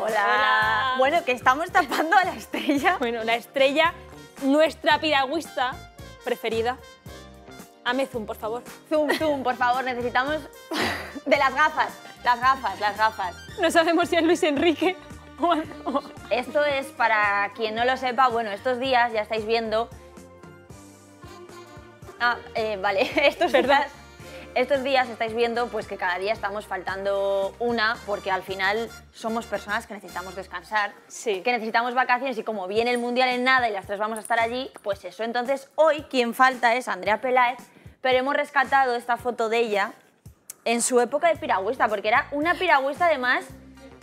¡Hola! Bueno, que estamos tapando a la estrella. Bueno, la estrella, nuestra piragüista preferida. Hame zoom, por favor. Zoom, zoom, por favor, necesitamos de las gafas, las gafas, las gafas. No sabemos si es Luis Enrique Esto es, para quien no lo sepa, bueno, estos días ya estáis viendo... Ah, eh, vale, estos días, estos días estáis viendo pues que cada día estamos faltando una porque al final somos personas que necesitamos descansar, que necesitamos vacaciones y como viene el Mundial en nada y las tres vamos a estar allí, pues eso. Entonces hoy quien falta es Andrea Peláez, pero hemos rescatado esta foto de ella en su época de piragüista porque era una piragüista además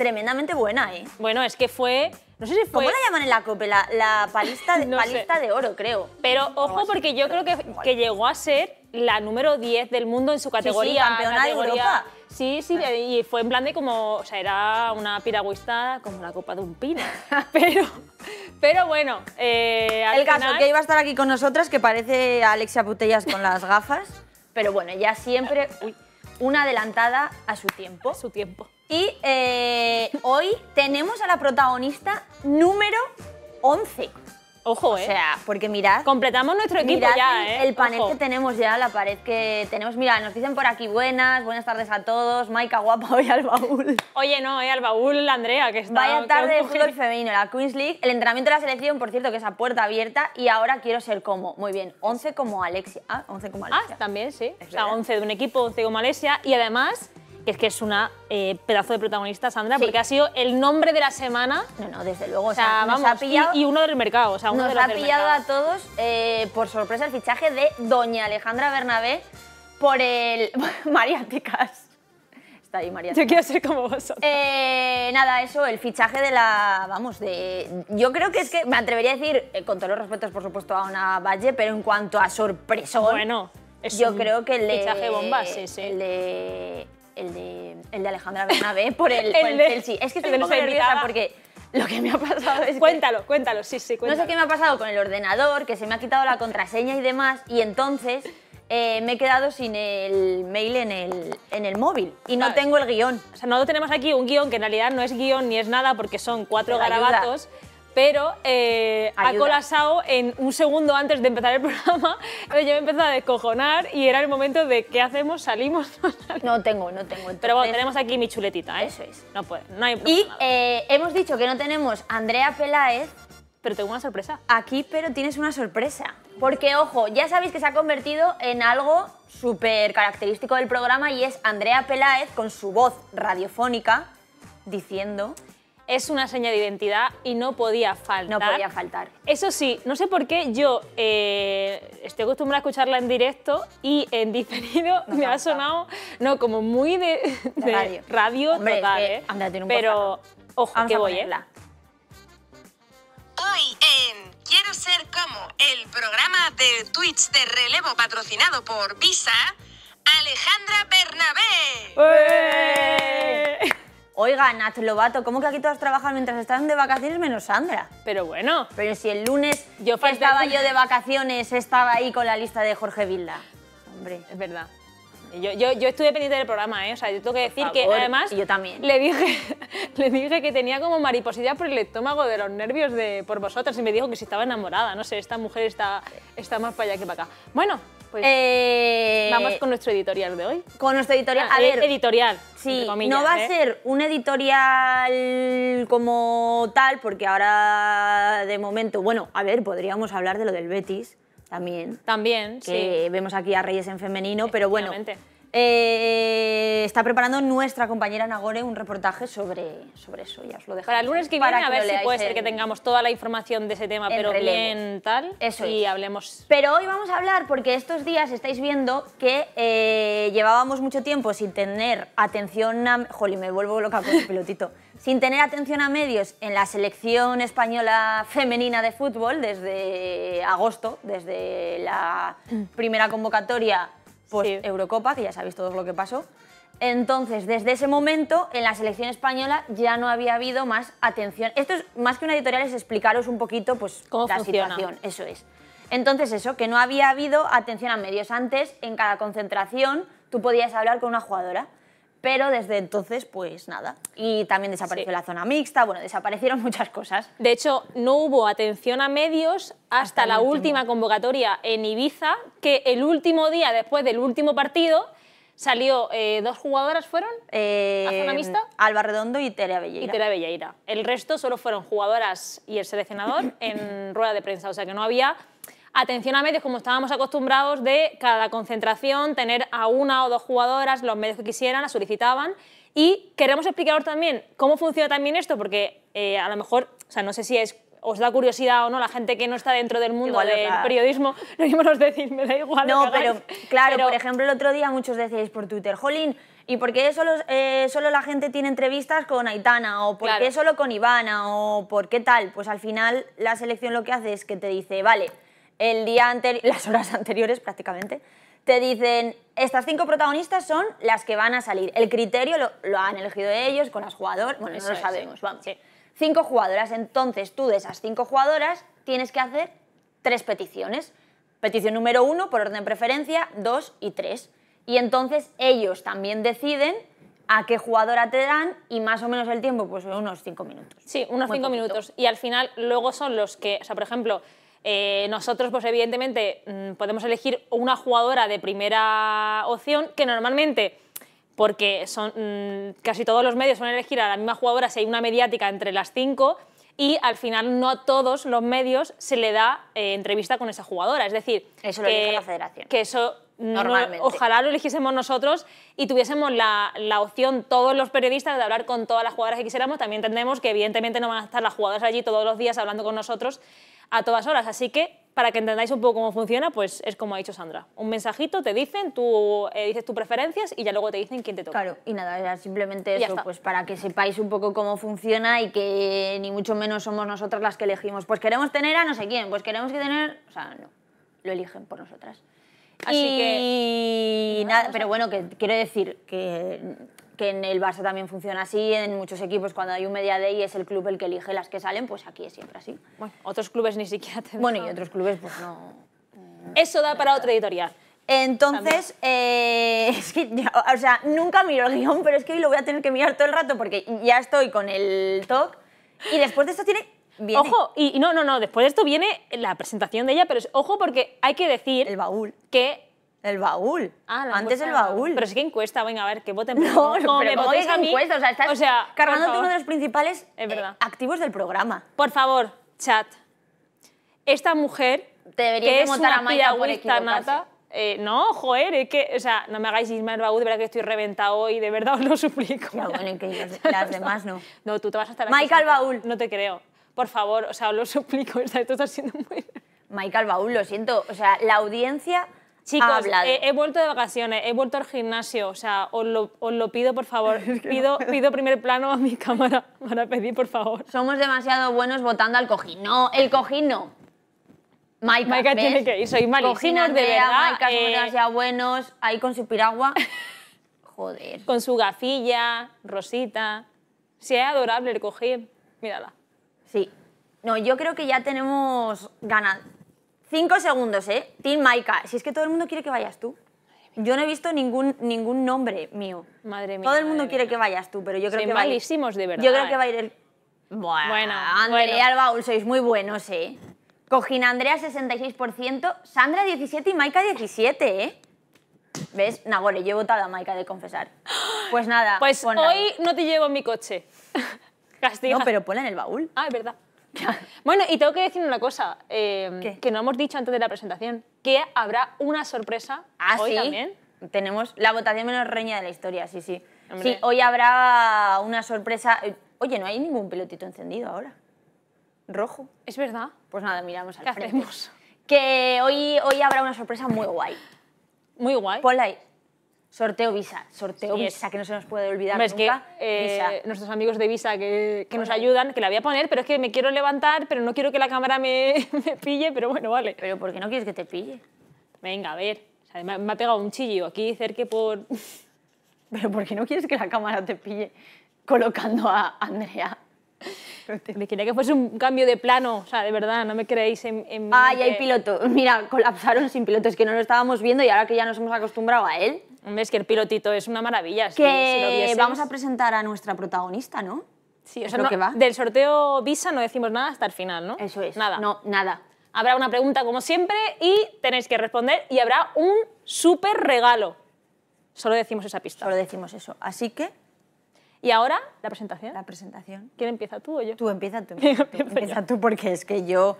tremendamente buena, ¿eh? Bueno, es que fue... No sé si fue... ¿Cómo la llaman en la copa? La, palista, de, palista de oro, creo. Pero ojo, porque yo creo que, llegó a ser la número 10 del mundo en su categoría. Sí, sí campeona de Europa. Sí, sí, ah. y fue en plan de como, o sea, era una piragüista como la copa de un pino. Pero, pero bueno. Eh, El caso, que iba a estar aquí con nosotras, que parece Alexia Putellas con las gafas, pero bueno, ya siempre uy, una adelantada a su tiempo. su tiempo. Y eh, hoy tenemos a la protagonista número 11. Ojo, ¿eh? O sea, porque mirad. Completamos nuestro equipo ya, ¿eh? El panel que tenemos ya, la pared que tenemos. Mira, nos dicen por aquí buenas, buenas tardes a todos. Maika guapa hoy al baúl. Oye, no, hoy al baúl la Andrea, que está. Vaya tarde de fútbol femenino, la Queens League. El entrenamiento de la selección, por cierto, que es a puerta abierta. Y ahora quiero ser como. Muy bien, 11 como Alexia. Ah, 11 como ah, Alexia. Ah, también, sí. o sea, 11 de un equipo, 11 como Alexia. Y además que es que es una eh, pedazo de protagonista, Sandra, porque ha sido el nombre de la semana. No, no, desde luego. O sea, vamos, ha pillado, y, uno del mercado. O sea, uno nos de ha pillado a todos eh, por sorpresa el fichaje de Doña Alejandra Bernabé por el Mariáticas. Está ahí, Mariáticas. Yo quiero ser como vosotros. Eh, nada, eso, el fichaje de la. Vamos, de. Yo creo que es que. Me atrevería a decir, con todos los respetos, por supuesto, a una Valle, pero en cuanto a sorpresa Bueno. yo creo que el de, bomba, sí, sí. El de el de, el de Alejandra Bernabé por el, Chelsea. Es que estoy que nerviosa porque lo que me ha pasado es Cuéntalo, que, cuéntalo, sí, sí, cuéntalo. No sé qué me ha pasado con el ordenador, que se me ha quitado la contraseña y demás, y entonces eh, me he quedado sin el mail en el, móvil y no tengo el guión. O sea, no tenemos aquí un guión que en realidad no es guión ni es nada porque son cuatro garabatos pero ha eh, colapsado en un segundo antes de empezar el programa. Yo me empezado a descojonar y era el momento de qué hacemos, salimos. no tengo, no tengo. pero bueno, tenemos aquí mi chuletita, ¿eh? Eso es. No puede, no hay Y eh, hemos dicho que no tenemos a Andrea Peláez. Pero tengo una sorpresa. Aquí, pero tienes una sorpresa. Porque, ojo, ya sabéis que se ha convertido en algo súper característico del programa y es Andrea Peláez con su voz radiofónica diciendo es una seña de identidad y no podía faltar. No podía faltar. Eso sí, no sé por qué yo eh, estoy acostumbrada a escucharla en directo y en diferido me ha sonado, no, como muy de, radio, total, Pero, ojo, que voy, ¿eh? Hoy en Quiero ser como el programa de Twitch de relevo patrocinado por Visa, Alejandra Bernabé. ¡Eh! Oiga, Nat Lobato, ¿cómo que aquí todas trabajan mientras están de vacaciones menos Sandra? Pero bueno. Pero si el lunes yo estaba yo de vacaciones, estaba ahí con la lista de Jorge Vilda. Hombre. Es verdad. Yo, yo, yo, estuve pendiente del programa, ¿eh? O sea, yo tengo que decir que además. Yo también. Le dije, le dije que tenía como mariposidad por el estómago de los nervios de, por vosotras y me dijo que si estaba enamorada. No sé, esta mujer está, está más para allá que para acá. Bueno, pues eh, vamos con nuestro editorial de hoy. Con nuestro editorial. Ah, a ver, editorial. Sí, no va a ¿eh? ser un editorial como tal, porque ahora de momento, bueno, a ver, podríamos hablar de lo del Betis también. También, sí. vemos aquí a Reyes en femenino, pero bueno, eh, está preparando nuestra compañera Nagore un reportaje sobre, sobre eso. Ya os lo dejo. Para el lunes que viene, a ver si puede ser que tengamos toda la información de ese tema, pero bien tal. y hablemos. Pero hoy vamos a hablar porque estos días estáis viendo que eh, llevábamos mucho tiempo sin tener atención a. me vuelvo loca con el pelotito. sin tener atención a medios en la selección española femenina de fútbol desde agosto, desde la primera convocatoria por Eurocopa, que ya sabéis todos lo que pasó. Entonces, desde ese momento, en la selección española ya no había habido más atención. Esto es más que una editorial, es explicaros un poquito pues, ¿Cómo la situación. Eso es. Entonces, eso, que no había habido atención a medios. Antes, en cada concentración, tú podías hablar con una jugadora. Pero desde entonces, pues nada. Y también desapareció la zona mixta, bueno, desaparecieron muchas cosas. De hecho, no hubo atención a medios hasta, la última convocatoria en Ibiza, que el último día después del último partido salió eh, dos jugadoras fueron eh, a zona mixta Alba Redondo y Terea Belleira. Y El resto solo fueron jugadoras y el seleccionador en rueda de prensa, o sea que no había atención a medios como estábamos acostumbrados de cada concentración tener a una o dos jugadoras, los medios que quisieran, las solicitaban. Y queremos explicaros también cómo funciona también esto, porque eh, a lo mejor, o sea, no sé si os da curiosidad o no, la gente que no está dentro del mundo del periodismo, no íbamos decir, me da igual. pero claro, por ejemplo, el otro día muchos decíais por Twitter, Jolín, ¿y por qué solo, eh, la gente tiene entrevistas con Aitana? ¿O por qué solo con Ivana? ¿O por qué tal? Pues al final la selección lo que hace es que te dice, vale, el día anterior, las horas anteriores prácticamente, te dicen, estas cinco protagonistas son las que van a salir. El criterio lo, han elegido ellos con las jugadoras, bueno, Eso lo sabemos, vamos. Cinco jugadoras, entonces tú de esas cinco jugadoras tienes que hacer tres peticiones. Petición número uno, por orden de preferencia, dos y tres. Y entonces ellos también deciden a qué jugadora te dan y más o menos el tiempo, pues unos cinco minutos. Sí, unos cinco minutos. Y al final luego son los que, o sea, por ejemplo, eh, nosotros, pues evidentemente, mm, podemos elegir una jugadora de primera opción que normalmente porque son, mm, casi todos los medios van elegir a la misma jugadora si hay una mediática entre las cinco y al final no a todos los medios se le da eh, entrevista con esa jugadora. Es decir, eso lo la federación. Que eso Normalmente. ojalá lo eligiésemos nosotros y tuviésemos la, la, opción todos los periodistas de hablar con todas las jugadoras que quisiéramos. También entendemos que evidentemente no van a estar las jugadoras allí todos los días hablando con nosotros a todas horas. Así que para que entendáis un poco cómo funciona, pues es como ha dicho Sandra. Un mensajito, te dicen, tú eh, dices tus preferencias y ya luego te dicen quién te toca. Claro, y nada, simplemente eso, pues para que sepáis un poco cómo funciona y que ni mucho menos somos nosotras las que elegimos. Pues queremos tener a no sé quién, pues queremos que tener... O sea, no, lo eligen por nosotras. Así y... que... Nada, pero bueno, que quiero decir que que en el Barça también funciona así, en muchos equipos cuando hay un media day es el club el que elige las que salen, pues aquí es siempre así. otros clubes ni siquiera te Bueno, y otros clubes pues no... Eso da para otra editorial. Entonces, eh, es que o sea, nunca miro el guión, pero es que hoy lo voy a tener que mirar todo el rato porque ya estoy con el talk y después de esto tiene... Ojo, y, no, no, no, después de esto viene la presentación de ella, pero es, ojo porque hay que decir... El baúl. Que el baúl. Ah, Antes el baúl. Pero sí que encuesta, venga, a ver, que voten. No, no pero me es a Encuesta, o sea, estás cargándote uno de los principales eh, activos del programa. Por favor, chat. Esta mujer, Te debería que es una a piragüista nata... Eh, no, joder, es que, o sea, no me hagáis irme al baúl, de verdad que estoy reventado y de verdad os lo suplico. Ya, bueno, que las, demás no. No, tú te vas a estar Michael al baúl. No te creo. Por favor, o sea, os lo suplico, esto está siendo muy... Michael baúl, lo siento. O sea, la audiencia Chicos, he, he, vuelto de vacaciones, he vuelto al gimnasio, o sea, os lo, pido, por favor. pido, pido primer plano a mi cámara para pedir, por favor. Somos demasiado buenos votando al cojín. No, el cojín no. Maika, Maika tiene que ir, soy malísima, de verdad. Maika, somos eh. demasiado buenos, ahí con su piragua. Joder. Con su gafilla, rosita. Sí, es adorable el cojín. Mírala. Sí. No, yo creo que ya tenemos ganas... Cinco segundos, ¿eh? Team Maika. Si es que todo el mundo quiere que vayas tú. Yo no he visto ningún, ningún nombre mío. Madre mía. Todo el mundo quiere que vayas tú, pero yo creo que malísimos, de verdad. Yo creo que va a ir ¿eh? el... bueno, Andrea al baúl, sois muy buenos, ¿eh? Cogina Andrea 66%, Sandra 17 y Maika 17, ¿eh? ¿Ves? Nagore, yo he votado a Maika de confesar. Pues nada. Pues hoy no te llevo en mi coche. castigo, No, pero ponla en el baúl. Ah, es verdad. bueno, y tengo que decir una cosa, em, que no hemos dicho antes de la presentación, que habrá una sorpresa ¿Ah, hoy sí? también. Tenemos la votación menos reña de la historia, sí, sí. Sí, hoy habrá una sorpresa. Oye, no hay ningún pelotito encendido ahora. Rojo. Es verdad. Pues nada, miramos al frente. Que hoy, hoy habrá una sorpresa muy guay. Muy guay. Ponla ahí. Sorteo Visa, sorteo Visa, que no se nos puede olvidar nunca. Es que eh, nuestros amigos de Visa que, que nos ayudan, que la voy a poner, pero es que me quiero levantar, pero no quiero que la cámara me, me pille, pero bueno, vale. Pero ¿por qué no quieres que te pille? Venga, a ver. me, ha pegado un chillo aquí cerca por... pero ¿por qué no quieres que la cámara te pille colocando a Andrea? Me quería que fuese un cambio de plano, o sea, de verdad, no me creéis en... en ah, y hay piloto. Mira, colapsaron sin piloto, es que no lo estábamos viendo y ahora que ya nos hemos acostumbrado a él ves que el pilotito es una maravilla. Que vamos a presentar a nuestra protagonista, ¿no? Sí, eso no, va. del sorteo Visa no decimos nada hasta el final, ¿no? Eso es. Nada. No, nada. Habrá una pregunta como siempre y tenéis que responder y habrá un súper regalo. Solo decimos esa pista. Solo decimos eso. Así que... Y ahora, la presentación. La presentación. ¿Quién empieza, tú o yo? Tú empieza tú. Empieza, tú, porque es que yo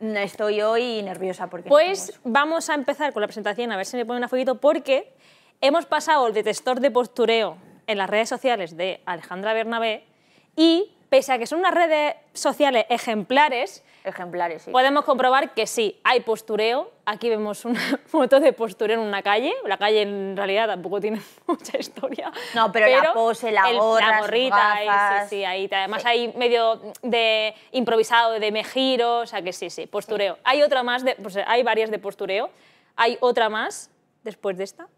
estoy hoy nerviosa. porque Pues vamos a empezar con la presentación, a ver si me pone una fueguito porque hemos pasado el detector de postureo en las redes sociales de Alejandra Bernabé y pese a que son unas redes sociales ejemplares, ejemplares podemos comprobar que sí, hay postureo. Aquí vemos una foto de postureo en una calle. La calle en realidad tampoco tiene mucha historia. No, pero, la pose, la gorra, la gorrita, sí, sí, Además hay medio de improvisado, de me giro, o sea que sí, sí, postureo. Hay otra más, de, pues, hay varias de postureo. Hay otra más después de esta.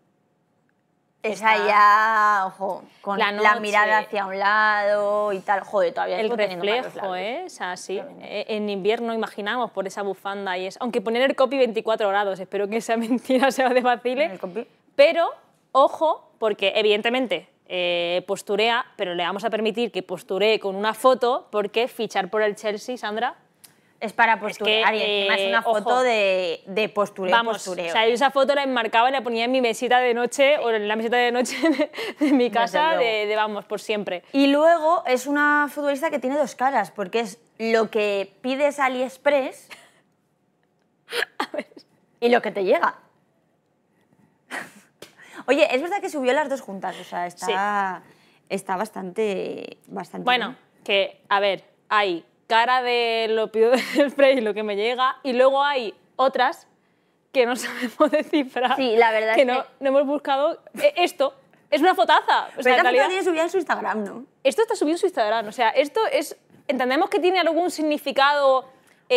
Esa ya, ojo, con la, mirada hacia un lado y tal, joder, todavía El reflejo, ¿eh? O sea, sí, eh, en invierno imaginamos por esa bufanda y es... Aunque poner el copy 24 grados, espero que esa mentira sea de vacile, pero, ojo, porque evidentemente eh, posturea, pero le vamos a permitir que posturee con una foto porque fichar por el Chelsea, Sandra, es para posturear. Es eh, una foto de, de postureo, Vamos, O sea, esa foto la enmarcaba y la ponía en mi mesita de noche o en la mesita de noche de, mi casa, de, vamos, por siempre. Y luego es una futbolista que tiene dos caras, porque es lo que pides AliExpress y lo que te llega. Oye, es verdad que subió las dos juntas, o sea, está, está bastante, bastante. Bueno, que, a ver, hay cara de lo pido del spray y lo que me llega, y luego hay otras que no sabemos descifrar. Sí, la verdad que es no, que... no hemos buscado e, esto. Es una fotaza. O sea, Pero esta foto subida en su Instagram, ¿no? Esto está subido en su Instagram. O sea, esto es... Entendemos que tiene algún significado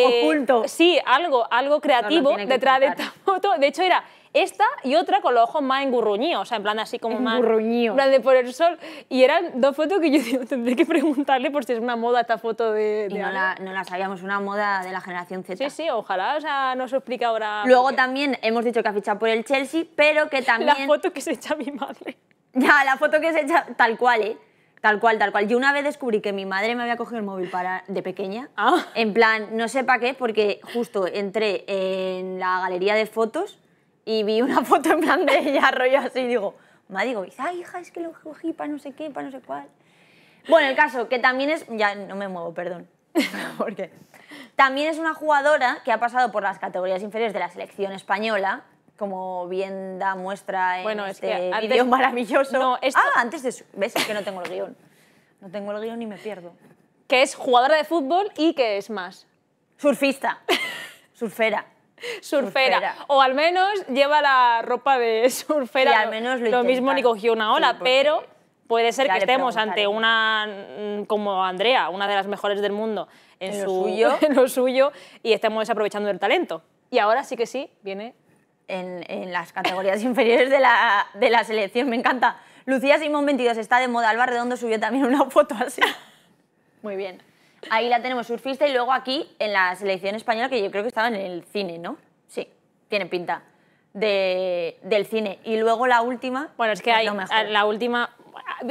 Oculto. Eh, sí, algo, algo creativo detrás de esta foto. De hecho, era esta y otra con los ojos más engurruñidos, o sea, en plan así como más... Engurruñidos. de por el sol. Y eran dos fotos que yo tendré que preguntarle por si es una moda esta foto de... no, la, sabíamos, una moda de la generación Z. Sí, sí, ojalá, o sea, nos explica ahora... Luego también hemos dicho que ha fichado por el Chelsea, pero que también... La foto que se echa mi madre. Ya, la foto que se echa, tal cual, ¿eh? Tal cual, tal cual. Yo una vez descubrí que mi madre me había cogido el móvil para, de pequeña. Ah. En plan, no sé para qué, porque justo entré en la galería de fotos y vi una foto en plan de ella, rollo así, y digo, madre, digo, ah hija, es que lo cogí para no sé qué, para no sé cuál. Bueno, el caso, que también es, ya no me muevo, perdón, porque también es una jugadora que ha pasado por las categorías inferiores de la selección española como bien da muestra en bueno, este maravilloso. Ah, antes de eso ¿Ves? que no tengo el guión. No tengo el guión y me pierdo. Que es jugadora de fútbol y que es más. Surfista. surfera. surfera. O al menos lleva la ropa de surfera. Y al menos lo, lo mismo ni cogió una ola, pero puede ser que estemos ante una mm, como Andrea, una de las mejores del mundo en, suyo. en lo suyo y estemos desaprovechando el talento. Y ahora sí que sí viene en, las categorías inferiores de la, de la selección, me encanta. Lucía Simón 22 está de moda, Alba Redondo subió también una foto así. Muy bien. Ahí la tenemos surfista y luego aquí en la selección española que yo creo que estaba en el cine, ¿no? Sí, tiene pinta de, del cine. Y luego la última... Bueno, es que hay la última...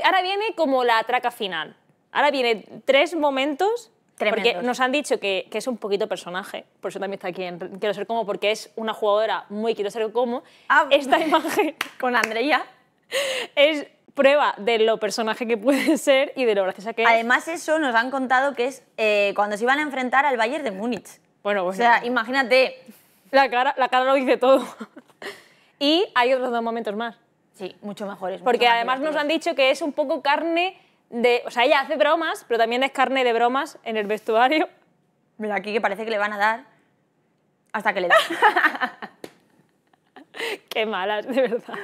Ahora viene como la traca final. Ahora viene tres momentos porque nos han dicho que, es un poquito personaje, por eso también está aquí en Quiero ser como, porque es una jugadora muy Quiero ser como. Ah. Esta imagen con Andrea es prueba de lo personaje que puede ser y de lo graciosa que es. Además eso nos han contado que es eh, cuando se iban a enfrentar al Bayern de Múnich. Bueno, pues O sea, imagínate. La cara, la cara lo dice todo. y hay otros dos momentos más. Sí, mucho mejores. Porque además nos han dicho que es un poco carne o sea, ella hace bromas, pero también es carne de bromas en el vestuario. Mira, aquí que parece que le van a dar hasta que le dan. Qué malas, de verdad.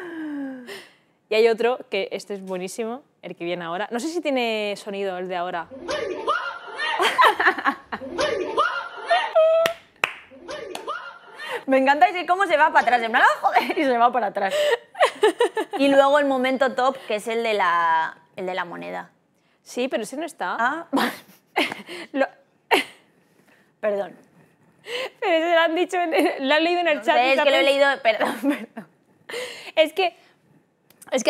Y hay otro que este es buenísimo, el que viene ahora. No sé si tiene sonido el de ahora. Me encanta decir cómo se va para atrás, ah, y se va para atrás. Y luego el momento top, que es el el de la moneda. Sí, pero ese no está. Ah, Lo... perdón. Pero eso lo han dicho, lo leído en el chat. Es que lo he leído, perdón, Es que,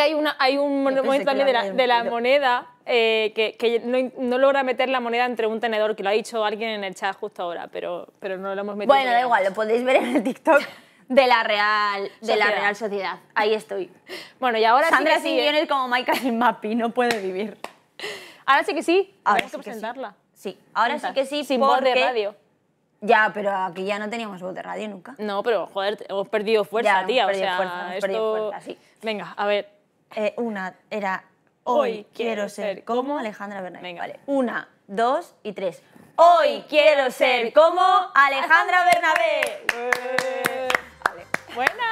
hay, una, hay un momento también de la, de la moneda eh, que, no, logra meter la moneda entre un tenedor, que lo ha dicho alguien en el chat justo ahora, pero, pero no lo hemos metido. Bueno, da igual, lo podéis ver en el TikTok de la Real, de la Sociedad. Real Sociedad. Ahí estoy. Bueno, y ahora sí Sandra sin guiones como Michael Mappy, Mapi, no puede vivir. Ahora sí que sí. Ahora sí que presentarla. Sí. Ahora sí que sí. Sin voz de radio. Ya, pero aquí ya no teníamos voz de radio nunca. No, pero joder, hemos perdido fuerza, tía. o sea, sí. Venga, a ver. Eh, una era Hoy quiero ser como Alejandra Bernabé. Vale. Una, dos y tres. Hoy quiero ser como Alejandra Bernabé. Bueno.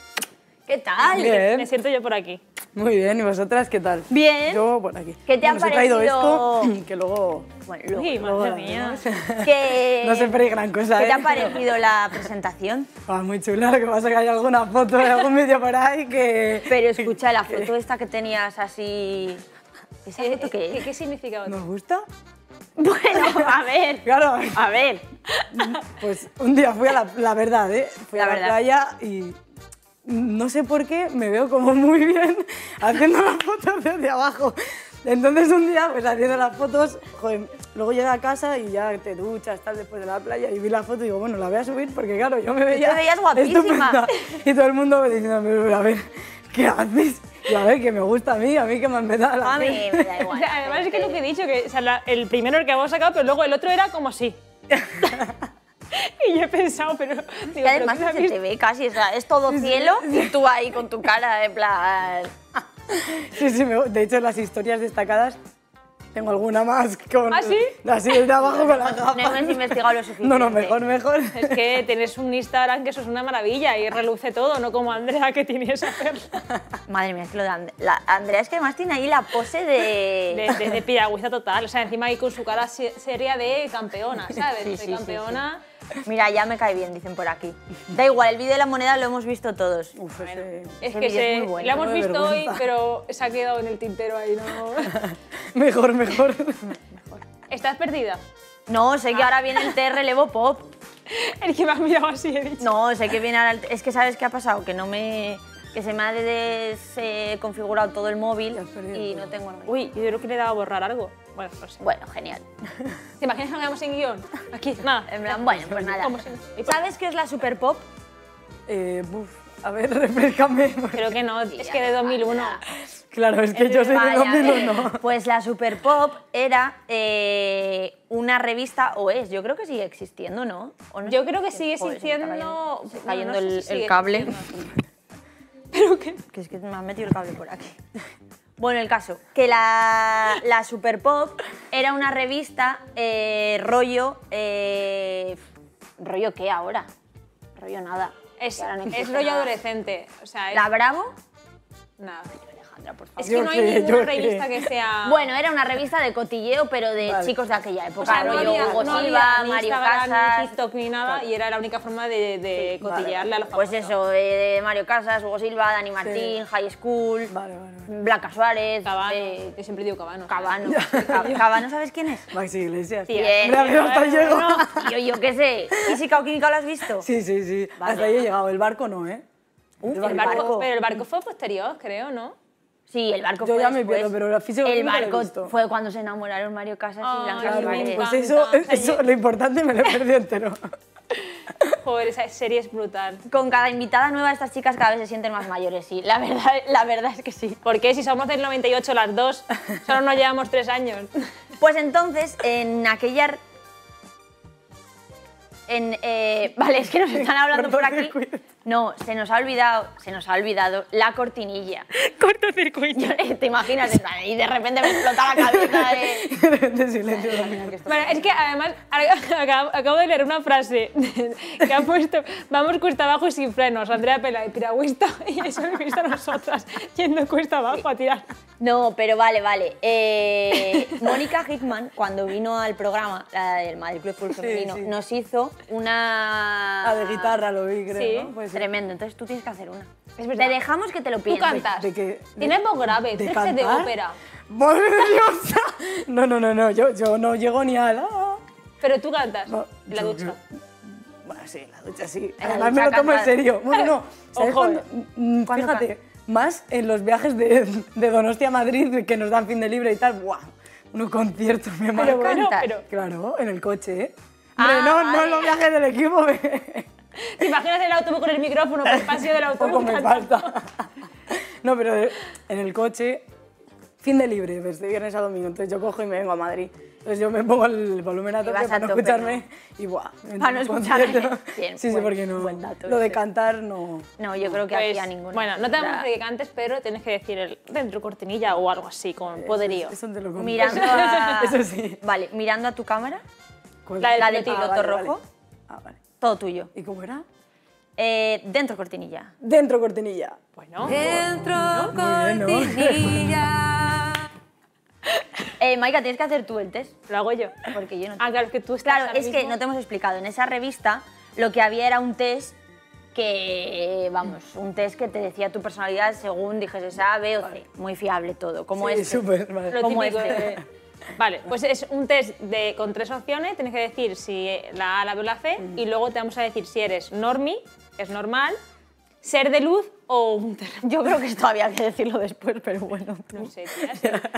¿Qué tal? Me siento yo por aquí. Muy bien, ¿y vosotras qué tal? Bien. Yo, bueno, aquí. ¿Qué te bueno, parecido? esto, que luego... Bueno, luego, Uy, madre mía. ¿Qué... No siempre gran cosa, ¿Qué te ¿eh? ha parecido la presentación? Ah, muy chula, que pasa es que hay alguna foto, de algún vídeo por ahí que... Pero escucha, la foto esta que tenías así... ¿Esa qué es? ¿Qué, ¿Nos gusta? Bueno, a ver. Claro. A ver. Pues un día fui a la, verdad, ¿eh? Fui la a la playa y no sé por qué, me veo como muy bien haciendo las fotos desde abajo. Entonces un día, pues haciendo las fotos, joder, luego llegué a casa y ya te duchas, estás después de la playa y vi la foto y digo, bueno, la voy a subir porque claro, yo me veía... Te veías guapísima. Y todo el mundo me diciendo, a ver, ¿qué haces? Y a ver, que me gusta a mí, a mí que me han la la A mí me da igual. además es que lo que he dicho, que el primero el que habíamos sacado, pero luego el otro era como sí. Y yo he pensado, pero... y además ¿pero se te ve casi, es todo cielo y tú ahí con tu cara de plan... Sí, sí, de hecho las historias destacadas tengo alguna más con... ¿Ah, sí? Así de abajo con las gafas. No No, no, mejor, mejor. Es que tenés un Instagram que eso es una maravilla y reluce todo, no como Andrea que tiene esa perla. Madre mía, es que lo de la Andrea es que además tiene ahí la pose de... De, de, total, o sea, encima ahí con su cara seria de campeona, ¿sabes? de campeona... Mira, ya me cae bien, dicen por aquí. Da igual, el vídeo de la moneda lo hemos visto todos. es que lo hemos visto hoy, pero se ha quedado en el tintero ahí, ¿no? mejor, mejor. ¿Estás perdida? No, sé que ah. ahora viene el T relevo Pop. el que me ha mirado así, he dicho. No, sé que viene ahora... El... Es que ¿sabes qué ha pasado? Que no me... Que se me ha desconfigurado todo el móvil y no tengo... Uy, yo creo que le he dado a borrar algo. Pues bueno, genial. ¿Te imaginas que no sin guión? Aquí, nada. En bueno, pues nada. ¿Sabes qué es la super pop? Eh, buf, a ver, refrescame. Creo que no, es que de 2001. Claro, es que eh, yo soy de 2001. Pues la Super Pop era eh, una revista, o es, yo creo que sigue existiendo, ¿no? yo creo que sigue existiendo... cayendo, el, cable. Pero que... que es que me han metido el cable por aquí. Bueno, el caso, que la, la Super Pop era una revista eh, rollo... Eh, ¿Rollo qué ahora? Rollo nada. Es, rollo adolescente. O sea, ¿La Bravo? Nada. Es que no hay ninguna revista que sea... Bueno, era una revista de cotilleo, pero de chicos de aquella época. O sea, no Hugo no Silva, Mario Casas... Ni TikTok ni nada, y era la única forma de, cotillearle a los Pues eso, de Mario Casas, Hugo Silva, Dani Martín, High School, Blanca Suárez... Cabano, eh, yo siempre digo Cabano. Cabano. Cabano, ¿sabes quién es? Maxi Iglesias. Sí, eh, yo, yo qué sé. ¿Física o química lo has visto? Sí, sí, sí. Hasta ahí he llegado. El barco no, ¿eh? Uh, pero el barco fue posterior, creo, ¿no? Sí, el barco Yo fue ya me pero El barco fue cuando se enamoraron Mario Casas y Blanca Claro, pues eso, eso, lo importante me lo he perdido entero. Joder, esa serie es brutal. Con cada invitada nueva estas chicas cada vez se sienten más mayores, sí. La verdad, la verdad es que sí. Porque si somos del 98 las dos, solo nos llevamos tres años. Pues entonces, en aquella... En, eh, vale, es que nos están hablando por aquí. No, se nos ha olvidado, se nos ha olvidado la cortinilla. Cortocircuito. Te imaginas, y de repente me explota la cabeza de... de silencio. Bueno, es que además acabo de leer una frase que ha puesto vamos cuesta abajo y sin frenos, Andrea Pela y piragüista, y eso lo visto a nosotras, yendo cuesta abajo a tirar. No, pero vale, vale. Eh, Mónica Hickman, cuando vino al programa, del Madrid Club Femenino, nos hizo una... Ah, de guitarra lo vi, creo, sí. ¿no? Pues tremendo. Entonces tú tienes que hacer una. Es verdad. Te dejamos que te lo pienses. Tú cantas. De, qué? Tienes voz grave, de, este de ópera. ¡Madre diosa! No, no, no, no. Yo, yo no llego ni a la... Pero tú cantas la ducha. bueno, sí, la ducha sí. Además me lo tomo en serio. Bueno, no. ¿sabes Ojo, eh. mm, fíjate, más en los viajes de, de, Donostia a Madrid que nos dan fin de libre y tal. ¡Buah! Unos conciertos, me marcan. bueno, Claro, en el coche, ¿eh? Ah, no, no en los viajes del equipo. ¿eh? ¿Te imaginas el autobús con el micrófono por el pasillo del autobús? No, pero en el coche, fin de libre, pues, de viernes a domingo. Entonces yo cojo y me vengo a Madrid. Entonces yo me pongo el volumen a tope para no escucharme y buah. Para no escucharme. Bien, sí, sí, porque no. Dato, lo de cantar no. No, yo creo que pues, ninguno. Bueno, no te da que cantes, pero tienes que decir el dentro cortinilla o algo así, con poderío. Eso, te lo compro. Mirando Eso sí. Vale, mirando a tu cámara. La de ti, del piloto rojo. Ah, vale. Todo tuyo. ¿Y cómo era? Eh, dentro cortinilla. Dentro cortinilla. no Dentro cortinilla. Eh, Maika, tienes que hacer tú el test. Lo hago yo. Porque yo no. Ah, claro, que tú estás. Claro, es que no te hemos explicado. En esa revista lo que había era un test que, vamos, un test que te decía tu personalidad según dijese A, B o C. Muy fiable todo, como sí, este. Súper, vale. Como este. Vale, pues es un test de, con tres opciones. Tienes que decir si la A, la B o la C. Y mm. luego te vamos a decir si eres normie, que es normal, ser de luz o un Yo creo que esto había que decirlo después, pero bueno. No sé,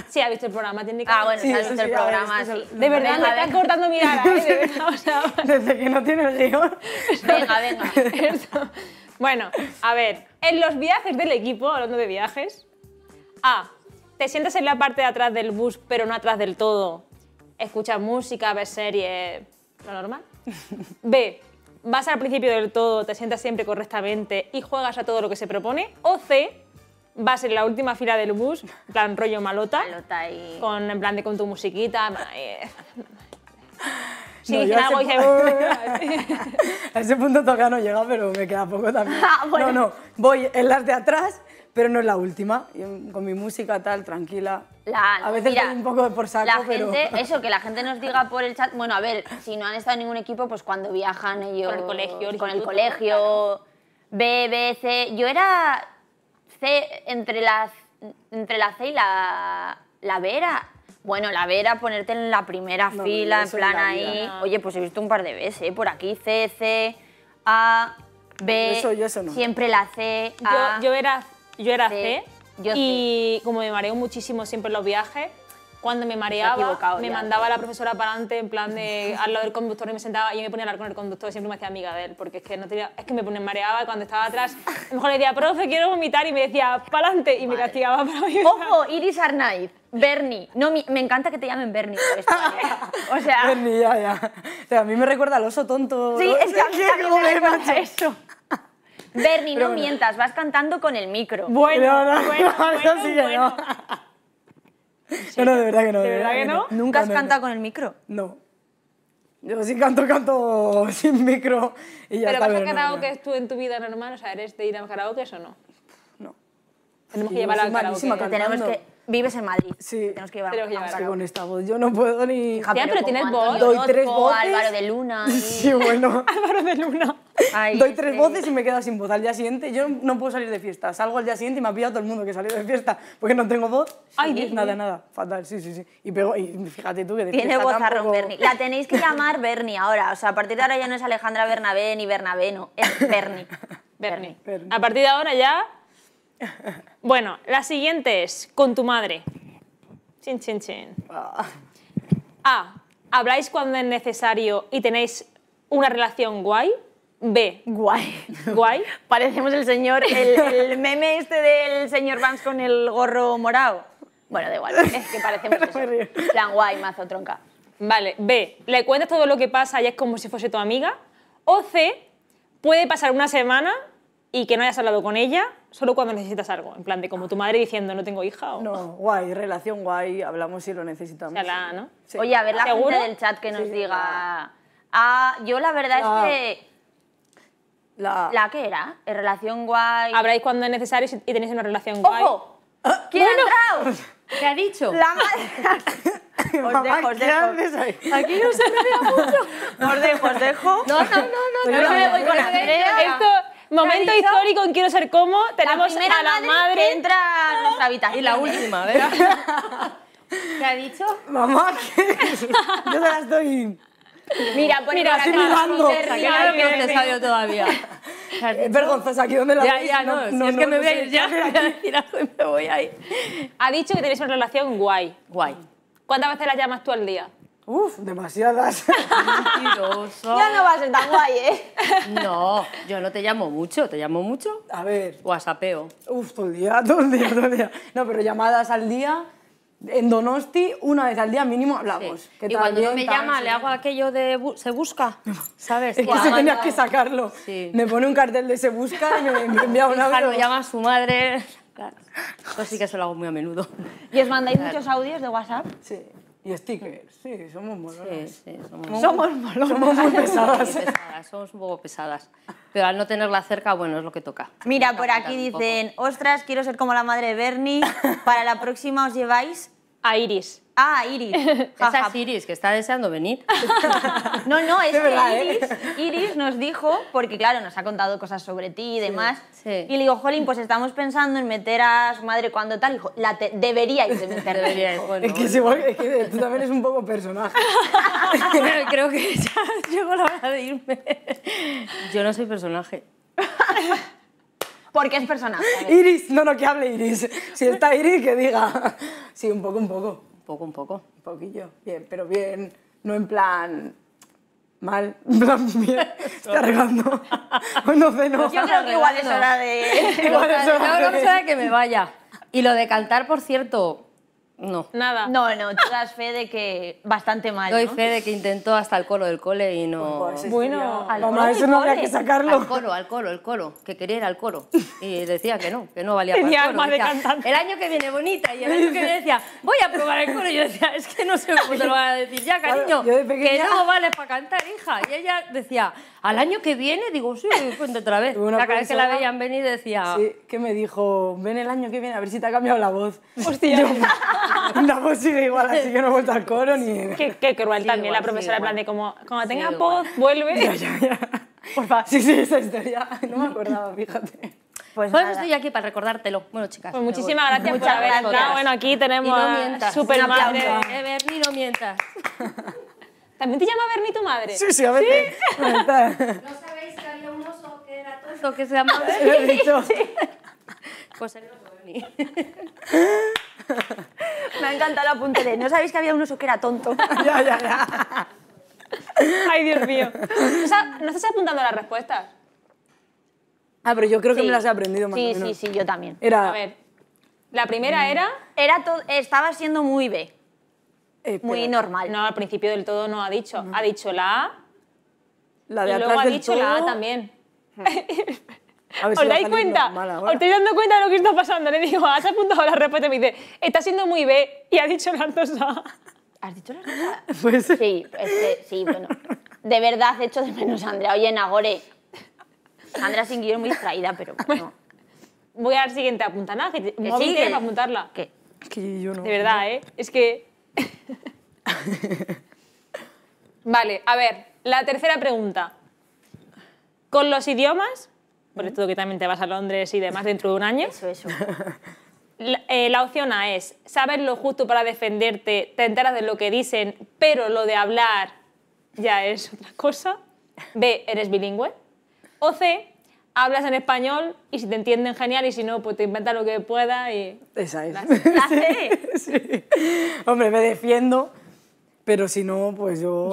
sí. ha visto el programa Ah, bueno, sí, visto el programa. de verdad, me están cortando mirada, ¿eh? Desde que no tiene guión. Venga, venga. Bueno, a ver, en los viajes del equipo, hablando de viajes, A, te sientas en la parte de atrás del bus, pero no atrás del todo. Escuchas música, ves series, lo normal. B, vas al principio del todo, te sientas siempre correctamente y juegas a todo lo que se propone. O C, vas en la última fila del bus, en plan rollo malota, malota y... con, en plan de con tu musiquita. Eh, Sí, no, voy a ese punto todavía no llega, pero me queda poco también. Ah, no, no, voy en las de atrás, pero no es la última. Con mi música tal, tranquila. a veces un poco por saco, pero... Eso, que la gente nos diga por el chat... Bueno, a ver, si no han estado en ningún equipo, pues cuando viajan ellos... Con el colegio. Con el colegio, B, B, C... Yo era C entre las... Entre la C y la, la B era bueno, la Vera, ponerte en la primera fila, en plan ahí. Oye, pues he visto un par de veces, ¿eh? por aquí, C, C, A, B. yo eso no. Siempre la C, Yo, yo era, yo era C, y como me mareo muchísimo siempre en los viajes, cuando me mareaba, me mandaba la profesora para adelante en plan de al lado del conductor y me sentaba y me ponía a hablar con el conductor y siempre me hacía amiga de él porque es que no tenía, es que me ponía, mareaba cuando estaba atrás. A mejor le decía, profe, quiero vomitar y me decía, para adelante y me castigaba para mí. Ojo, Iris Arnaiz. Bernie, no, mi, me encanta que te llamen Bernie. o sea, Bernie, ya, ya. O sea, a mí me recuerda al oso tonto. Sí, es que a mí me recuerda eso. Bernie, no mientas, vas cantando con el micro. Bueno, bueno. Eso sí bueno, bueno. No, no, de verdad que no. ¿De, verdad, que no? ¿Nunca has cantado con el micro? No. Yo sí canto, canto sin micro ¿Pero vas a karaoke tú en tu vida normal? O sea, ¿eres de ir al karaoke o no? No. Tenemos que llevar al karaoke. Tenemos que... Vives en Madrid. Sí. Tenemos que llevar a con esta voz yo no puedo ni... Ya, pero tienes voz. Doy tres voces. Álvaro de Luna. Sí, bueno. Álvaro de Luna. Doy tres voces y me quedo sin voz. Al día siguiente, yo no puedo salir de fiesta. Salgo al día siguiente y me ha pillado todo el mundo que salió de fiesta porque no tengo voz. Ay, nada, nada. Fatal, sí, sí, sí. Y, fíjate tú que de Tiene voz a Ron Bernie. La tenéis que llamar Bernie ahora. O sea, a partir de ahora ya no es Alejandra Bernabé ni Bernabé, no. Es Bernie. Bernie. A partir de ahora ya. Bueno, la siguiente es con tu madre. Chin, chin, chin. Ah. A. Habláis cuando es necesario y tenéis una relación guay. B. Guay. Guay. Parecemos el señor, el, meme este del señor Vance con el gorro morado. Bueno, da igual, es que parecemos eso. Plan guay, mazo, tronca. Vale, B. Le cuentas todo lo que pasa y es como si fuese tu amiga. O C. Puede pasar una semana y que no hayas hablado con ella solo cuando necesitas algo. En plan de como tu madre diciendo no tengo hija o... No, guay, relación guay, hablamos si lo necesitamos. O sea, la, ¿no? Oye, a ver la gente del chat que nos diga... Ah, yo la verdad es ah. que la... la que era, en relación guay. Habráis cuando es necesario y tenéis una relación guay. ¡Ojo! ¿Quién ha entrado? ¿Qué ha dicho? La madre. os dejo, os Aquí no se me mucho. Os dejo, os dejo. No, no, no, no. Pues me voy con Andrea. Esto, momento histórico en Quiero ser como, tenemos a la madre que entra a nuestra habitación. Y la última, ¿verdad? ¿Qué ha dicho? Mamá, ¿qué? yo te la estoy Mira, por Mira, estoy mirando. Claro que no te estadio todavía. Es vergonzosa, aquí donde la Ya, veis? ya, no, si es que me voy a ir ya, y me voy ahí. Ha dicho que tenéis una relación guay. Guay. ¿Cuántas veces la llamas tú al día? Uf, demasiadas. Mentiroso. Ya no va a ser tan guay, ¿eh? No, yo no te llamo mucho, ¿te llamo mucho? A ver. WhatsAppeo. Uf, todo el día, todo el día, todo el día. No, pero llamadas al día, en Donosti una vez al día mínimo hablamos. Sí. y cuando no me llama le hago aquello de se busca, ¿sabes? Es que se tenía que sacarlo. Me pone un cartel de se busca y me, envía un audio. lo llama a su madre. Claro. Pues sí que se lo hago muy a menudo. ¿Y os mandáis muchos audios de WhatsApp? Sí. Y stickers, mm. sí, somos molonas. Sí, somos, somos, pesadas. Somos un poco pesadas. Pero al no tenerla cerca, bueno, es lo que toca. Mira, por aquí dicen, ostras, quiero ser como la madre de Bernie, para la próxima os lleváis a Iris. Ah, Iris. Esa Iris, que está deseando venir. no, no, es, que ¿eh? Iris, Iris, nos dijo, porque claro, nos ha contado cosas sobre ti y demás, y le digo, Jolín, pues estamos pensando en meter a su madre cuando tal, dijo, la deberíais de meter. es, que es, que tú también eres un poco personaje. creo que ya llegó la hora de irme. Yo no soy personaje. Porque es persona Iris, no, no, que hable Iris. Si está Iris, que diga. Sí, un poco, un poco. Un poco, un poco. Un poquillo. Bien, pero bien. No en plan mal, plan bien, está arreglando. no no. Yo creo que igual es hora de... igual es hora de... que me vaya. Y lo de cantar, por cierto, no. Nada. No, no, tú das fe de que bastante mal. Doy fe de que intentó hasta el coro del cole y no. Pues, pues, bueno, al colo. eso no había que sacarlo. Al coro, al coro, el coro, que quería ir al coro. Y decía que no, que no valía para el coro. de cantante. El año que viene bonita y el año que viene decía, voy a probar el coro. Y yo decía, es que no sé cómo te lo van a decir ya, cariño, que no vale para cantar, hija. Y ella decía, al año que viene, digo, sí, de otra vez. la cada vez que la veían venir decía. Sí, que me dijo, ven el año que viene a ver si te ha cambiado la voz. Hostia. La voz pues sigue igual, así que no he vuelto al coro ni... Qué, qué cruel también la profesora, en plan de como, cuando tenga voz, vuelve. Ya, ya, ya. Porfa, sí, sí, esa historia, no me acordaba, fíjate. Pues, pues estoy aquí para recordártelo. Bueno, chicas. Pues muchísimas gracias Muchas por haber estado. Bueno, aquí tenemos a super madre. Berni, no mientas. ¿También te llama Berni tu madre? Sí, sí, a veces. no sabéis que había un oso que era tonto que se llamaba Berni. Pues él otro Berni. Me ha encantado la apunte ¿no sabéis que había un oso que era tonto? ya, ya, ya. Ay, Dios mío. ¿No estás apuntando las respuestas? Ah, pero yo creo que me las he aprendido más o menos. Sí, sí, yo también. A ver, la primera mm. era... era Estaba siendo muy B. Eh, muy normal. No, al principio del todo no ha dicho. Ha dicho la A. La de y luego ha dicho la A también. Hmm. ¿Os dais cuenta? ¿Os estáis dando cuenta de lo que está pasando? Le digo, has apuntado la respuesta y me dice, está siendo muy B y ha dicho la dos ¿Has dicho la dos Pues sí, sí, bueno. De verdad, hecho de menos a Andrea. Oye, Nagore, Andrea sin guión muy distraída, pero bueno. Voy a al siguiente apuntanaje. sí, apuntarla. ¿Qué? Es que yo no. De verdad, ¿eh? Es que... vale, a ver, la tercera pregunta. Con los idiomas porque tú que también te vas a Londres y demás dentro de un año. Eso, eso. Eh, la, opción A es saber lo justo para defenderte, te enteras de lo que dicen, pero lo de hablar ya es otra cosa. B, eres bilingüe. O C, hablas en español y si te entienden genial y si no, pues te inventas lo que pueda y... Esa es. la C. sí. Hombre, me defiendo pero si no, pues yo,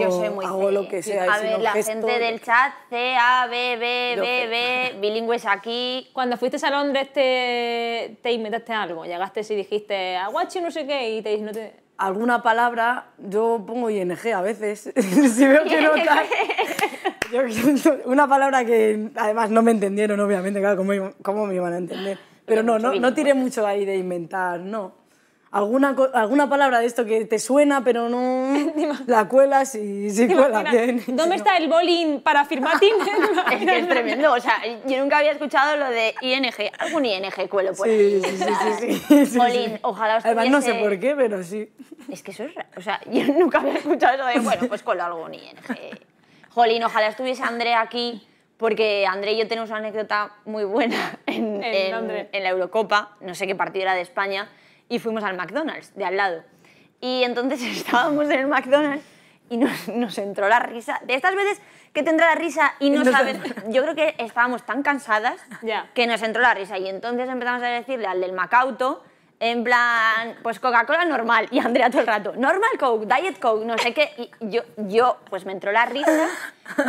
hago lo que sea. A ver, la gente del chat, C, A, B, B, B, B, bilingües aquí. Cuando fuiste a Londres te, te inventaste algo, llegaste y dijiste, aguachi no sé qué, y te no te... Alguna palabra, yo pongo ING a veces, si veo que no una palabra que además no me entendieron, obviamente, claro, ¿cómo, cómo me iban a entender? Pero no, no, no tiré mucho ahí de inventar, no alguna, alguna palabra de esto que te suena, pero no la cuelas y sí cuela bien. ¿Dónde está el bolín para firmar es que es tremendo. O sea, yo nunca había escuchado lo de ING. Algún ING cuelo pues Sí, sí, sí. sí, Bolín, ojalá os Además, no sé por qué, pero sí. Es que eso es raro. O sea, yo nunca había escuchado eso de, bueno, pues cuelo algún ING. Jolín, ojalá estuviese André aquí. Porque André y yo tenemos una anécdota muy buena en, en, la Eurocopa, no sé qué partido era de España, y fuimos al McDonald's de al lado. Y entonces estábamos en el McDonald's y nos, entró la risa. De estas veces que te entra la risa y no sabes... Yo creo que estábamos tan cansadas que nos entró la risa y entonces empezamos a decirle al del Macauto en plan, pues Coca-Cola normal. Y Andrea todo el rato, normal Coke, Diet Coke, no sé qué. Y yo, yo, pues me entró la risa,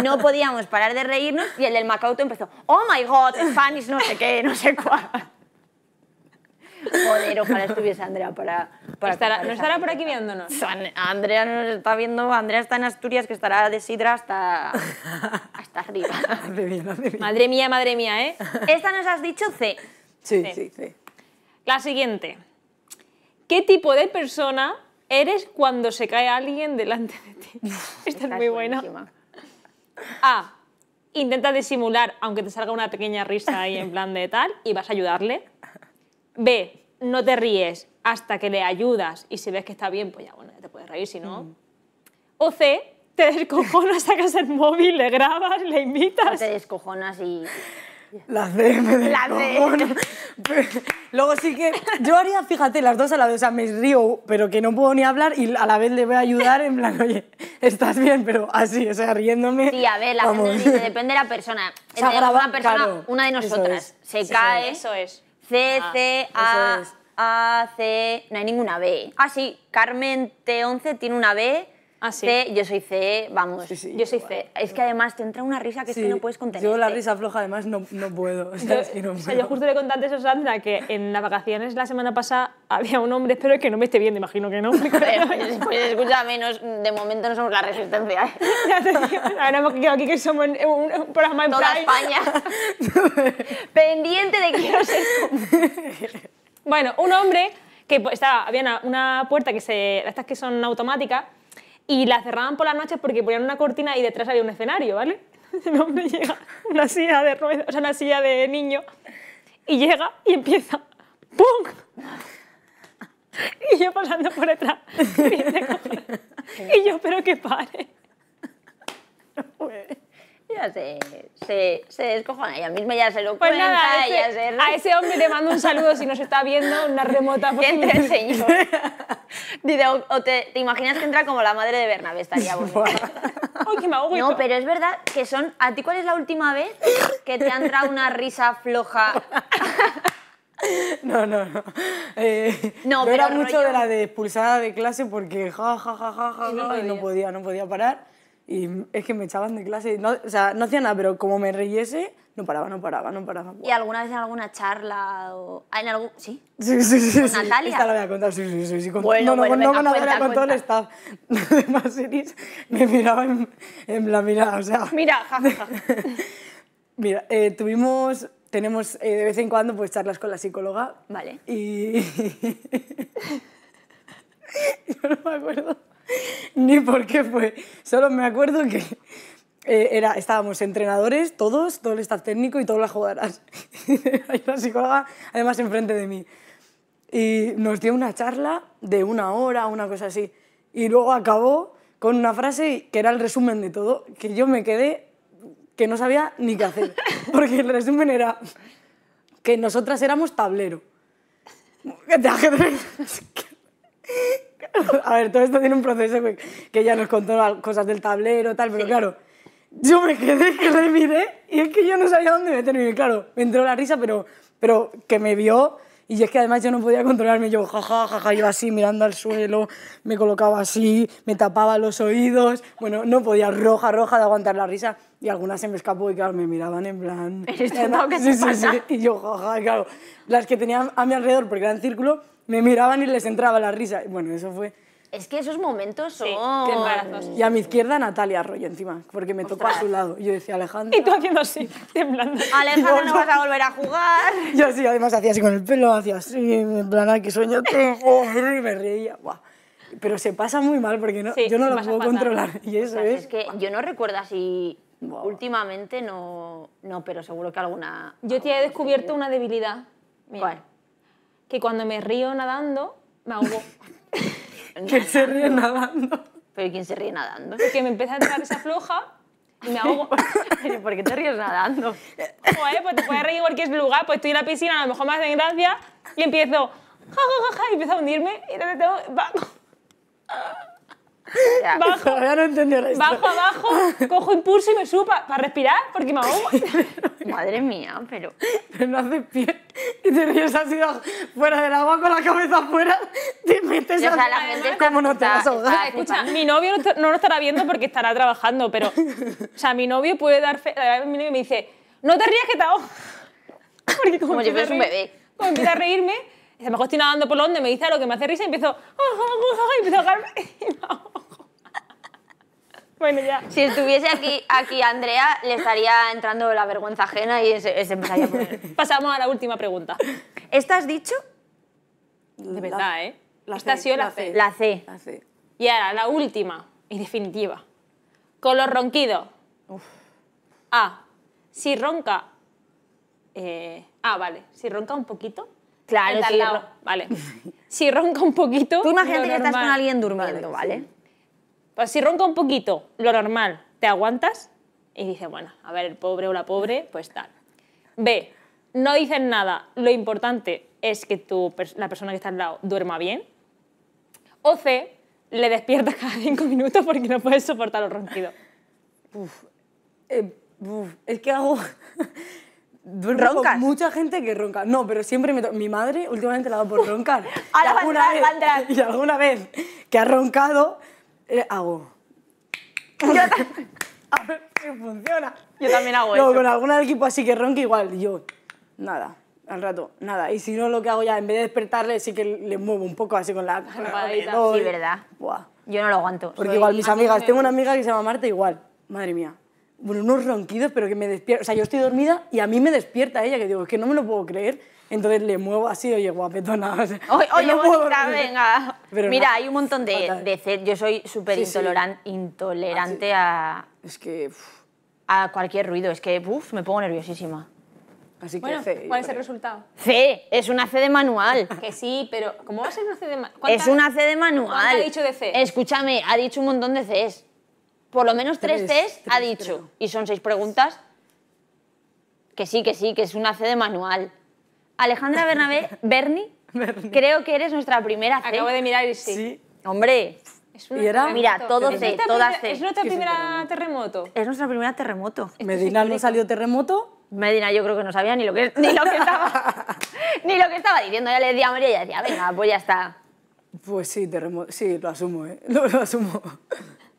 no podíamos parar de reírnos y el del Macauto empezó, oh my god, Spanish, no sé qué, no sé cuál. Joder, ojalá estuviese Andrea para... estará, ¿No estará por aquí viéndonos? Andrea nos está viendo, Andrea está en Asturias, que estará de sidra hasta, arriba. Madre mía, madre mía, ¿eh? Esta nos has dicho C. Sí, sí, sí, La siguiente. ¿Qué tipo de persona eres cuando se cae alguien delante de ti? Esta, es muy buena. A. Intenta disimular, aunque te salga una pequeña risa ahí en plan de tal, y vas a ayudarle. B, no te ríes hasta que le ayudas y si ves que está bien, pues ya bueno, te puedes reír, si no. Mm. O C, te descojonas, sacas el móvil, le grabas, le invitas. te descojonas y... La C, me descojonas. Luego sí que yo haría, fíjate, las dos a la vez, o sea, me río, pero que no puedo ni hablar y a la vez le voy a ayudar en plan, oye, estás bien, pero así, o sea, riéndome. Sí, a ver, depende de la persona. O una persona, una de nosotras, se cae, eso es. C, C, ah, A, A, C. No hay ninguna B. Ah, sí, Carmen T11 tiene una B Ah, sí. yo soy C, vamos. yo soy C. Es que además te entra una risa que es que no puedes contener. Yo la este. risa floja además no, no puedo. yo, justo le conté antes a Sandra que en las vacaciones la semana pasada había un hombre, espero que no me esté bien, imagino que no. pues, pues escúchame, de momento no somos la resistencia. ¿eh? ahora hemos quedado aquí que somos un, programa en Toda España. Pendiente de que quiero se... Bueno, un hombre que pues, estaba, había una, una puerta que se, estas que son automáticas, y la cerraban por las noches porque ponían una cortina y detrás había un escenario, ¿vale? El hombre llega, una silla de ruedas, o sea, una silla de niño, y llega y empieza, ¡pum! Y yo pasando por detrás, y, yo, espero que pare. No puede se, se, descojona, ella misma ya se lo pues cuenta, a, ese, a ese hombre le mando un saludo si nos está viendo, una remota posible. te el señor. Dice, o, te, imaginas que entra como la madre de Bernabé, estaría bonito. no, pero es verdad que son... ¿A ti cuál es la última vez que te ha entrado una risa floja? No, no, no. Eh, no, pero era mucho de la de expulsada de clase porque ja, ja, ja, ja, ja, y no podía, no podía parar. Y es que me echaban de clase, no, o sea, no hacía nada, pero como me reyese, no paraba, no paraba, no paraba. ¿Y alguna vez en alguna charla o en algún sí? Sí, sí, sí. ¿Con Natalia? la voy a contar, sí, sí, sí. sí. Con... Bueno, no, no, bueno, no, venga, no con, todo el staff de más series me miraba en, en la mirada, o sea... Mira, ja, Ja. Mira, eh, tuvimos, tenemos de vez en cuando pues charlas con la psicóloga. Vale. Y... Yo no me acuerdo ni por qué fue. Solo me acuerdo que eh, era, estábamos entrenadores, todos, todo el staff técnico y todas las jugadoras. Hay una psicóloga, además, enfrente de mí. Y nos dio una charla de una hora, una cosa así. Y luego acabó con una frase que era el resumen de todo, que yo me quedé que no sabía ni qué hacer. Porque el resumen era que nosotras éramos tablero. A ver, todo esto tiene un proceso que, ya nos contó cosas del tablero, tal, pero claro, yo me quedé que le miré y es que yo no sabía dónde meterme. Y claro, me entró la risa, pero, pero que me vio y es que además yo no podía controlarme. Yo, jajaja, jaja ja, iba así mirando al suelo, me colocaba así, me tapaba los oídos. Bueno, no podía, roja, roja de aguantar la risa. Y algunas se me escapó y claro, me miraban en plan... ¿Eres que sí, sí, sí. Y yo, jaja, ja, claro. Las que tenían a mi alrededor, porque era en círculo, me miraban y les entraba la risa. Bueno, eso fue... Es que esos momentos son... Sí, qué Y a mi izquierda Natalia Arroyo encima, porque me tocó a su lado. yo decía, Alejandra... Y tú haciendo así, temblando. Alejandra, no vas a volver a jugar. Yo sí, además hacía así con el pelo, hacía así, en plan, qué sueño tengo. Y me reía, Buah. Pero se pasa muy mal porque no, yo no lo puedo controlar. Y eso es... Es que yo no recuerdo así... Últimamente no, no, pero seguro que alguna... Yo te he descubierto una debilidad. Mira que cuando me río nadando, me ahogo. ¿Quién se ríe nadando? ¿Pero quién se ríe nadando? Porque me empieza a entrar esa floja y me ahogo. ¿Pero por qué te ríes nadando? eh? pues te puedes reír porque es lugar, pues estoy en la piscina, a lo mejor más hacen gracia y empiezo, ja, ja, ja, ja, y empiezo a hundirme y entonces tengo... Bajo, Bajo abajo, cojo impulso y me subo para respirar porque me ahogo. Madre mía, pero... Pero no hace pie y te ríes así fuera del agua con la cabeza afuera, te metes la como no te vas a ahogar. Ah, escucha, mi novio no lo estará viendo porque estará trabajando, pero... O sea, mi novio puede dar fe... Mi novio me dice, no te rías que te ahogas. como, yo un bebé. Como empieza a reírme, a lo mejor estoy nadando por donde, me dice algo que me hace risa y empiezo... Ah, ah, y empiezo a ahogarme. Bueno, ya. Si estuviese aquí, aquí Andrea, le estaría entrando la vergüenza ajena y se, empezaría a poner. Pues, pasamos a la última pregunta. ¿Estás dicho? De verdad, ¿eh? Esta ha sido la, C. la C. Y ahora, la última y definitiva. Con los ronquidos. A. Si ronca... Eh, ah, vale. Si ronca un poquito... Claro, Vale. Si ronca un poquito... Tú imagínate que estás con alguien durmiendo, ¿vale? Pues si ronca un poquito, lo normal, te aguantas y dices, bueno, a ver, el pobre o la pobre, pues tal. B, no dices nada, lo importante es que tu, la persona que está al lado duerma bien. O C, le despiertas cada cinco minutos porque no puedes soportar los ronquidos. Eh, uf, es que hago... ¿Roncas? mucha gente que ronca. No, pero siempre me... Mi madre últimamente la ha dado por roncar. y, vez, y alguna vez que ha roncado hago. a ver si funciona. Yo también hago no, Con alguna equipo así que ronque igual, yo, nada. Al rato, nada. Y si no, lo que hago ya, en vez de despertarle, sí que le muevo un poco así con la... sí, verdad. Buah. Yo no lo aguanto. Porque igual mis amigas, tengo una amiga que se llama Marta igual, madre mía. Bueno, unos ronquidos, pero que me despierta. O sea, yo estoy dormida y a mí me despierta ella, que digo, es que no me lo puedo creer entonces le muevo así, oye, guapetona. a sea, oye, oye no venga. Mira, hay un montón de, de Yo soy súper intolerante ah, a... Es que... A cualquier ruido. Es que, uff, me pongo nerviosísima. Así que ¿cuál es el resultado? C, es una C de manual. Que sí, pero ¿cómo va a ser una C de manual? Es una C de manual. ha dicho de C? Escúchame, ha dicho un montón de Cs. Por lo menos tres, Cs ha dicho. Y son seis preguntas. Que sí, que sí, que es una C de manual. Alejandra Bernabé, Bernie, creo que eres nuestra primera C. Acabo de mirar y sí. Hombre. Es una Mira, todo C, todas C. ¿Es nuestra primera terremoto? Es nuestra primera terremoto. ¿Medina no salió terremoto? Medina yo creo que no sabía ni lo que, ni lo que estaba ni lo que estaba diciendo. Ya le decía a María y decía, venga, pues ya está. Pues sí, terremoto. Sí, lo asumo, ¿eh? Lo, asumo.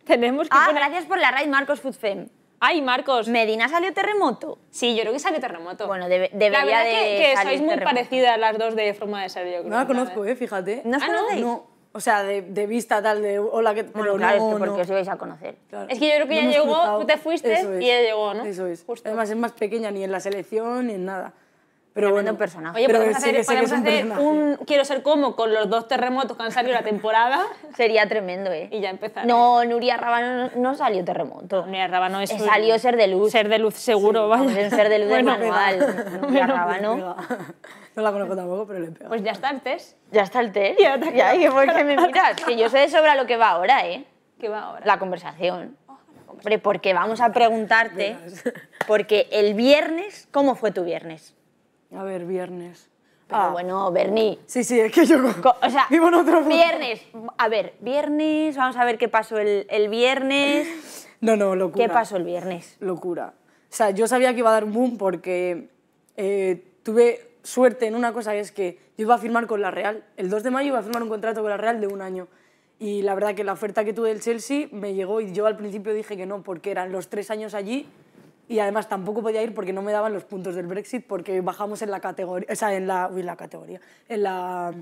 Tenemos que ah, gracias por la raid Marcos Food Femme. Ay, Marcos. ¿Medina salió terremoto? Sí, yo creo que salió terremoto. Bueno, debe, La verdad es que, sois muy parecidas las dos de forma de ser, yo creo. No la conozco, eh, fíjate. ¿No os ah, conocéis? No. O sea, de, vista tal, de hola, que... no, es porque os ibais a conocer. Es que yo creo que ya llegó, tú te fuiste y ella llegó, ¿no? Eso es. Además es más pequeña, ni en la selección ni en nada pero bueno, un personaje. Oye, pero podemos hacer, hacer un, Quiero ser como con los dos terremotos que han salido la temporada. Sería tremendo, ¿eh? Y ya empezar. No, Nuria Rábano no, salió terremoto. Nuria Rábano es. Eh, salió ser de luz. Ser de luz, seguro, sí, Ser de luz bueno, manual. Nuria Rábano. No la conozco tampoco, pero le pego. Pues ya está el test. Ya está el test. Ya, está ya ¿y me miras? que yo sé de sobra lo que va ahora, ¿eh? ¿Qué va ahora? la conversación. Ah, Hombre, porque vamos a preguntarte, porque el viernes, ¿cómo fue tu viernes? A ver, viernes. Pero ah. bueno, Bernie. Sí, sí, es que yo vivo en otro Viernes, a ver, viernes, vamos a ver qué pasó el, viernes. No, no, locura. ¿Qué pasó el viernes? Locura. O sea, yo sabía que iba a dar un boom porque eh, tuve suerte en una cosa que es que yo iba a firmar con la Real. El 2 de mayo iba a firmar un contrato con la Real de un año. Y la verdad que la oferta que tuve del Chelsea me llegó y yo al principio dije que no, porque eran los tres años allí y además tampoco podía ir porque no me daban los puntos del Brexit porque bajamos en la categoría, o sea, en la, uy, la categoría, en la,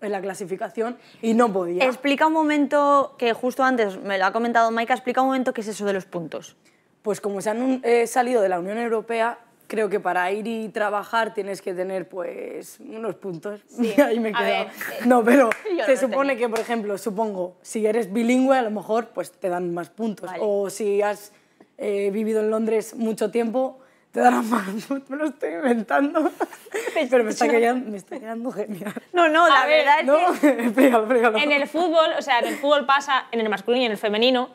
en la clasificación y no podía. Explica un momento que justo antes me lo ha comentado Maika, explica un momento qué es eso de los puntos. Pues como se han salido de la Unión Europea, creo que para ir y trabajar tienes que tener pues unos puntos. y Ahí me he no, pero se supone que, por ejemplo, supongo, si eres bilingüe a lo mejor pues te dan más puntos o si has he vivido en Londres mucho tiempo, te darás más. Me lo estoy inventando. Pero me está, quedando, me está quedando genial. No, no, la verdad es que. En el fútbol, o sea, en el fútbol pasa, en el masculino y en el femenino,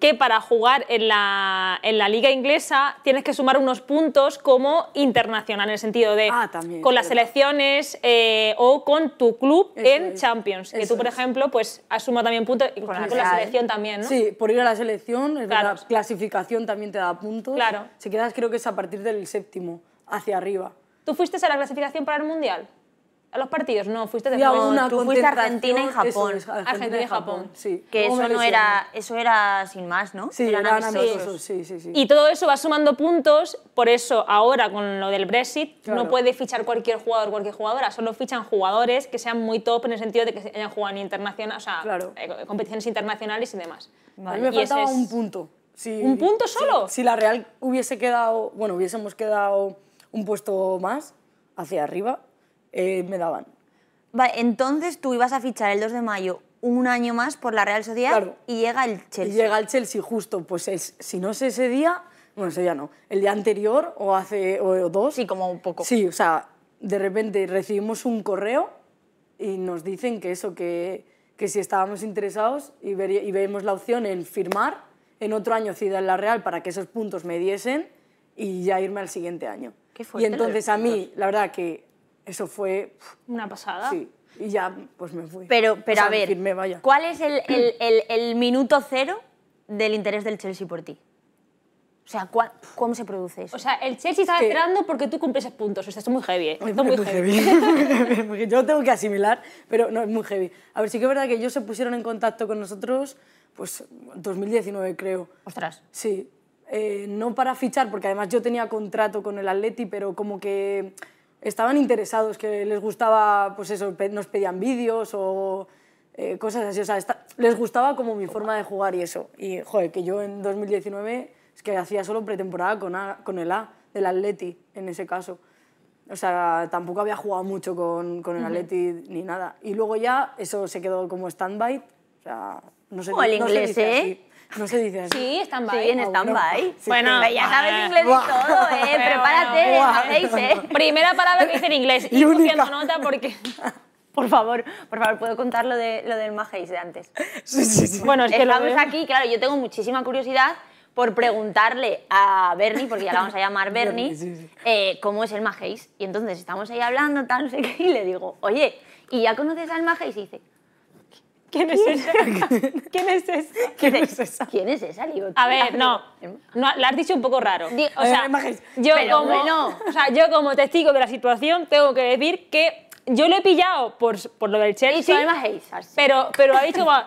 que para jugar en la, en la, liga inglesa tienes que sumar unos puntos como internacional, en el sentido de ah, con las selecciones eh, o con tu club en Champions. Que tú, por ejemplo, pues has sumado también puntos con, la, selección también, Sí, por ir a la selección, la clasificación también te da puntos. Claro. Si quedas, creo que es a partir del séptimo, hacia arriba. ¿Tú fuiste a la clasificación para el Mundial? A los partidos no, fuiste de no, tú fuiste a Argentina y Japón. Argentina, y Japón, sí. Que eso no era, eso era sin más, ¿no? Sí, eran, eran Y todo eso va sumando puntos, por eso ahora con lo del Brexit no puede fichar cualquier jugador, cualquier jugadora, solo fichan jugadores que sean muy top en el sentido de que hayan jugado en internacional, eh, competiciones internacionales y demás. A mí me faltaba un punto. ¿Un punto solo? Si, si la Real hubiese quedado, bueno, hubiésemos quedado un puesto más hacia arriba, eh, me daban. entonces tú ibas a fichar el 2 de mayo un año más por la Real Sociedad y llega el Chelsea. Y llega el Chelsea justo, pues si no es ese día, bueno, ese día no, el día anterior o hace o, dos. Sí, como un poco. Sí, o sea, de repente recibimos un correo y nos dicen que eso, que, que si estábamos interesados y, ver, y vemos la opción en firmar en otro año Ciudad en la Real para que esos puntos me diesen y ya irme al siguiente año. Qué fuerte, y entonces a mí, la verdad que eso fue... Una pasada. Sí, y ya pues me fui. Pero, pero a ver, ¿cuál es el, el, el, minuto cero del interés del Chelsea por ti? O sea, ¿cómo se produce eso? O sea, el Chelsea está esperando porque tú cumples puntos. O sea, es muy heavy, ¿eh? Muy, muy, heavy. Yo yo tengo que asimilar, pero no, es muy heavy. A ver, sí que es verdad que ellos se pusieron en contacto con nosotros, pues, 2019, creo. Ostras. Sí. Eh, no para fichar, porque además yo tenía contrato con el Atleti, pero como que estaban interesados, que les gustaba, pues eso, nos pedían vídeos o eh, cosas así. O sea, les gustaba como mi forma de jugar y eso. Y, joder, que yo en 2019 es que hacía solo pretemporada con, con el A del Atleti, en ese caso. O sea, tampoco había jugado mucho con, con el Atleti ni nada. Y luego ya eso se quedó como stand-by. O sea, no sé. O el inglés, ¿eh? No se dice así. Sí, están by Sí, en by bueno, ya ah, sabes inglés y todo, eh, Prepárate, Primera palabra que dice en inglés. Y, nota porque... Por favor, por favor, ¿puedo contar lo, de, lo del Majeis de antes? Sí, sí, Bueno, es que Estamos aquí, claro, yo tengo muchísima curiosidad por preguntarle a Bernie, porque ya la vamos a llamar Bernie, eh, cómo es el Majeis. Y entonces estamos ahí hablando, tal, no sé qué, y le digo, oye, ¿y ya conoces al Majeis? Y dice, ¿Quién es esa? ¿Quién es esa? ¿Quién es esa? ¿Quién es esa? A ver, no, em. no, la has dicho un poco raro. O sea, yo como, yo como testigo de la situación tengo que decir que yo lo he pillado por, por lo del Chelsea. Y tú, es así. Pero, pero ha dicho, más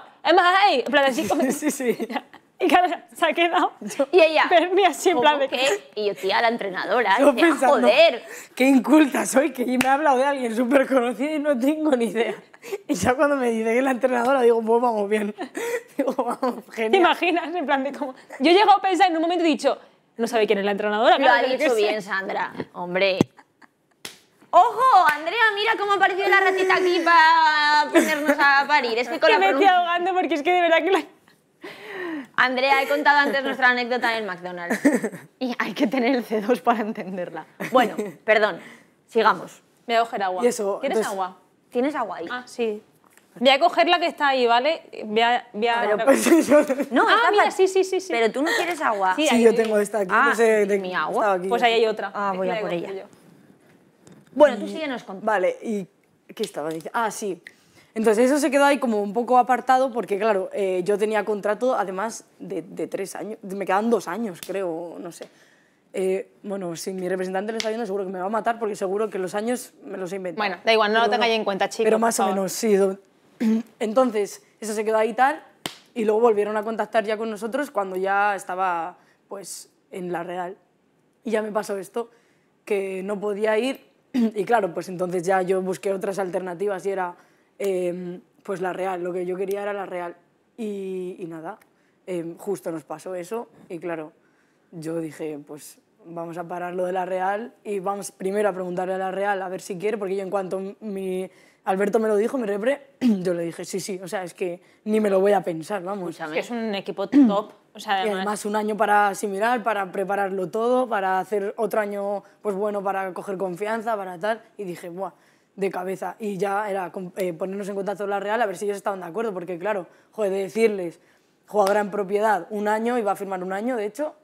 hey. en plan así. Sí, sí. Y se ha quedado. y ella. Y yo, tía, la entrenadora. Yo joder. Qué inculta soy, que me ha hablado de alguien súper conocido y no tengo ni idea. Y ya cuando me dice que es la entrenadora, digo, pues vamos bien. Digo, vamos, genial. imaginas? En plan de como. Yo he llegado a pensar en un momento he dicho, no sabe quién es la entrenadora. Lo ha dicho bien, Sandra. Hombre. ¡Ojo! Andrea, mira cómo ha aparecido la ratita aquí para ponernos a parir. Es que con que me estoy ahogando porque es que de verdad que la Andrea, he contado antes nuestra anécdota en McDonald's. Y hay que tener el C2 para entenderla. Bueno, perdón, sigamos. Voy a coger agua. ¿Quieres agua? ¿Tienes agua ahí? Ah, sí. Voy a coger la que está ahí, ¿vale? Voy a... Pues, no, ah, mira, sí, sí, sí, sí. Pero tú no quieres agua. Sí, yo tengo esta aquí. Ah, mi agua. Pues ahí hay otra. Ah, voy a por ella. Bueno, tú nos contando. Vale, ¿y qué estaba diciendo? Ah, sí. Entonces eso se quedó ahí como un poco apartado porque, claro, eh, yo tenía contrato además de, tres años, me quedan dos años, creo, no sé. Eh, bueno, si mi representante lo está viendo, seguro que me va a matar porque seguro que los años me los he inventado. Bueno, da igual, no lo tengáis en cuenta, chicos. Pero más o menos, sí. Entonces, eso se quedó ahí tal y luego volvieron a contactar ya con nosotros cuando ya estaba, pues, en La Real. Y ya me pasó esto, que no podía ir y claro, pues entonces ya yo busqué otras alternativas y era Em, pues la real, lo que yo quería era la real. Y, nada, em, justo nos pasó eso y claro, yo dije, pues vamos a parar lo de la real y vamos primero a preguntarle a la real a ver si quiere, porque yo en cuanto mi Alberto me lo dijo, me repre, yo le dije, sí, sí, o sea, es que ni me lo voy a pensar, vamos. Es es un equipo top. O sea, además... un año para asimilar, para prepararlo todo, para hacer otro año, pues bueno, para coger confianza, para tal. Y dije, buah, de cabeza y ya era eh, ponernos en contacto con la Real a ver si ellos estaban de acuerdo, porque claro, joder, de decirles, juega en propiedad un año, iba a firmar un año, de hecho.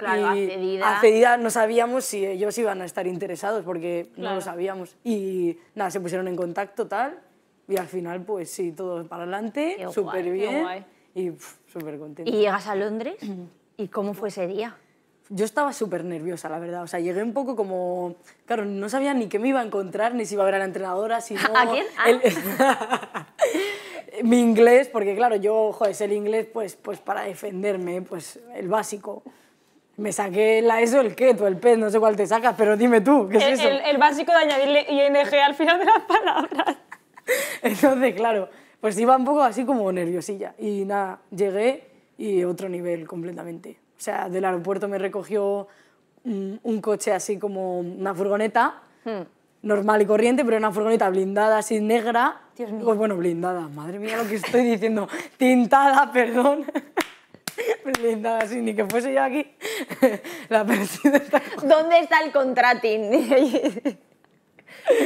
y accedida no sabíamos si ellos iban a estar interesados, porque no lo sabíamos. Y nada, se pusieron en contacto, tal, y al final, pues sí, todo para adelante, súper bien. Y súper contento. ¿Y llegas a Londres? Mm. ¿Y cómo fue ese día? yo estaba súper nerviosa, la verdad. O sea, llegué un poco como... Claro, no sabía ni qué me iba a encontrar, ni si iba a ver a la entrenadora, si ¿A quién? ¿Ah? Mi inglés, porque claro, yo, joder, el inglés, pues, pues para defenderme, pues el básico. Me saqué la ESO, el keto, el pez, no sé cuál te sacas, pero dime tú, ¿qué es el, eso? el básico de añadirle ING al final de las palabras. Entonces, claro, pues iba un poco así como nerviosilla. Y nada, llegué y otro nivel completamente. O sea, del aeropuerto me recogió un, coche así como una furgoneta, hmm. normal y corriente, pero una furgoneta blindada así negra. Dios mío. Pues bueno, blindada, madre mía lo que estoy diciendo. Tintada, perdón. blindada, así, ni que fuese yo aquí. La ¿Dónde está el contratín?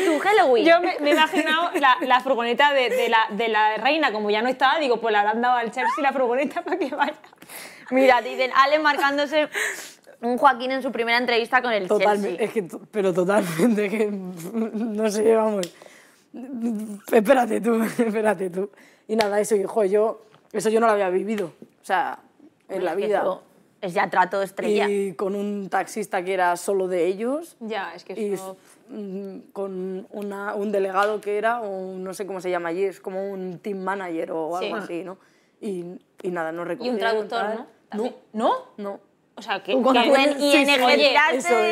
tu Halloween. Yo me, he imaginado la, furgoneta de, la, de, la, reina, como ya no estaba, digo, pues la han dado al Chelsea la furgoneta para que vaya. Mira, dicen, Ale marcándose un Joaquín en su primera entrevista con el totalmente, Es que, pero totalmente, que no sé, vamos. Espérate tú, espérate tú. Y nada, eso, hijo, yo, eso yo no lo había vivido, o sea, en la vida. Es ya trato estrella. Y con un taxista que era solo de ellos. Ya, es que eso... Y mm, con un delegado que era, o no sé cómo se llama allí, es como un team manager o algo así, ¿no? Y, y, nada, no recuerdo. Y un traductor, ¿no? ¿No? ¿No? No. O sea, que, y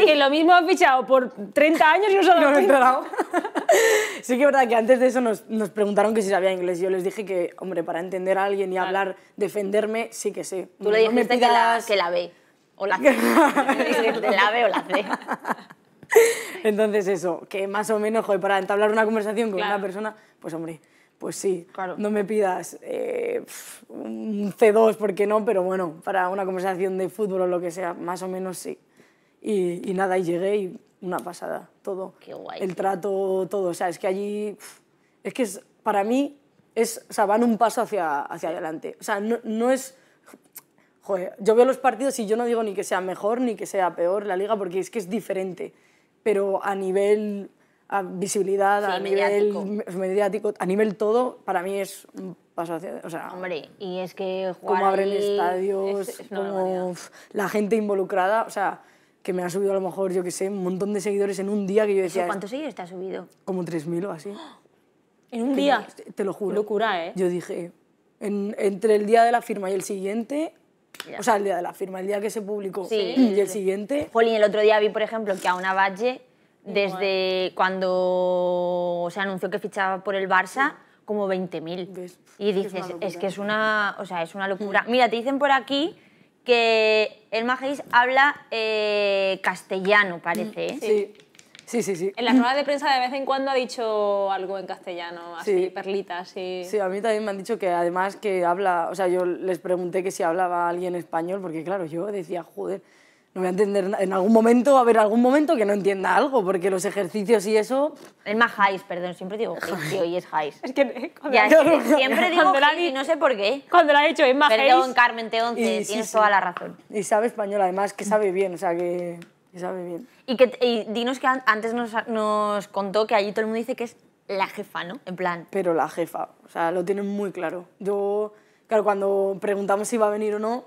que lo mismo ha fichado por 30 años y no se he enterado. sí que es verdad que antes de eso nos, preguntaron que si sabía inglés y yo les dije que, hombre, para entender a alguien y hablar, defenderme, sí que sé. Tú le dijiste que, la, ve o la C. la ve o la C. Entonces eso, que más o menos, joder, para entablar una conversación con una persona, pues hombre, pues sí, no me pidas eh, un C2 porque no, pero bueno, para una conversación de fútbol o lo que sea, más o menos sí. Y, nada, y llegué y una pasada, todo. El trato, todo. O sea, es que allí, es que para mí, es, o sea, van un paso hacia, hacia adelante. O sea, no, no es... Joder, yo veo los partidos y yo no digo ni que sea mejor ni que sea peor la liga porque es que es diferente, pero a nivel a visibilidad, a nivel mediático. a nivel todo, para mí es un paso hacia... O sea, Hombre, y es que jugar Cómo abren estadios, como la gente involucrada, o sea, que me ha subido a lo mejor, yo qué sé, un montón de seguidores en un día que yo decía... ¿Cuántos seguidores te ha subido? Como 3.000 o así. ¿En un día? te lo juro. Locura, ¿eh? Yo dije, entre el día de la firma y el siguiente, O sea, el día de la firma, el día que se publicó y el siguiente. Jolín, el otro día vi, por ejemplo, que a una Valle desde cuando se anunció que fichaba por el Barça, como 20.000. Y dices, es, que es una, o sea, es una mm. locura. Mira, te dicen por aquí que el Majadís habla eh, castellano, mm. parece. ¿eh? Sí. Sí, sí, sí. En las ruedas de prensa de vez en cuando ha dicho algo en castellano, así, sí. Sí, a mí también me han dicho que además que habla, o sea, yo les pregunté que si hablaba alguien español, porque claro, yo decía, joder, no voy a entender en algún momento, va a haber algún momento que no entienda algo, porque los ejercicios y eso... Es más highs, perdón, siempre digo highs, y es highs. Es que eh, siempre digo highs y no sé por qué. Cuando la ha hecho es más highs. Perdón, Carmen, te once, tienes toda la razón. Y sabe español, además, que sabe bien, o sea, que, sabe bien. Y, que, y dinos que antes nos, nos contó que allí todo el mundo dice que es la jefa, ¿no? En plan... Pero la jefa, o sea, lo tienen muy claro. Yo, claro, cuando preguntamos si iba a venir o no,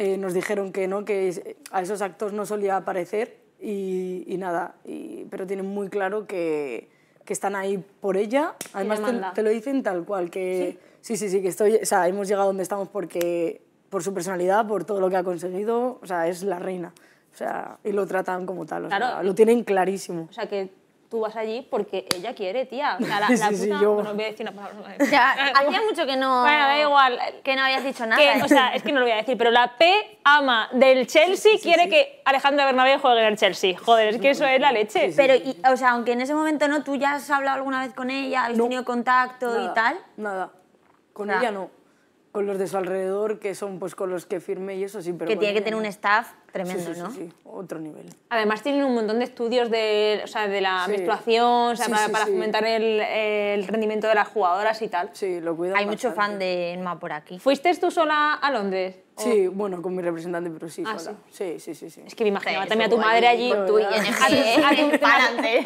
eh, nos dijeron que no, que eh, a esos actos no solía aparecer y, nada, y, pero tienen muy claro que, que están ahí por ella. Además te, lo dicen tal cual, que ¿Sí? ¿Sí? sí, que estoy, o sea, hemos llegado donde estamos porque por su personalidad, por todo lo que ha conseguido, o sea, es la reina. O sea, y lo tratan como tal, lo tienen clarísimo. O sea, que tú vas allí porque ella quiere, tía. O sea, la, puta, sí, voy a decir una palabra. hacía mucho que no... Bueno, igual. Que no habías dicho nada. o sea, es que no lo voy a decir, pero la P ama del Chelsea quiere que Alejandra Bernabé juegue en el Chelsea. Joder, es que eso es la leche. Pero, o sea, aunque en ese momento no, ¿tú ya has hablado alguna vez con ella? has tenido contacto y tal? Nada, con ella no. Con los de su alrededor, que son pues con los que firme y eso sí, pero... Que tiene que tener un staff Tremendo, ¿no? Sí, sí, otro nivel. Además tienen un montón de estudios de, de la menstruación, o sea, para, fomentar el, rendimiento de las jugadoras y tal. Sí, lo cuidan Hay mucho fan de Enma por aquí. ¿Fuiste tú sola a Londres? Sí, bueno, con mi representante, pero sí, ah, sola. Sí. Sí, sí, sí, Es que me imaginaba también a tu madre allí. Tú y eh,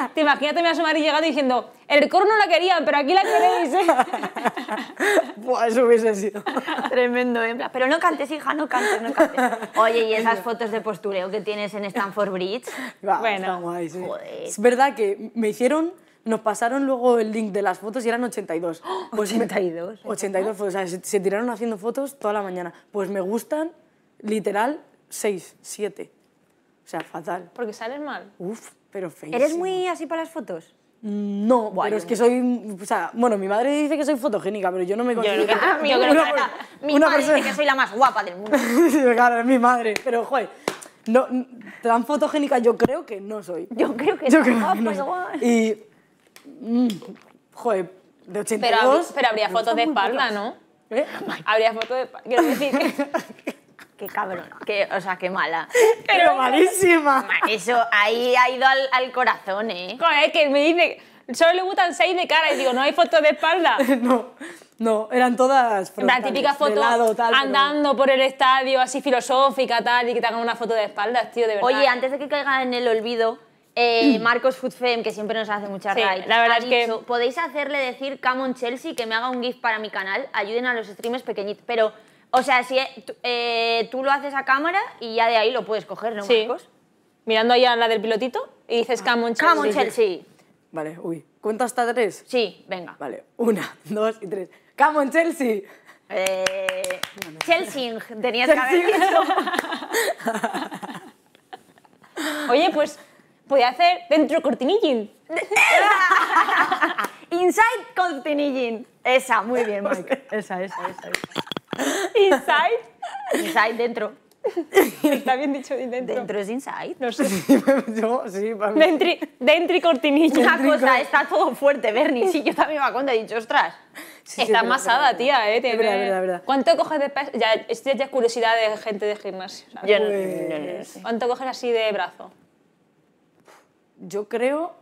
Te imagínate a su madre llegando diciendo, el coro no la querían, pero aquí la queréis. eso hubiese sido. Tremendo, ¿eh? Pero no cantes, hija, no cantes, no cantes. Oye, y esas fotos de postureo que tienes en Stanford Bridge. bueno, Joder. Es verdad que me hicieron, nos pasaron luego el link de las fotos y eran 82. Pues 82. 82 fotos, o sea, se, tiraron haciendo fotos toda la mañana. Pues me gustan, literal, 6, 7. O sea, fatal. Porque sales mal. Uf, pero feísimo. ¿Eres muy así para las fotos? No, bueno, pero es que soy. O sea, bueno, mi madre dice que soy fotogénica, pero yo no me considero. Yo creo que, mi madre dice que soy la más guapa del mundo. claro, es mi madre, pero joder. No, tan fotogénica yo creo que no soy. Yo creo que, yo guapa, que no soy. Y. Mm, joder, de 82. Pero, pero habría fotos de espalda, ¿no? ¿Eh? Habría fotos de espalda. Quiero decir. qué cabrona, o sea, qué mala. Pero malísima. Eso ahí ha ido al, corazón, ¿eh? es que me dice, solo le gustan seis de cara y digo, no hay fotos de espalda. no. No, eran todas La típica foto andando por el estadio, así filosófica, tal, y que te hagan una foto de espaldas, tío, de verdad. Oye, antes de que caiga en el olvido, eh, Marcos futfem que siempre nos hace mucha sí, la verdad es que... podéis hacerle decir Camon Chelsea que me haga un GIF para mi canal, ayuden a los streamers pequeñitos, pero o sea, si eh, eh, tú lo haces a cámara y ya de ahí lo puedes coger, ¿no, sí. Mirando ahí a la del pilotito y dices ah. Come Chelsea. Chelsea. Vale, uy. ¿Cuenta hasta tres? Sí, venga. Vale, una, dos y tres. Camon Chelsea. Eh, Chelsea, tenías que haber Oye, pues podía hacer dentro cortinillín. Inside cortinillín. Esa, muy bien, Mike. esa, esa. esa. Inside. Inside dentro. Está bien dicho dentro. Dentro es inside. No sé. yo, sí, para mí. Dentri, dentri cortinilla. Una cosa, está todo fuerte, Bernie. Sí, yo también me acuerdo, he dicho, ostras. está masada, amasada, tía, eh. Verdad, ¿Cuánto coges de peso? Ya, esto ya es curiosidad de gente de gimnasio. no, pues, ¿Cuánto coges así de brazo? Yo creo.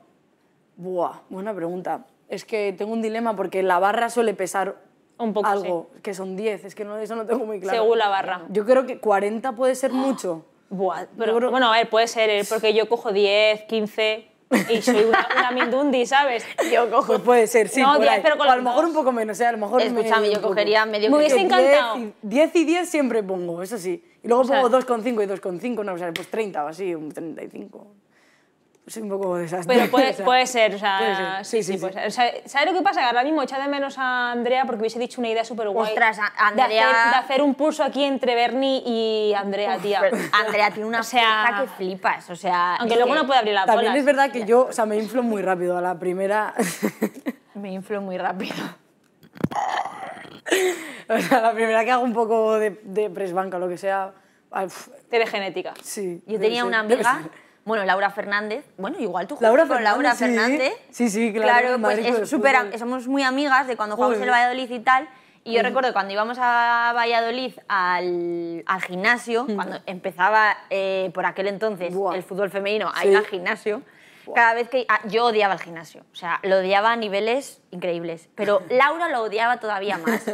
Buah, buena pregunta. Es que tengo un dilema porque la barra suele pesar un poco, algo, que son 10, es que no, eso no tengo muy claro. Según la barra. Yo creo que 40 puede ser mucho. Bueno, a ver, puede ser, ¿eh? porque yo cojo 10, 15 y soy una, una mindundi, ¿sabes? Yo cojo... Pues puede ser, sí, o a lo mejor un poco menos, o ¿eh? sea, a lo mejor... Escúchame, mucho. yo cogería medio... Me hubiese encantado. 10 y, 10 siempre pongo, eso sí. Y luego pongo 2,5 y 2,5, no, o sea, pues 30 o así, un 35 soy un poco desastre. Pero puede, ser, o sea, sí, sí, sí, ¿Sabes lo que pasa? ahora mismo echa de menos a Andrea porque hubiese dicho una idea súper guay. Ostras, Andrea... De hacer, un pulso aquí entre Bernie y Andrea, tía. Andrea tiene una o sea, que flipas, o sea... Aunque luego no puede abrir la También es verdad que yo, o sea, me inflo muy rápido a la primera... me inflo muy rápido. o sea, la primera que hago un poco de, de press banca, lo que sea... Ah, Telegenética. genética. Sí. Yo tenía una amiga bueno, Laura Fernández, bueno, igual tú Laura con Laura Fernández. Sí, sí, claro. Claro, pues somos muy amigas de cuando jugamos en Valladolid y tal. Y yo recuerdo cuando íbamos a Valladolid al, al gimnasio, mm. cuando empezaba eh, por aquel entonces el fútbol femenino a ir al gimnasio, cada vez que... Ah, yo odiaba el gimnasio, o sea, lo odiaba a niveles increíbles, pero Laura lo odiaba todavía más.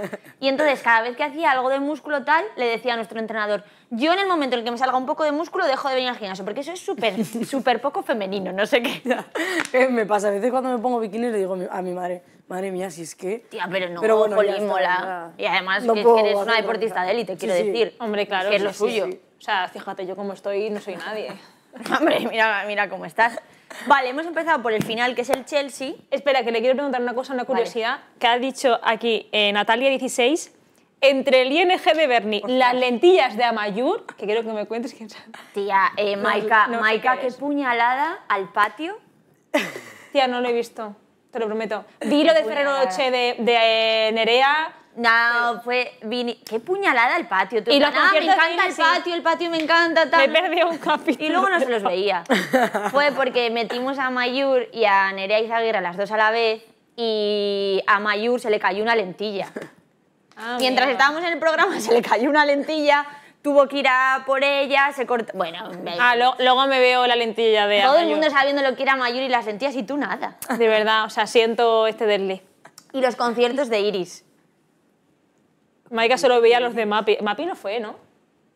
Y entonces, cada vez que hacía algo de músculo tal, le decía a nuestro entrenador, yo en el momento en el que me salga un poco de músculo dejo de venir al gimnasio, porque eso es súper, súper poco femenino, no sé qué. Eh, me pasa, a veces cuando me pongo bikini le digo a mi madre, madre mía, si es que... Tía, pero no, bueno, mola. Y además que, eres una deportista de élite, quiero decir. Hombre, claro, que es lo suyo. O sea, fíjate, yo como estoy no soy nadie. Hombre, mira, mira cómo estás. Vale, hemos empezado por el final, que es el Chelsea. Espera, que le quiero preguntar una cosa, una curiosidad. Que ha dicho aquí eh, Natalia 16, entre el ING de Bernie, las lentillas de Amayur, que quiero que me cuentes quién sabe. Tía, eh, Maika, Maika qué, puñalada al patio. Tía, no lo he visto, te lo prometo. Vi lo de Ferrero de, de eh, Nerea, no, fue. Vine, qué puñalada el patio. y los ah, me encanta el patio, el patio me encanta. Tal. Me perdí un capítulo. Y luego no se los veía. fue porque metimos a Mayur y a Nerea Izaguirre las dos a la vez y a Mayur se le cayó una lentilla. Ah, Mientras estábamos en el programa se le cayó una lentilla tuvo que ir a por ella, se cortó... Bueno, ah, luego me veo la lentilla de... Todo el mundo sabiendo lo que era Mayur y las lentillas y tú nada. De verdad, o sea, siento este desliz. Y los conciertos de Iris. Maika solo veía a los de Mapi. Mapi no fue, ¿no?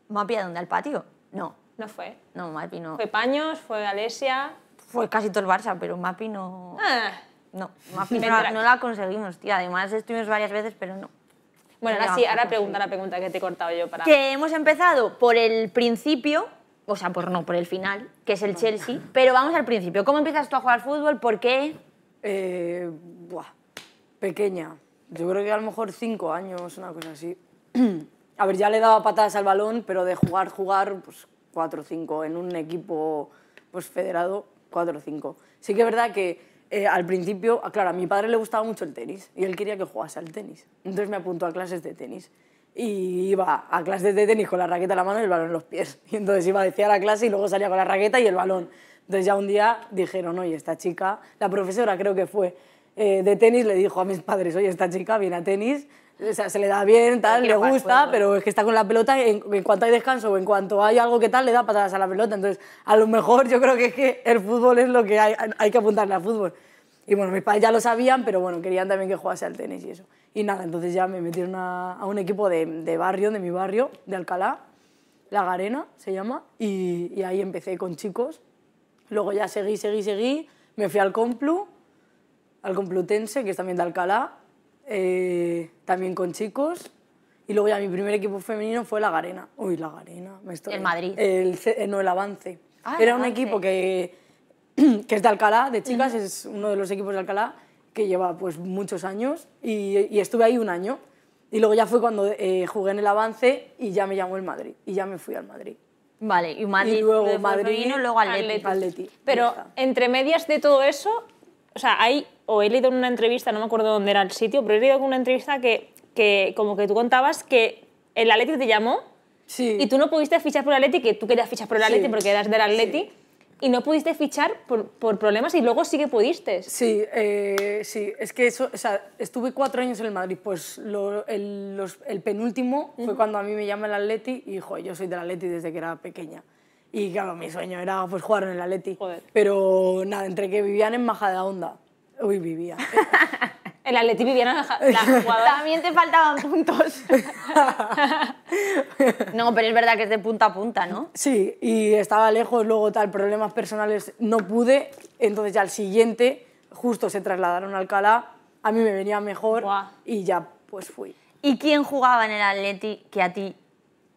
¿Mapi a dónde? ¿Al patio? No. No fue. No, Mapi no. Fue Paños, fue Alesia. Fue casi todo el Barça, pero Mapi no. Ah. No, Mapi no, la, conseguimos, tío. Además estuvimos varias veces, pero no. Bueno, ahora sí, ahora pregunta la pregunta que te he cortado yo para... Que hemos empezado por el principio, o sea, por no, por el final, que es el Chelsea, pero vamos al principio. ¿Cómo empiezas tú a jugar fútbol? ¿Por qué? Eh, buah, pequeña. Yo creo que a lo mejor cinco años, una cosa así. A ver, ya le daba patadas al balón, pero de jugar, jugar, pues cuatro o cinco. En un equipo pues, federado, cuatro o cinco. Sí que es verdad que eh, al principio, ah, claro, a mi padre le gustaba mucho el tenis y él quería que jugase al tenis. Entonces me apuntó a clases de tenis. Y iba a clases de tenis con la raqueta en la mano y el balón en los pies. Y entonces iba decía a la clase y luego salía con la raqueta y el balón. Entonces ya un día dijeron, oye, esta chica, la profesora creo que fue, eh, de tenis le dijo a mis padres, oye, esta chica viene a tenis, sea, se le da bien, tal, le gusta, pero es que está con la pelota, en, en, cuanto hay descanso o en cuanto hay algo que tal, le da patadas a la pelota. Entonces, a lo mejor yo creo que es que el fútbol es lo que hay, hay que apuntarle al fútbol. Y bueno, mis padres ya lo sabían, pero bueno, querían también que jugase al tenis y eso. Y nada, entonces ya me metieron a, un equipo de, barrio, de mi barrio, de Alcalá, La Garena se llama, y, y ahí empecé con chicos. Luego ya seguí, seguí, seguí, me fui al Complu, al Complutense, que es también de Alcalá, eh, también con chicos. Y luego ya mi primer equipo femenino fue la Garena. Uy, la Garena. Me estoy... El Madrid. Eh, no, el Avance. Ah, Era un equipo que, que es de Alcalá, de chicas, es uno de los equipos de Alcalá que lleva pues muchos años y, estuve ahí un año. Y luego ya fue cuando eh, jugué en el Avance y ya me llamó el Madrid y ya me fui al Madrid. Vale, y, Madrid, y luego Madrid, luego Atleti. Pero entre medias de todo eso, o sea, hay, o he leído en una entrevista, no me acuerdo dónde era el sitio, pero he leído en una entrevista que, que como que tú contabas que el Atleti te llamó sí. y tú no pudiste fichar por el Atleti, que tú querías fichar por el Atleti porque eras del Atleti. Y no pudiste fichar por, problemas y luego sí que pudiste. Sí, eh, sí, es que eso, o sea, estuve cuatro años en el Madrid, pues el, penúltimo fue cuando a mí me llama el Atleti y, joder, yo soy del Atleti desde que era pequeña. Y claro, mi sueño era pues, jugar en el Atleti. Pero nada, entre que vivían en Majadahonda... de Onda. hoy vivía. el Atleti vivían en Maja También te faltaban puntos. no, pero es verdad que es de punta a punta, ¿no? Sí, y estaba lejos, luego tal, problemas personales, no pude. Entonces ya al siguiente, justo se trasladaron a Alcalá, a mí me venía mejor y ya pues fui. ¿Y quién jugaba en el Atleti que a ti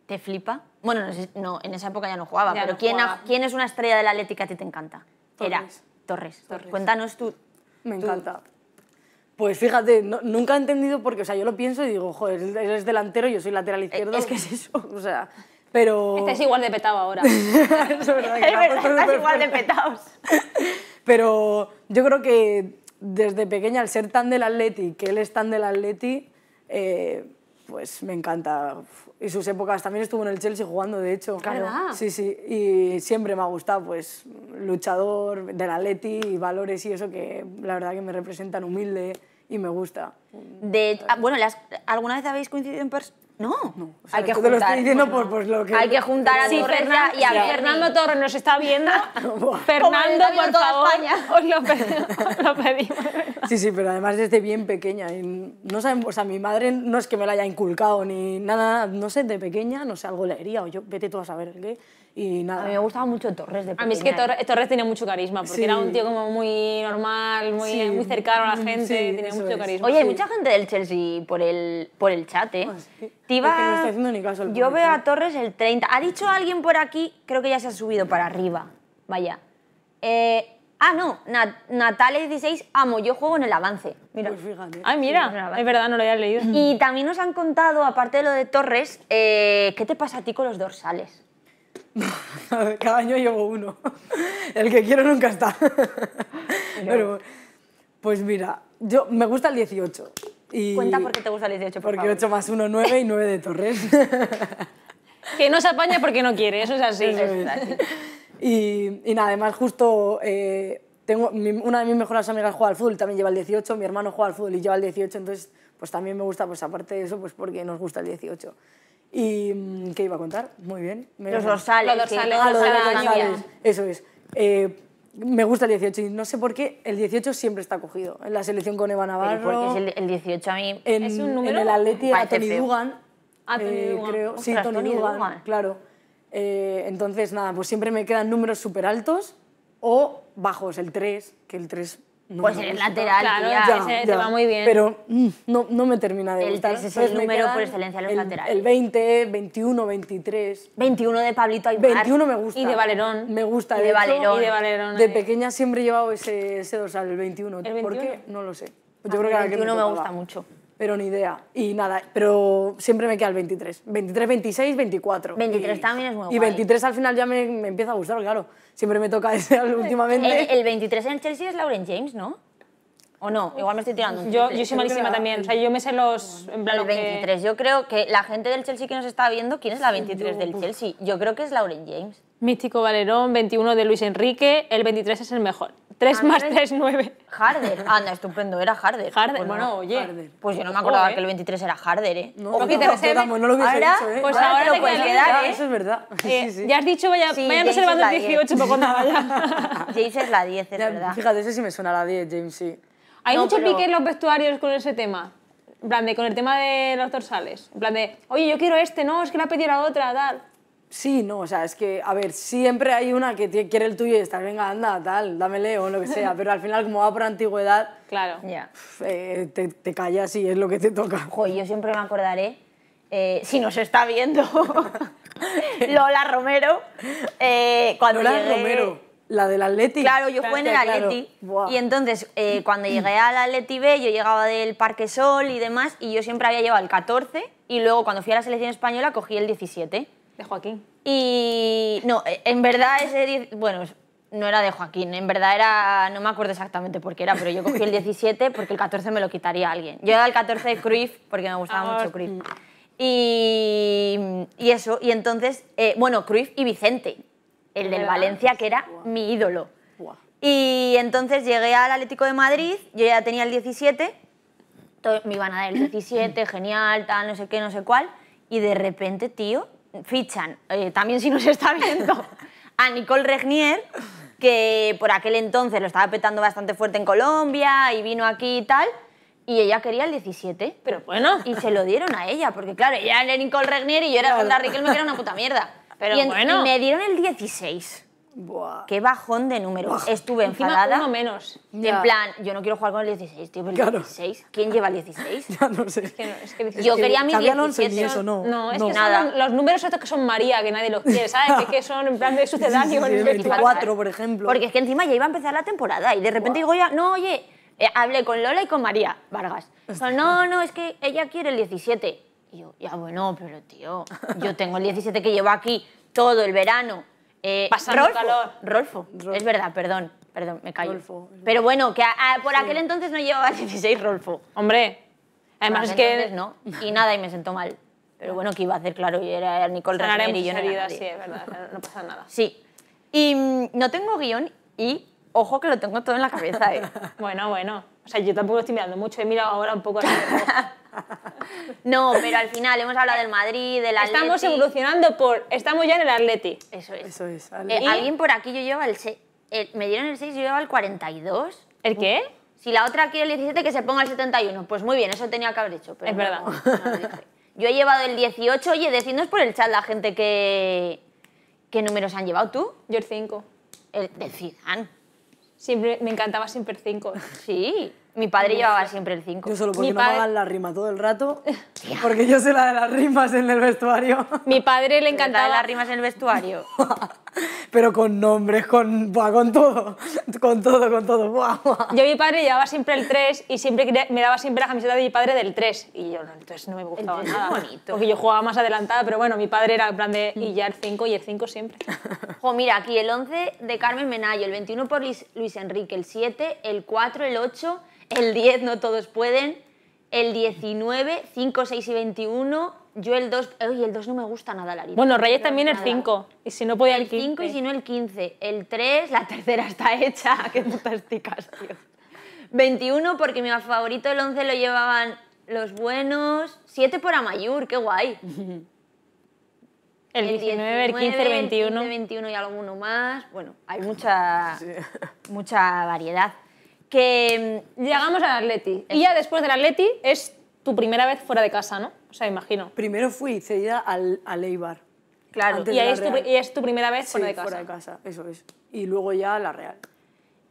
te flipa? Bueno, no, en esa época ya no jugaba, pero ¿quién, es una estrella del la que a ti te encanta? Era Torres. Cuéntanos tú. Me encanta. Pues fíjate, nunca he entendido porque, o sea, yo lo pienso y digo, joder, él es delantero, yo soy lateral eh, izquierdo. es que es eso. O sea, pero... Este igual de petado ahora. Es verdad Es estás igual de petados. Pero yo creo que desde pequeña, al ser tan del Atleti, que él es tan del Atleti, eh, pues me encanta. Y sus épocas también estuvo en el Chelsea jugando, de hecho. Claro. Sí, sí. Y siempre me ha gustado, pues, luchador del Atleti y valores y eso que la verdad que me representan humilde y me gusta. De, ah, bueno, las, ¿alguna vez habéis coincidido en, no, no. hay que juntar. lo estoy diciendo por, lo que... Hay que juntar a sí, Torres y a Fernando Torres nos está viendo. Ah, Fernando, por favor, os lo, pedimos, lo Sí, sí, pero además desde bien pequeña. No saben, o sea, mi madre no es que me la haya inculcado ni nada, no sé, de pequeña, no sé, algo le o yo, vete tú a saber qué y nada. A mí me gustaba mucho Torres de A mí es que Torres, tiene tenía mucho carisma, porque era un tío como muy normal, muy, muy cercano a la mm, gente, tiene mucho carisma. Oye, hay mucha gente del Chelsea por el, por el chat, ¿eh? Yo veo a Torres el 30. Ha dicho alguien por aquí, creo que ya se ha subido para arriba. Vaya. Eh, ah, no, Nat 16, amo, yo juego en el avance. Mira. Pues Ay, mira, es verdad, no lo había leído. Y también nos han contado, aparte de lo de Torres, eh, ¿qué te pasa a ti con los dorsales? Cada año llevo uno. El que quiero nunca está. Pero, pues mira, yo me gusta el 18. Cuenta por qué te gusta el 18, Porque 8 más 1, 9 y 9 de Torres. que no se apaña porque no quiere, eso es así. Y, nada, además justo eh, tengo, una de mis mejores amigas juega al fútbol, también lleva el 18, mi hermano juega al fútbol y lleva el 18, entonces pues también me gusta, pues aparte de eso, pues porque nos gusta el 18. ¿Y mm, qué iba a contar? Muy bien. Los dorsales. Los dorsales. Eso es. Eh, me gusta el 18 y no sé por qué el 18 siempre está cogido. En la selección con Eva Navarro. Porque es el, 18 a mí. En, es un número. En el Atleti a Tony Dugan. A Tony eh, Dugan. Creo. sí, Tony, Dugan, Claro. Eh, entonces, nada, pues siempre me quedan números súper altos o bajos. El 3, que el 3 pues el lateral, claro, ya, ese ya, te va muy bien. Pero mm, no, no, me termina de el gustar. es el número por excelencia los el, laterales. El 20, 21, 23. 21 de Pablito Aymar. 21 me gusta. Y de Valerón. Me gusta. Y de, de Valerón. Hecho, de eh. pequeña siempre he llevado ese, ese dorsal, el 21. ¿El 21? ¿Por qué? No lo sé. Yo ah, creo que el 21 me gusta mucho. Pero ni idea. Y nada, pero siempre me queda el 23. 23, 26, 24. 23 también es muy guay. Y 23 al final ya me, empieza a gustar, claro. Siempre me toca ese últimamente. El, 23 en Chelsea es Lauren James, ¿no? ¿O no? Igual me estoy tirando. Yo, yo soy malísima también. O sea, yo me sé los... En plan, el 23. Yo creo que la gente del Chelsea que nos está viendo, ¿quién es la 23 del Chelsea? Yo creo que es Lauren James. Místico Valerón, 21 de Luis Enrique, el 23 es el mejor. 3 más 3, 9. Harder. Anda, estupendo, era Harder. Harder, pues bueno, no. oye. Pues yo no me acordaba que el 23 eh. era Harder, ¿eh? No, no, no, no, no lo hubiese ahora, dicho, ¿eh? Pues ahora, ahora te lo puedes quedar, ¿eh? Eso es verdad. Eh, sí, Ya has dicho, vaya, sí, vayan el 18 para cuando vaya. James es la 10, es verdad. Fíjate, ese sí me suena a la 10, James, sí. ¿Hay mucho pique en los vestuarios con ese tema? En plan de, con el tema de los dorsales. En plan de, oye, yo quiero este, no, es que la pedido la otra, tal. Sí, no, o sea, es que, a ver, siempre hay una que quiere el tuyo y está, venga, anda, tal, dámele o lo que sea, pero al final, como va por antigüedad, claro. ya, eh, te, callas y es lo que te toca. Ojo, yo siempre me acordaré, eh, si nos está viendo, Lola Romero, eh, cuando Lola Romero, la del Atleti. Claro, yo fui en el Atleti. Y entonces, eh, cuando llegué al Atleti B, yo llegaba del Parque Sol y demás, y yo siempre había llevado el 14, y luego cuando fui a la selección española cogí el 17. De Joaquín. Y no, eh, en verdad ese, bueno, no era de Joaquín, en verdad era, no me acuerdo exactamente por qué era, pero yo cogí el 17 porque el 14 me lo quitaría alguien. Yo era el 14 de Cruyff porque me gustaba mucho Cruyff. Y, y eso, y entonces, eh, bueno, Cruyff y Vicente, el del Valencia, que era mi ídolo. Y entonces llegué al Atlético de Madrid, yo ya tenía el 17, me iban a dar el 17, genial, tal, no sé qué, no sé cuál, y de repente, tío, fichan, eh, también si nos está viendo, a Nicole Regnier, que por aquel entonces lo estaba petando bastante fuerte en Colombia y vino aquí y tal. Y ella quería el 17. Pero bueno. Y se lo dieron a ella, porque claro, ella era Nicole Regnier y yo era Sandra Riquelme, que era una puta mierda. Pero bueno. Y me dieron el 16. Buah. Qué bajón de números. Estuve Encima enfadada. uno menos. En plan, yo no quiero jugar con el 16, tío, el 16. ¿Quién lleva el 16? ya no sé. Yo quería mi Eso, no. no, es que nada. los números estos que son María, que nadie los quiere, ¿sabes? que, que son en plan de sucedáneo. Sí, 24, por ejemplo. Porque es que encima ya iba a empezar la temporada y de repente digo ya, no, oye, eh, hablé con Lola y con María Vargas. no, no, es que ella quiere el 17. Y yo, ya bueno, pero tío, yo tengo el 17 que llevo aquí todo el verano eh, Rolfo, Rolfo, es verdad, perdón, perdón, me callo. Pero bueno, que por aquel entonces no llevaba 16 Rolfo. Hombre, además es que... no, y nada, y me sentó mal. Pero bueno, que iba a hacer, claro, y era Nicole Ramírez y yo no era Sí, es verdad, no pasa nada. Sí, y mm, no tengo guión y, ojo, que lo tengo todo en la cabeza. Eh. bueno, bueno. O sea, yo tampoco estoy mirando mucho, he mirado ahora un poco así. no, pero al final hemos hablado del Madrid, del Atleti. Estamos evolucionando por... Estamos ya en el Atleti. Eso es. Eso es Alguien por aquí, yo llevo el, 6. me dieron el 6, yo llevo el 42. ¿El qué? Si la otra quiere el 17, que se ponga el 71. Pues muy bien, eso tenía que haber hecho. es verdad. Yo he llevado el 18. Oye, decidnos por el chat la gente que... ¿Qué números han llevado tú? Yo el 5. El de Siempre, me encantaba siempre Cinco. Sí. Mi padre llevaba siempre el 5. Yo solo porque Mi no me la rima todo el rato, porque yo sé la de las rimas en el vestuario. Mi padre le encantaba las rimas en el vestuario. Pero con nombres, con, con todo, con todo, con todo. Yo Yo mi padre llevaba siempre el 3 y siempre me daba siempre la camiseta de mi padre del 3. Y yo entonces no me gustaba nada. bonito. Porque yo jugaba más adelantada, pero bueno, mi padre era en plan de y ya el 5 y el 5 siempre. Jo, mira, aquí el 11 de Carmen Menayo, el 21 por Luis Enrique, el 7, el 4, el 8, el 10 no todos pueden, el 19, 5, 6 y 21, yo el 2, uy, el 2 no me gusta nada la Bueno, Reyes también el 5, y si no podía el, el 5 y si no el 15, el 3, la tercera está hecha, qué fantásticas, tío. 21 porque mi favorito el 11 lo llevaban los buenos, 7 por Amayur, qué guay. El 19, el 15, el 21. El 21 y alguno más. Bueno, hay mucha, mucha variedad que llegamos mm, al Atleti. Y ya después del Atleti es tu primera vez fuera de casa, ¿no? O sea, imagino. Primero fui cedida al, al Eibar. Claro, y, ahí es tu, y es tu primera vez fuera de casa. fuera de casa, eso es. Y luego ya la Real.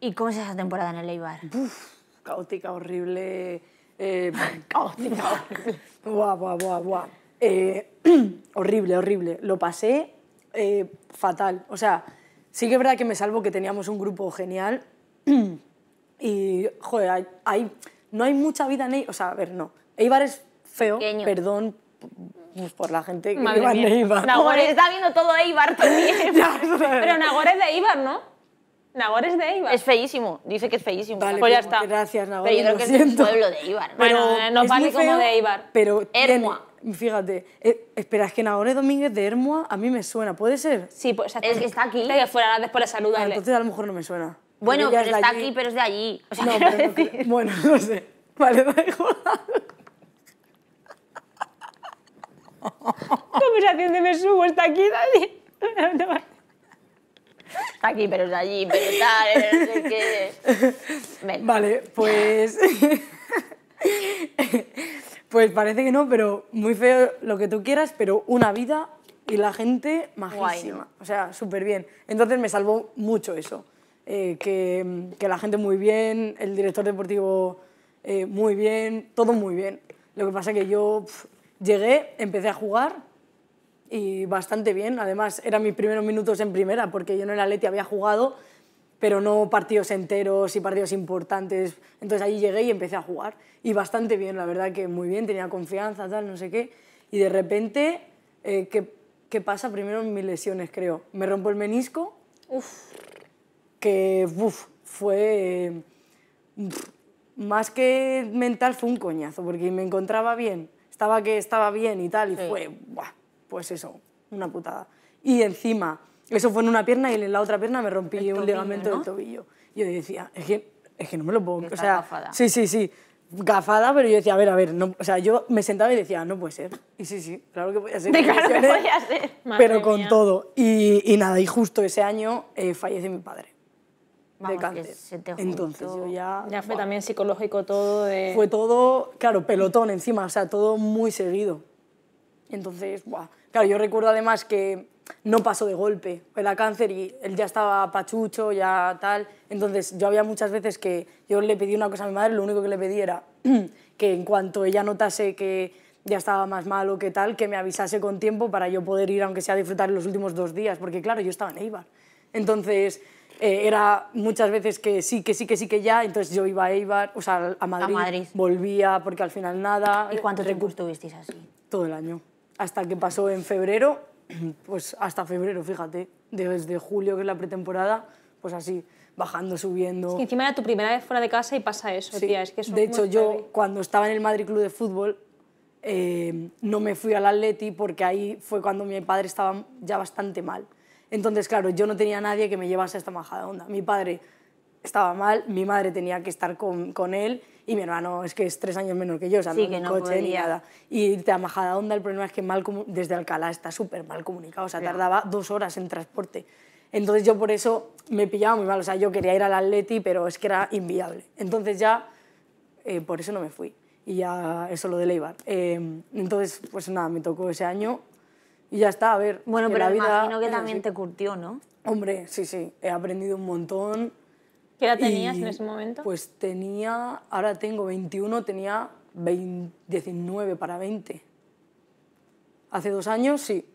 ¿Y cómo es esa temporada en el Eibar? Uf, caótica, horrible. Eh, caótica, horrible. Buah, buah, buah, buah. Eh, horrible, horrible. Lo pasé eh, fatal. O sea, sí que es verdad que me salvo que teníamos un grupo genial. Y, joder, hay, no hay mucha vida en Eibar. O sea, a ver, no. Eibar es feo, Pequeño. perdón pues, por la gente que Madre en Eibar. Nagore está viendo todo Eibar también. Pero Nagore es de Eibar, ¿no? Nagor es de Eibar. Es feísimo, dice que es feísimo. pues ya pues está. Gracias, Nagor. Pero yo creo que es un pueblo de Eibar. Bueno, no parece como de Eibar. Pero Hermua. fíjate, eh, espera, es que Nagore Domínguez de Hermua a mí me suena, ¿puede ser? Sí, pues o es que está aquí. Que fuera después la saluda. entonces a lo mejor no me suena. Bueno, pero está aquí, pero es de allí. no, pero Bueno, no sé. Vale, da igual. Conversación de me subo, está aquí, está Está aquí, pero es de allí, pero tal, eh, no sé qué. Vale, pues... pues parece que no, pero muy feo lo que tú quieras, pero una vida y la gente majísima. O sea, súper bien. Entonces me salvó mucho eso. Eh, que, la gente muy bien, el director deportivo eh, muy bien, todo muy bien. Lo que pasa es que yo llegué, empecé a jugar y bastante bien. Además, eran mis primeros minutos en primera, porque yo en el Atleti había jugado, pero no partidos enteros y partidos importantes. Entonces allí llegué y empecé a jugar. Y bastante bien, la verdad que muy bien, tenía confianza, tal, no sé qué. Y de repente, eh, ¿qué, pasa? Primero mis lesiones, creo. Me rompo el menisco. Uf que fue, em, más que mental, fue un coñazo, porque me encontraba bien, estaba que estaba bien y tal, y fue, pues eso, una putada. Y encima, eso fue en una pierna y en la otra pierna me rompí un ligamento del tobillo. Yo decía, es que, es que no me lo puedo... o sea, gafada. Sí, sí, sí. Gafada, pero yo decía, a ver, a ver, no, o sea, yo me sentaba y decía, no puede ser. Y sí, sí, claro que podía ser. claro que podía ser. Pero con todo. Y, nada, y justo ese año eh, fallece mi padre de cáncer. Entonces yo ya... Ya fue también psicológico todo de... Fue todo, claro, pelotón encima, o sea, todo muy seguido. Entonces, Claro, yo recuerdo además que no pasó de golpe, era cáncer y él ya estaba pachucho, ya tal. Entonces yo había muchas veces que yo le pedí una cosa a mi madre, lo único que le pedí era que en cuanto ella notase que ya estaba más malo que tal, que me avisase con tiempo para yo poder ir, aunque sea a disfrutar los últimos dos días, porque claro, yo estaba en Eibar. Entonces eh, era muchas veces que sí, que sí, que sí, que ya, entonces yo iba a Eibar, o sea, a Madrid, volvía porque al final nada. ¿Y cuánto tiempo estuvisteis así? Todo el año, hasta que pasó en febrero, pues hasta febrero, fíjate, desde julio que es la pretemporada, pues así bajando, subiendo. Es que encima era tu primera vez fuera de casa y pasa eso, tía. Es que de hecho, yo cuando estaba en el Madrid Club de Fútbol, eh, no me fui al Atleti porque ahí fue cuando mi padre estaba ya bastante mal. Entonces, claro, yo no tenía nadie que me llevase a esta majada onda. Mi padre estaba mal, mi madre tenía que estar con, él y mi hermano es que es tres años menos que yo, o sea, no, coche ni nada. Y de Majada Onda, el problema es que mal desde Alcalá está súper mal comunicado, o sea, tardaba dos horas en transporte. Entonces yo por eso me pillaba muy mal, o sea, yo quería ir al Atleti, pero es que era inviable. Entonces ya, eh, por eso no me fui. Y ya eso lo de Leibar. Eh, entonces, pues nada, me tocó ese año y ya está, a ver. Bueno, pero la vida, imagino que también te curtió, ¿no? Hombre, sí, sí, he aprendido un montón. ¿Qué edad tenías en ese momento? Pues tenía, ahora tengo 21, tenía 19 para 20. Hace dos años, sí,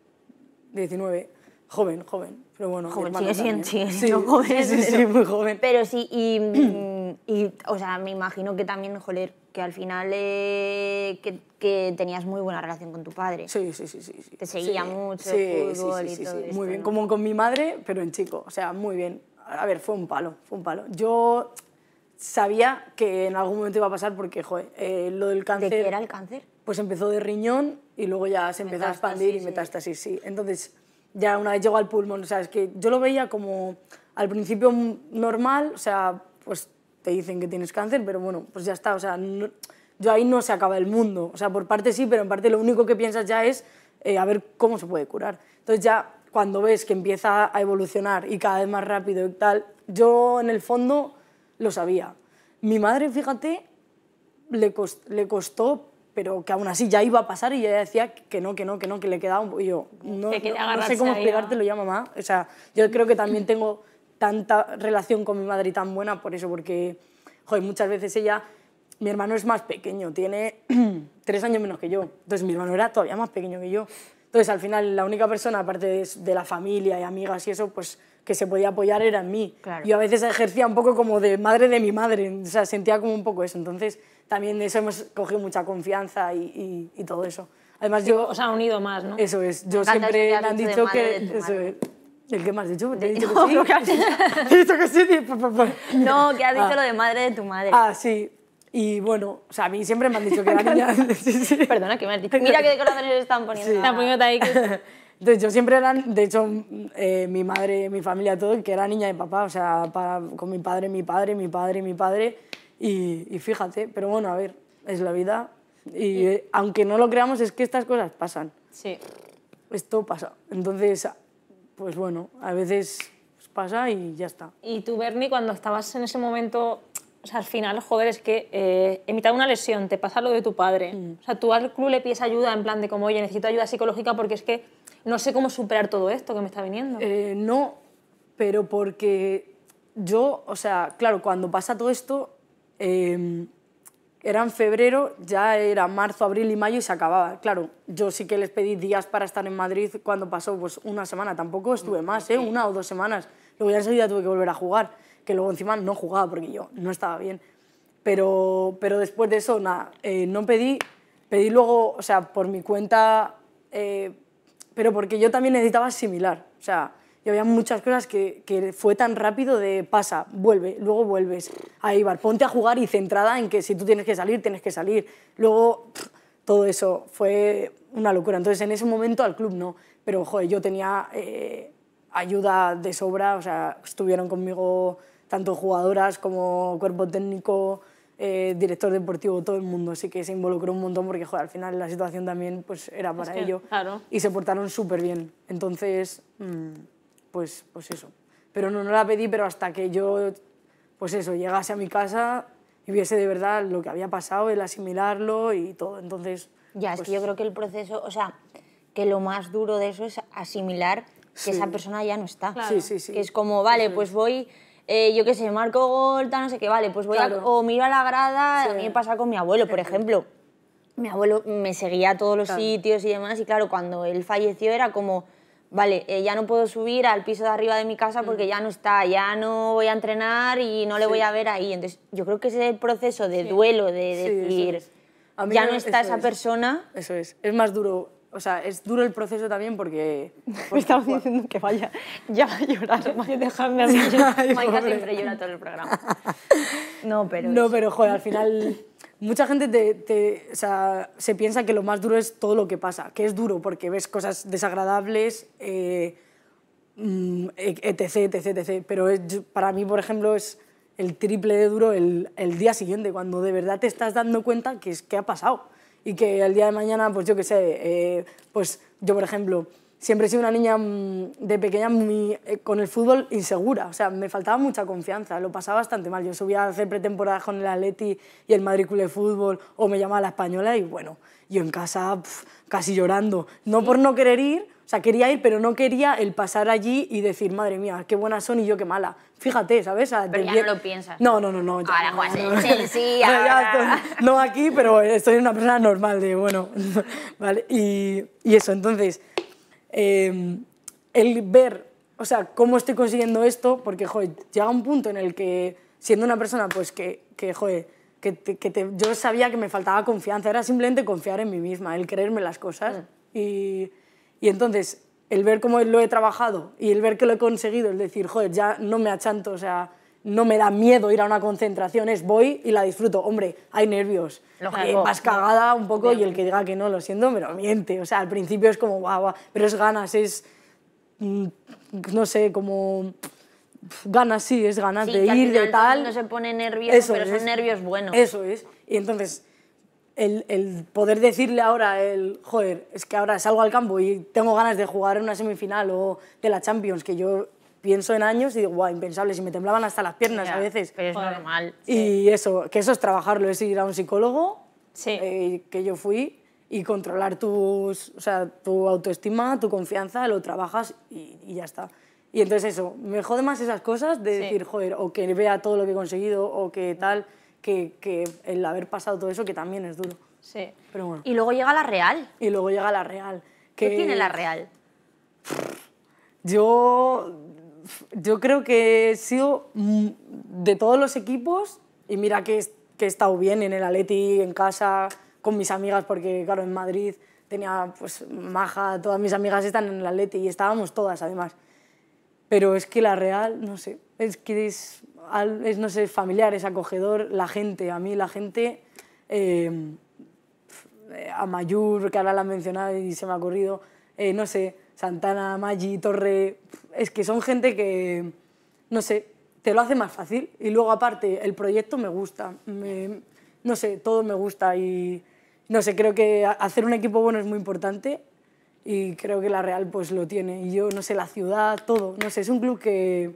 19. Joven, joven, pero bueno. Joven, sigue siendo, sí, sí, Sí, sí, muy joven. Pero sí, y... Mm, y, o sea, me imagino que también, joder, que al final eh, que, que, tenías muy buena relación con tu padre. Sí, sí, sí. sí, Te seguía mucho sí, el y todo Muy bien, como con mi madre, pero en chico. O sea, muy bien. A ver, fue un palo, fue un palo. Yo sabía que en algún momento iba a pasar porque, joder, eh, lo del cáncer... ¿De qué era el cáncer? Pues empezó de riñón y luego ya se empezó a expandir y metástasis, sí. Entonces, ya una vez llegó al pulmón, o sea, es que yo lo veía como al principio normal, o sea, pues te dicen que tienes cáncer, pero bueno, pues ya está, o sea, yo ahí no se acaba el mundo, o sea, por parte sí, pero en parte lo único que piensas ya es eh, a ver cómo se puede curar. Entonces ya cuando ves que empieza a evolucionar y cada vez más rápido y tal, yo en el fondo lo sabía. Mi madre, fíjate, le, le costó, pero que aún así ya iba a pasar y ella decía que no, que no, que no, que le quedaba un... Y yo, no, no sé cómo explicártelo ya, mamá. O sea, yo creo que también tengo tanta relación con mi madre y tan buena por eso, porque joder, muchas veces ella, mi hermano es más pequeño, tiene tres años menos que yo, entonces mi hermano era todavía más pequeño que yo. Entonces al final la única persona, aparte de, la familia y amigas y eso, pues que se podía apoyar era en mí. Yo a veces ejercía un poco como de madre de mi madre, o sea, sentía como un poco eso. Entonces también de eso hemos cogido mucha confianza y, todo eso. Además, yo. Os ha unido más, ¿no? Eso es. Yo siempre han dicho que. Eso es, ¿El que me has dicho? ¿Te he dicho que sí? ¿Te he dicho que sí? no, que has dicho ah. lo de madre de tu madre. Ah, sí. Y bueno, o sea, a mí siempre me han dicho que era niña. sí, sí. Perdona, que me has dicho. Mira qué decoraciones están poniendo. Están poniendo ahí. Entonces yo siempre eran, de hecho, mm, eh, mi madre, mi familia, todo, que era niña de papá, o sea, con mi padre, mi padre, mi padre, mi padre, y, fíjate, pero bueno, a ver, es la vida, y eh, aunque no lo creamos, es que estas cosas pasan. Sí. Esto pasa. Entonces, pues bueno, a veces pues pasa y ya está. Y tú, Bernie, cuando estabas en ese momento, o sea, al final, joder, es que He eh, en una lesión te pasa lo de tu padre. Mm. O sea, tú al club le pides ayuda en plan de como, oye, necesito ayuda psicológica porque es que no sé cómo superar todo esto que me está viniendo. Eh, no, pero porque yo, o sea, claro, cuando pasa todo esto... Em, eran febrero, ya era marzo, abril y mayo y se acababa. Claro, yo sí que les pedí días para estar en Madrid cuando pasó pues una semana, tampoco estuve más, ¿eh? una o dos semanas. Luego ya enseguida tuve que volver a jugar, que luego encima no jugaba porque yo no estaba bien. Pero, pero después de eso, nada, eh, no pedí, pedí luego, o sea, por mi cuenta, eh, pero porque yo también necesitaba asimilar, o sea, y había muchas cosas que, que, fue tan rápido de pasa, vuelve, luego vuelves a Ibar, ponte a jugar y centrada en que si tú tienes que salir, tienes que salir. Luego, todo eso fue una locura. Entonces, en ese momento al club no, pero joder, yo tenía eh, ayuda de sobra, o sea, estuvieron conmigo tanto jugadoras como cuerpo técnico, eh, director deportivo, todo el mundo, así que se involucró un montón porque joder, al final la situación también pues, era para ello y se portaron súper bien. Entonces... Mm, pues, pues eso. Pero no, no la pedí, pero hasta que yo, pues eso, llegase a mi casa y viese de verdad lo que había pasado, el asimilarlo y todo. Entonces... Ya, es que pues yo creo que el proceso, o sea, que lo más duro de eso es asimilar que esa persona ya no está. Sí, sí, sí. Que es como, vale, pues voy... Eh, yo qué sé, marco gol, no sé qué, vale, pues voy a, o miro a la grada, también a mí me pasa con mi abuelo, por ejemplo. Mi abuelo me seguía a todos los sitios y demás, y claro, cuando él falleció era como, vale, eh, ya no puedo subir al piso de arriba de mi casa porque ya no está, ya no voy a entrenar y no le voy a ver ahí. Entonces, yo creo que ese es el proceso de duelo, de decir, ya no está esa persona. Eso es, es más duro. O sea, es duro el proceso también porque... Hoy Me diciendo que vaya, ya va a llorar, a Maika siempre llora todo el programa. No, pero... No, pero, joder, al final mucha gente se piensa que lo más duro es todo lo que pasa, que es duro porque ves cosas desagradables, eh, mm, e, etc, etc, etc. Pero para mí, por ejemplo, es el triple de duro el, día siguiente, cuando de verdad te estás dando cuenta que, es, que ha pasado. Y que el día de mañana, pues yo qué sé, eh, pues yo, por ejemplo, siempre he sido una niña mm, de pequeña muy, eh, con el fútbol insegura, o sea, me faltaba mucha confianza, lo pasaba bastante mal. Yo subía a hacer pretemporadas con el Atleti y el Madrid de Fútbol, o me llamaba la española y bueno, yo en casa casi llorando, no por no querer ir, o sea, quería ir, pero no quería el pasar allí y decir, madre mía, qué buenas son y yo qué mala. Fíjate, ¿sabes? pero ya no lo piensas. No, no, no. ahora juegas no, no, Chelsea, no aquí, pero estoy una persona normal de, bueno, ¿vale? Y, y eso, entonces Em, el ver, o sea, cómo estoy consiguiendo esto, porque, joder, llega un punto en el que, siendo una persona, pues, que, que que, yo sabía que me faltaba confianza, era simplemente confiar en mí misma, el creerme las cosas. Mm. Y, y, entonces, el ver cómo lo he trabajado y el ver que lo he conseguido, el decir, joder, ya no me achanto, o sea, no me da miedo ir a una concentración, es voy y la disfruto. Hombre, hay nervios, eh, vas cagada un poco y el que diga que no, lo siento, me lo miente. O sea, al principio es como guau, guau, pero es ganas, es, mm, no sé, como ganas, sí, es ganas de ir, de tal. No se pone nervioso, pero es, son nervios buenos. Eso es. Y entonces, el, el, poder decirle ahora, el, joder, es que ahora salgo al campo y tengo ganas de jugar en una semifinal o de la Champions, que yo pienso en años y digo, guau, impensable, si me temblaban hasta las piernas a veces. Pero es normal. Y eso, que eso es trabajarlo, es ir a un psicólogo, eh, que yo fui, y controlar tus, o sea, tu autoestima, tu confianza, lo trabajas y, ya está. Y entonces eso, me jode más esas cosas de decir, joder, o que vea todo lo que he conseguido o que tal, que, el haber pasado todo eso, que también es duro. Sí. Pero bueno. Y luego llega la real. Y luego llega la real. ¿Qué tiene la real? Yo yo creo que he sido mm, de todos los equipos y mira que, que he estado bien en el Atleti, en casa, con mis amigas, porque claro, en Madrid tenía pues maja, todas mis amigas están en el Atleti y estábamos todas además. Pero es que la Real, no sé, es que es, no sé, familiar, es acogedor, la gente, a mí la gente, em, a Mayur, que ahora la han mencionado y se me ha ocurrido, eh, no sé, Santana, Maggi, Torre, es que son gente que, no sé, te lo hace más fácil. Y luego aparte, el proyecto me gusta, no sé, todo me gusta y no sé, creo que hacer un equipo bueno es muy importante y creo que la Real pues lo tiene. Y yo, no sé, la ciudad, todo, no sé, es un club que,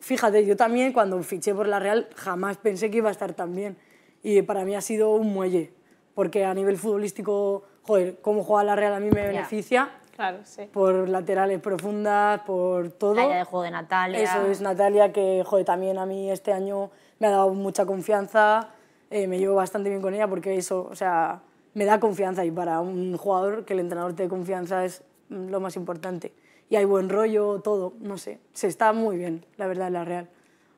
fíjate, yo también cuando fiché por la Real jamás pensé que iba a estar tan bien y para mí ha sido un muelle, porque a nivel futbolístico, joder, cómo juega la Real a mí me beneficia. Claro, sí. Por laterales profundas, por todo. La de juego de Natalia. Eso es Natalia, que joder, también a mí este año me ha dado mucha confianza. Eh, me llevo bastante bien con ella porque eso, o sea, me da confianza y para un jugador que el entrenador te dé confianza es lo más importante. Y hay buen rollo, todo, no sé. Se está muy bien, la verdad, en la Real.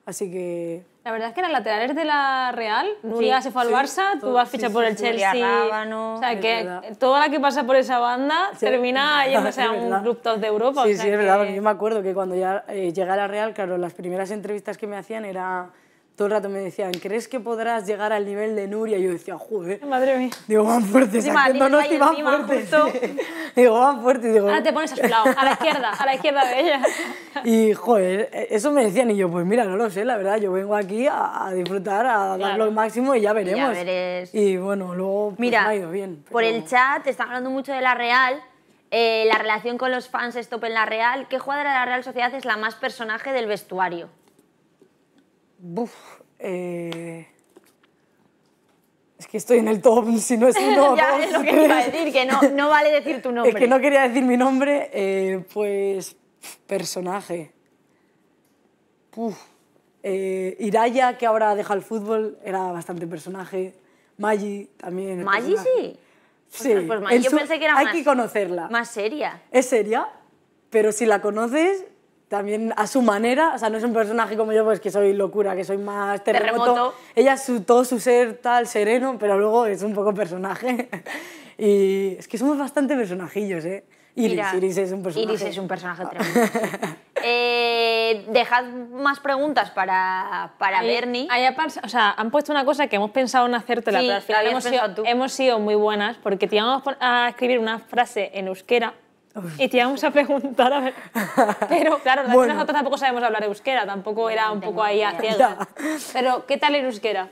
Así que... La verdad es que eran laterales de la Real, Nuria se fue al Barça, tú vas ficha por el Chelsea. Rábano, o sea, que toda la que pasa por esa banda termina yendo a un club de Europa. Sí, sí, es verdad. Yo me acuerdo que cuando ya eh, llegué a la Real, claro, las primeras entrevistas que me hacían era todo el rato me decían, ¿crees que podrás llegar al nivel de Nuria? Y yo decía, joder. Madre mía. Digo, van fuerte. Sí, no, no, sí, van Digo, van fuerte. Digo, Ahora te pones a su lado, a la izquierda, a la izquierda de ella. Y, joder, eso me decían. Y yo, pues mira, no lo sé, la verdad. Yo vengo aquí a, disfrutar, a dar lo máximo y ya veremos. Y, ya y bueno, luego pues, mira, me ha ido bien. Por el chat te están hablando mucho de la Real. Eh, la relación con los fans stop en la Real. ¿Qué jugadora de la Real Sociedad es la más personaje del vestuario? Buf, eh, es que estoy en el top, si no es uno. ya, es lo que iba a decir, que no, vale decir tu nombre. es que no quería decir mi nombre, eh, pues. Personaje. Eh, Iraya, que ahora deja el fútbol, era bastante personaje. Maggi también. Maggi sí. Sí, pues, yo pensé que era hay que conocerla. Más seria. Es seria, pero si la conoces, también a su manera, o sea, no es un personaje como yo, pues que soy locura, que soy más terremoto. Ella su, todo su ser tal sereno, pero luego es un poco personaje. y es que somos bastante personajillos, ¿eh? Iris, Iris es un personaje. Iris es un personaje ah. tremendo. Eh, dejad más preguntas para, para Bernie. o sea, han puesto una cosa que hemos pensado en hacerte la pero hemos sido, hemos sido muy buenas porque te íbamos a escribir una frase en euskera Y te íbamos a preguntar, a ver. Pero claro, nosotros tampoco sabemos hablar euskera, tampoco era un poco ahí a Pero, ¿qué tal el euskera?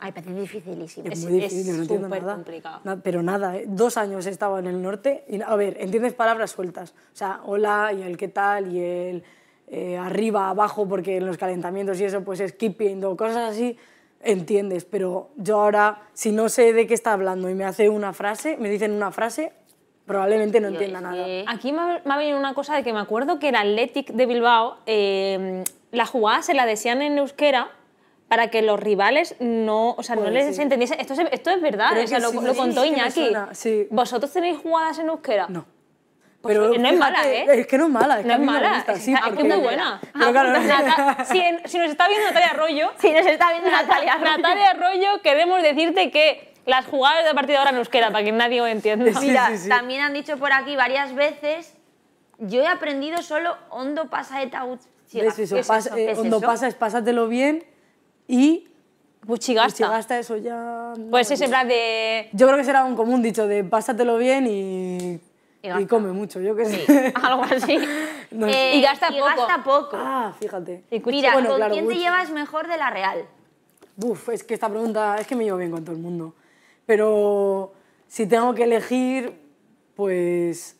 Ay, parece dificilísimo. Es, muy difícil, no nada. complicado. pero nada, eh. dos años estaba en el norte y, a ver, entiendes palabras sueltas. O sea, hola y el qué tal y el eh, arriba, abajo, porque en los calentamientos y eso, pues es keeping o cosas así entiendes, pero yo ahora, si no sé de qué está hablando y me hace una frase, me dicen una frase, probablemente no entienda nada. Aquí me ha, venido una cosa de que me acuerdo que el Athletic de Bilbao, eh, la jugada se la decían en euskera para que los rivales no, o sea, no pues les entendiesen. Esto es, verdad, o sea, lo, contó Iñaki. ¿Vosotros tenéis jugadas en euskera? No. Pues pero no es mala, ¿eh? Es que no es mala, es no que es mala. Me sí, es es muy buena. si, si, nos está viendo Natalia Arroyo, si nos está viendo Natalia Natalia Arroyo queremos decirte que las jugadas de partido ahora nos queda para que nadie lo entienda. Mira, también han dicho por aquí varias veces, yo he aprendido solo hondo pasa de taut. Es eso? Eh, hondo pasa es pásatelo bien y pues, Si gasta. eso ya... pues ese plan de... Yo creo que será un común dicho de pásatelo bien y... Y, come mucho, yo qué sé. algo así. Eh, y gasta y poco. gasta poco. Ah, fíjate. Mira, ¿con quién te llevas mejor de la Real? Uf, es que esta pregunta... Es que me llevo bien con todo el mundo. Pero si tengo que elegir, pues...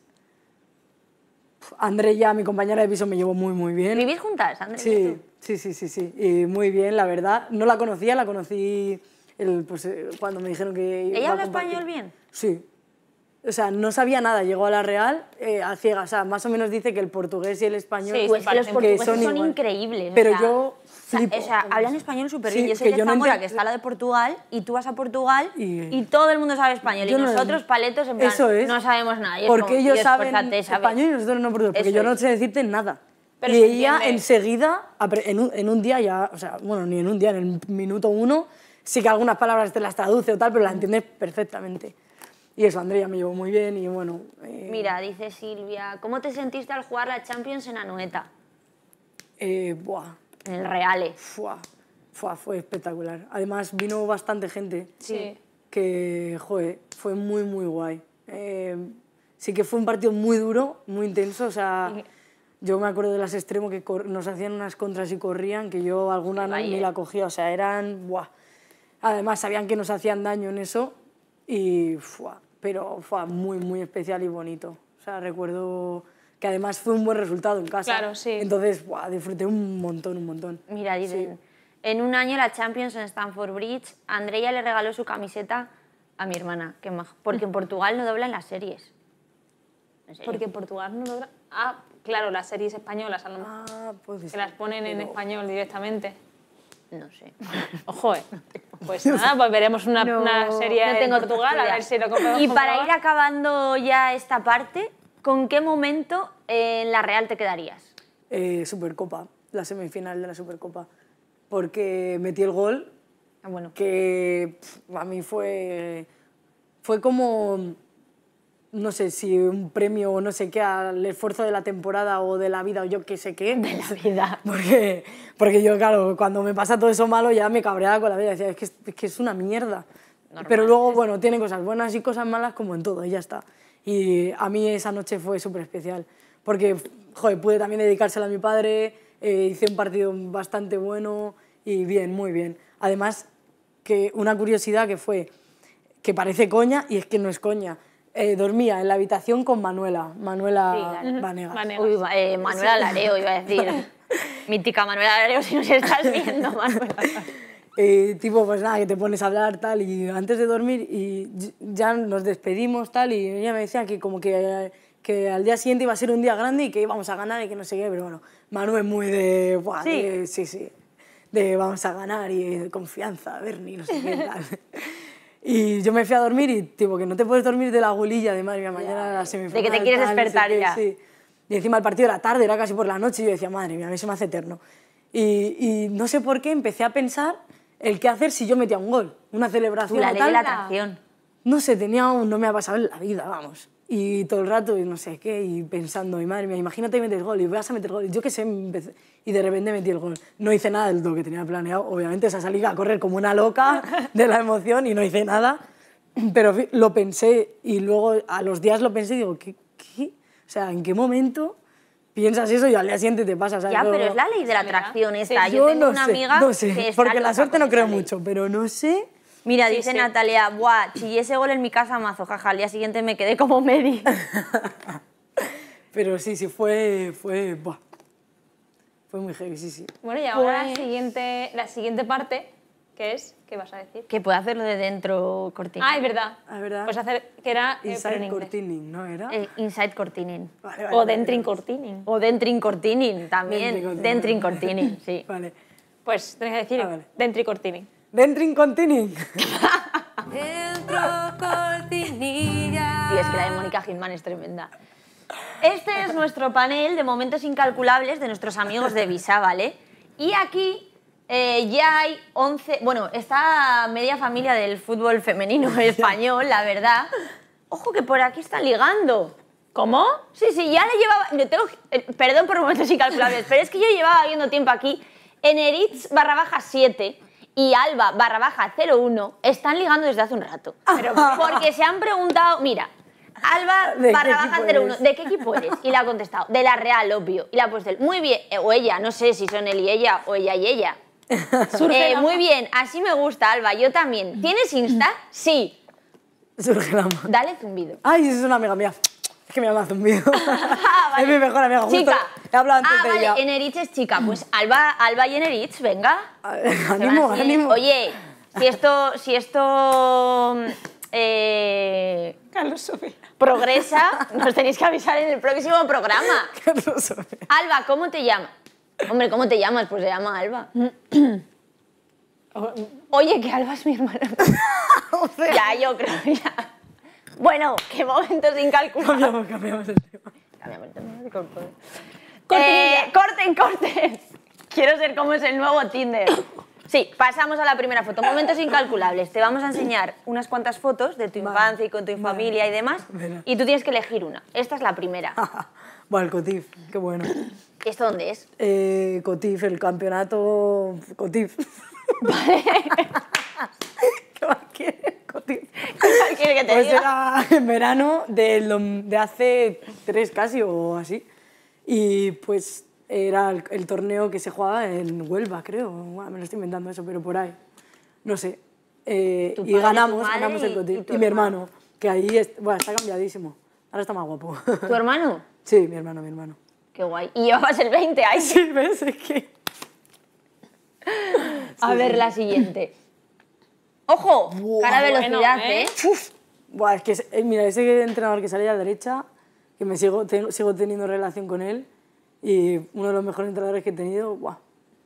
Andrea, mi compañera de piso, me llevó muy, muy bien. ¿Vivís juntas, Andrea? Sí, sí, sí, sí, sí. Y muy bien, la verdad. No la conocía, la conocí el, pues, eh, cuando me dijeron que... ¿Ella habla español bien? Sí. O sea, no sabía nada, llegó a la Real eh, a ciegas. O sea, más o menos dice que el portugués y el español sí, pues, los son, increíbles. Pero yo o sea, hablan español súper bien. Sí, yo que de que está la de Portugal, y tú vas a Portugal y, todo el mundo sabe español. y nosotros, paletos, en plan, no sabemos nada. porque ellos pues, saben español y nosotros no Porque yo no sé decirte nada. y ella enseguida, en un, en un día ya, o sea, bueno, ni en un día, en el minuto uno, sí que algunas palabras te las traduce o tal, pero las entiendes perfectamente. Y eso, Andrea me llevó muy bien y bueno... Eh, Mira, dice Silvia, ¿cómo te sentiste al jugar la Champions en Anoeta? Eh, buah, el Reale. Fua, fue espectacular. Además, vino bastante gente. Sí. Que, joder, fue muy, muy guay. Eh, sí que fue un partido muy duro, muy intenso. O sea, yo me acuerdo de las extremos que nos hacían unas contras y corrían, que yo alguna no, ni la eh. cogía. O sea, eran. Buah. Además, sabían que nos hacían daño en eso. Y. Fua, pero fue muy, muy especial y bonito. O sea, recuerdo que además fue un buen resultado en casa. Entonces, disfruté un montón, un montón. Mira, en un año la Champions en Stanford Bridge, Andrea le regaló su camiseta a mi hermana, que porque en Portugal no doblan las series. Porque en Portugal no dobla Ah, claro, las series españolas, a lo mejor. Ah, pues... Que las ponen en español directamente. No sé. Ojo, eh. Pues nada, pues veremos una, una serie en Portugal, a ver si lo compramos. Y para ir acabando ya esta parte, ¿Con qué momento en la Real te quedarías? Eh, Supercopa, la semifinal de la Supercopa, porque metí el gol ah, bueno. que a mí fue, fue como, no sé si un premio o no sé qué al esfuerzo de la temporada o de la vida o yo qué sé qué. De la vida. Porque, porque yo, claro, cuando me pasa todo eso malo ya me cabreaba con la vida, decía, es que es, una mierda. Pero luego, bueno, tiene cosas buenas y cosas malas como en todo, y ya está. Y a mí esa noche fue súper especial, porque joder, pude también dedicársela a mi padre, eh, hice un partido bastante bueno y bien, muy bien. Además, que una curiosidad que fue, que parece coña y es que no es coña. Eh, dormía en la habitación con Manuela, Manuela eh, Manuela Lareo, iba a decir. Mítica Manuela Lareo, si nos estás viendo, Manuela. tipo, pues nada, que te pones a hablar tal, y antes de dormir, y ya nos despedimos tal, y ella me decía que como que, que al día siguiente iba a ser un día grande y que íbamos a ganar y que no sé qué, pero bueno, Manu es muy de, buah, ¿Sí? de sí, sí, de vamos a ganar y de confianza, Bernie, no sé qué tal. Y yo me fui a dormir y, tipo, que no te puedes dormir de la golilla de madre mía, mañana ya, la semifinal. De que te quieres despertar ya. sí. Y encima el partido era tarde, era casi por la noche, y yo decía, madre mía, a mí se me hace eterno. Y, y no sé por qué empecé a pensar el qué hacer si yo metía un gol, una celebración. La ley tal, de la No sé, tenía no me ha pasado en la vida, vamos. Y todo el rato, y no sé qué, y pensando, y madre mía, imagínate que metes gol, y vas a meter gol, yo qué sé, y de repente metí el gol. No hice nada de lo que tenía planeado, obviamente, o sea, salí a correr como una loca de la emoción y no hice nada, pero lo pensé, y luego a los días lo pensé y digo, ¿qué? qué? O sea, ¿en qué momento piensas eso y al día siguiente te pasas algo... Ya, pero es la ley de la atracción esta. yo, tengo una amiga no sé, Porque la suerte no creo mucho, pero no sé. Mira, dice Natalia, buah, chillé ese gol en mi casa mazo, jaja, al día siguiente me quedé como Medi. pero sí, sí, fue, fue, Fue muy heavy, sí, sí. Bueno, y ahora pues la, siguiente, la siguiente parte, que es ¿Qué vas a decir? Que puede hacerlo de dentro cortining. Ah, es verdad. Ah, es verdad. Pues hacer, que era... Eh, inside cortinin, ¿no era? Eh, inside cortining. Vale, vale, o dentrin cortining. O dentrin cortining también. Dentrin cortining, sí. Vale. Pues tenéis que decir ah, vale. dentrin cortining. Dentrin cortining. dentro cortinilla. Y es que la de Mónica Gilman es tremenda. Este es nuestro panel de momentos incalculables de nuestros amigos de Visa, ¿vale? Y aquí eh, ya hay 11, bueno, está media familia del fútbol femenino español, la verdad. Ojo que por aquí están ligando. ¿Cómo? Sí, sí, ya le llevaba, tengo, eh, perdón por momentos incalculables, pero es que yo llevaba viendo tiempo aquí, en Eritz barra baja 7 y Alba barra baja 01 están ligando desde hace un rato. Pero porque se han preguntado, mira, Alba barra baja 01, ¿de qué equipo eres? Y le ha contestado, de la Real, obvio. Y la ha puesto muy bien, eh, o ella, no sé si son él y ella, o ella y ella. Eh, muy bien, así me gusta, Alba, yo también. ¿Tienes Insta? Sí. Surge la Dale zumbido. Ay, es una amiga mía. Es que me llama zumbido. Ah, es mi mejor amiga. chica. He hablado antes ah, de vale. ella. Enerich es chica. Pues Alba, Alba y Enerich, venga. ánimo, ánimo. Oye, si esto... Si esto eh, Carlos Progresa, nos tenéis que avisar en el próximo programa. Carlos Alba, ¿cómo te llamas? Hombre, ¿cómo te llamas? Pues se llama Alba. Oye, que Alba es mi hermana. Ya, yo creo, ya. Bueno, qué momentos incalculables. Cambiamos, cambiamos el tema. Cambiamos el tema. Corten, corten, eh, Quiero ser como es el nuevo Tinder. Sí, pasamos a la primera foto. Momentos incalculables. Te vamos a enseñar unas cuantas fotos de tu infancia y con tu familia y demás. Y tú tienes que elegir una. Esta es la primera. Valcotif, qué bueno. ¿Esto dónde es? Eh, Cotif, el campeonato Cotif. Vale. ¿Qué más quieres, Cotif? ¿Qué más quieres que te pues era en verano de, de hace tres casi o así. Y pues era el, torneo que se jugaba en Huelva, creo. me lo estoy inventando eso, pero por ahí. No sé. Eh, y ganamos, ganamos el Cotif. Y, mi hermano, que ahí bueno, está cambiadísimo. Ahora está más guapo. ¿Tu hermano? Sí, mi hermano, mi hermano. Qué guay. Y llevabas el 20, ay, sí, ves, es que... A ver la siguiente. ¡Ojo! Buah, cara velocidad, ¿eh? ¿eh? Buah, es que, eh, mira, ese entrenador que sale a la derecha, que me sigo, sigo teniendo relación con él, y uno de los mejores entrenadores que he tenido, buah.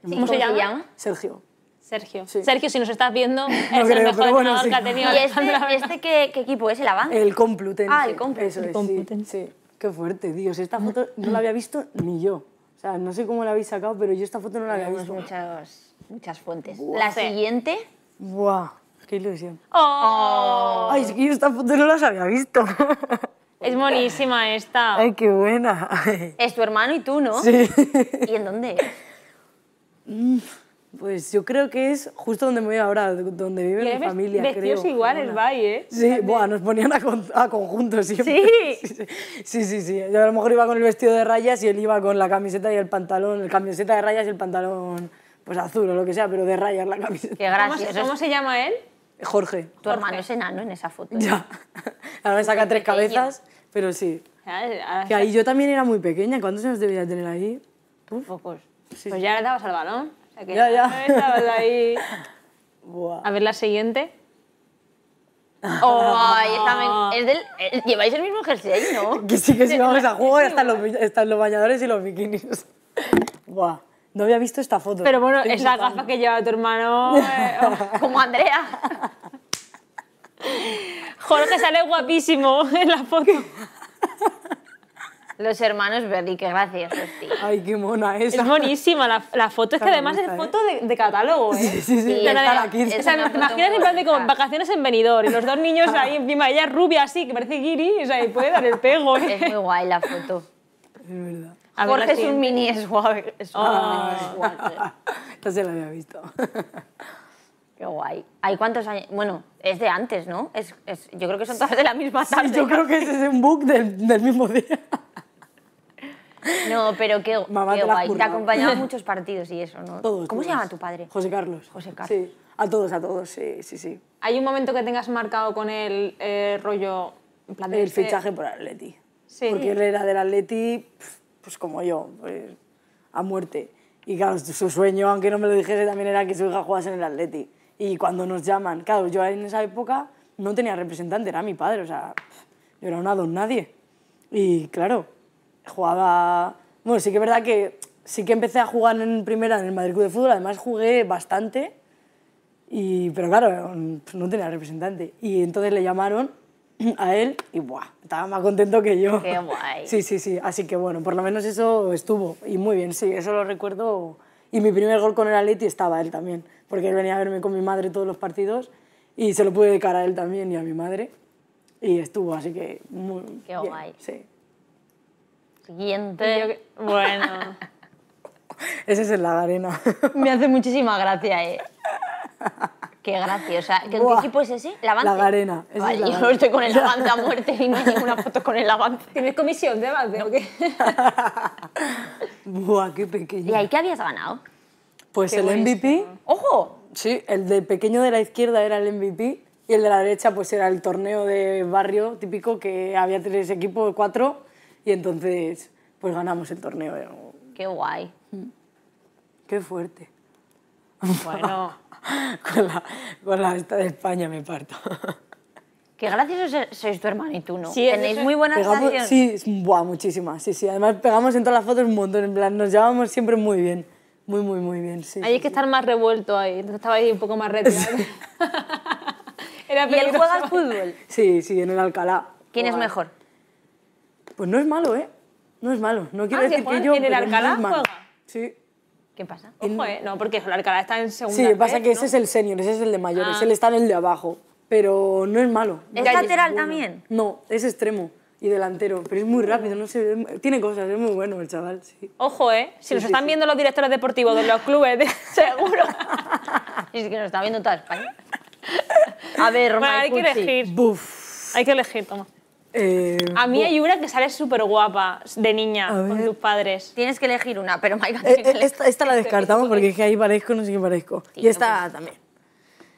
¿Cómo se llama? Sergio. Sergio. Sergio, si nos estás viendo, es el mejor bueno, entrenador que ha tenido. ¿Y este, este qué, equipo es? ¿El Avance? El Complutense. Ah, el Complutense. Qué fuerte, Dios. Esta mm. foto no la había visto ni yo. O sea, no sé cómo la habéis sacado, pero yo esta foto no la había visto. Muchas, muchas fuentes. La siguiente. Buah, qué ilusión. Oh. oh. Ay, es que yo esta foto no las había visto. Es buenísima esta. Ay, qué buena. Es tu hermano y tú, ¿no? Sí. ¿Y en dónde mm. Pues yo creo que es justo donde me voy ahora, donde vive mi familia, vestidos creo. iguales, valle, ¿eh? Sí, bueno nos ponían a, conjunto conjuntos siempre. ¿Sí? ¿Sí? Sí, sí, Yo a lo mejor iba con el vestido de rayas y él iba con la camiseta y el pantalón, la camiseta de rayas y el pantalón pues azul o lo que sea, pero de rayas la camiseta. Qué gracias. ¿Cómo, se llama él? Jorge. Tu hermano es enano en esa foto. ¿eh? Ya. Ahora me saca tres cabezas, pero sí. Que ahí yo también era muy pequeña. ¿Cuántos años debía tener ahí? Pocos. pues ya le dabas al balón ya, ya. ahí. A ver la siguiente. Oh, eh, lleváis el mismo jersey, ¿no? Que sí, que sí, vamos a jugar. están los, bañadores y los bikinis. Buah, no había visto esta foto. Pero bueno, esas esa gafa que lleva tu hermano. Eh, oh. Como Andrea. Jorge sale guapísimo en la foto los hermanos Verdi, qué gracioso, Ay, qué mona esa. Es monísima, la, foto es que además es foto ¿eh? de, catálogo, ¿eh? Sí, sí, sí. sí la, aquí, o sea, te en plan de como vacaciones en Benidorm y los dos niños ahí encima, ella rubia así, que parece guiri, o sea, y puede dar el pego. ¿eh? Es muy guay la foto. Es verdad. Jorge es un mini es swagger. Esta se la había visto. Qué guay. ¿Hay cuántos años? Bueno, es de antes, ¿no? Es, es, yo creo que son todas de la misma tarde. Sí, yo creo que ese es un book del mismo día. No, pero qué, guay, qué te ha acompañado a muchos partidos y eso, ¿no? Todos, ¿Cómo se llama tu padre? José Carlos. José Carlos. Sí, a todos, a todos, sí, sí, sí. ¿Hay un momento que tengas marcado con el eh, rollo... En plan el este fichaje por Atleti. Sí. Porque él era del Atleti, pues como yo, pues, a muerte. Y claro, su sueño, aunque no me lo dijese, también era que su hija jugase en el Atleti. Y cuando nos llaman, claro, yo en esa época no tenía representante, era mi padre, o sea, yo era una don nadie. Y claro, jugaba... Bueno, sí que es verdad que sí que empecé a jugar en primera en el Madrid Club de Fútbol, además jugué bastante, y, pero claro, no tenía representante. Y entonces le llamaron a él y ¡buah! estaba más contento que yo. ¡Qué guay! Sí, sí, sí. Así que bueno, por lo menos eso estuvo. Y muy bien, sí, eso lo recuerdo. Y mi primer gol con el Atleti estaba él también, porque él venía a verme con mi madre todos los partidos y se lo pude dedicar a él también y a mi madre. Y estuvo, así que muy ¡Qué guay! Sí siguiente. bueno. Ese es el Lagarena. Me hace muchísima gracia, eh. Qué graciosa. ¿qué, equipo es ese? ¿La Lagarena. vale, yo estoy con el Lavante a muerte y no hay ninguna foto con el Lavante. ¿Tienes comisión de Avance o qué? Buah, qué pequeño. ¿Y ahí qué habías ganado? Pues el MVP. ¡Ojo! Sí, el de pequeño de la izquierda era el MVP y el de la derecha pues era el torneo de barrio típico que había tres equipos, cuatro, y entonces pues ganamos el torneo. Qué guay. Mm. Qué fuerte. Bueno. con, la, con de España me parto. Qué gracioso sois tu hermano y tú, ¿no? Sí, Tenéis muy buenas Sí, buah, muchísimas, sí, sí. Además pegamos en todas las fotos un montón, en plan, nos llevamos siempre muy bien. Muy, muy, muy bien, sí. Ahí que estar más revuelto ahí, entonces estaba ahí un poco más retirado. ¿Y él juega al fútbol? Sí, sí, en el Alcalá. ¿Quién es mejor? Pues no es malo, ¿eh? No es malo. No quiero ah, decir que yo. ¿En el Alcalá juega? Sí. ¿Qué pasa? Ojo, ¿eh? No, porque el Alcalá está en segunda. Sí, pasa que ese es el senior, ese es el de mayores, ese él ah. está en el de abajo. Pero no es malo. ¿Es lateral también? No, es extremo y delantero, pero es muy rápido, no sé, tiene cosas, es muy bueno el chaval, sí. Ojo, ¿eh? Si nos están viendo los directores deportivos de los clubes, seguro. y es que nos están viendo toda España. A ver, hay que elegir. Buf. Hay que elegir, toma. Eh, a mí hay una que sale súper guapa de niña con tus padres. Tienes que elegir una, pero Maika eh, eh, esta, la descartamos porque es que ahí parezco, no sé qué parezco. y esta pues. también.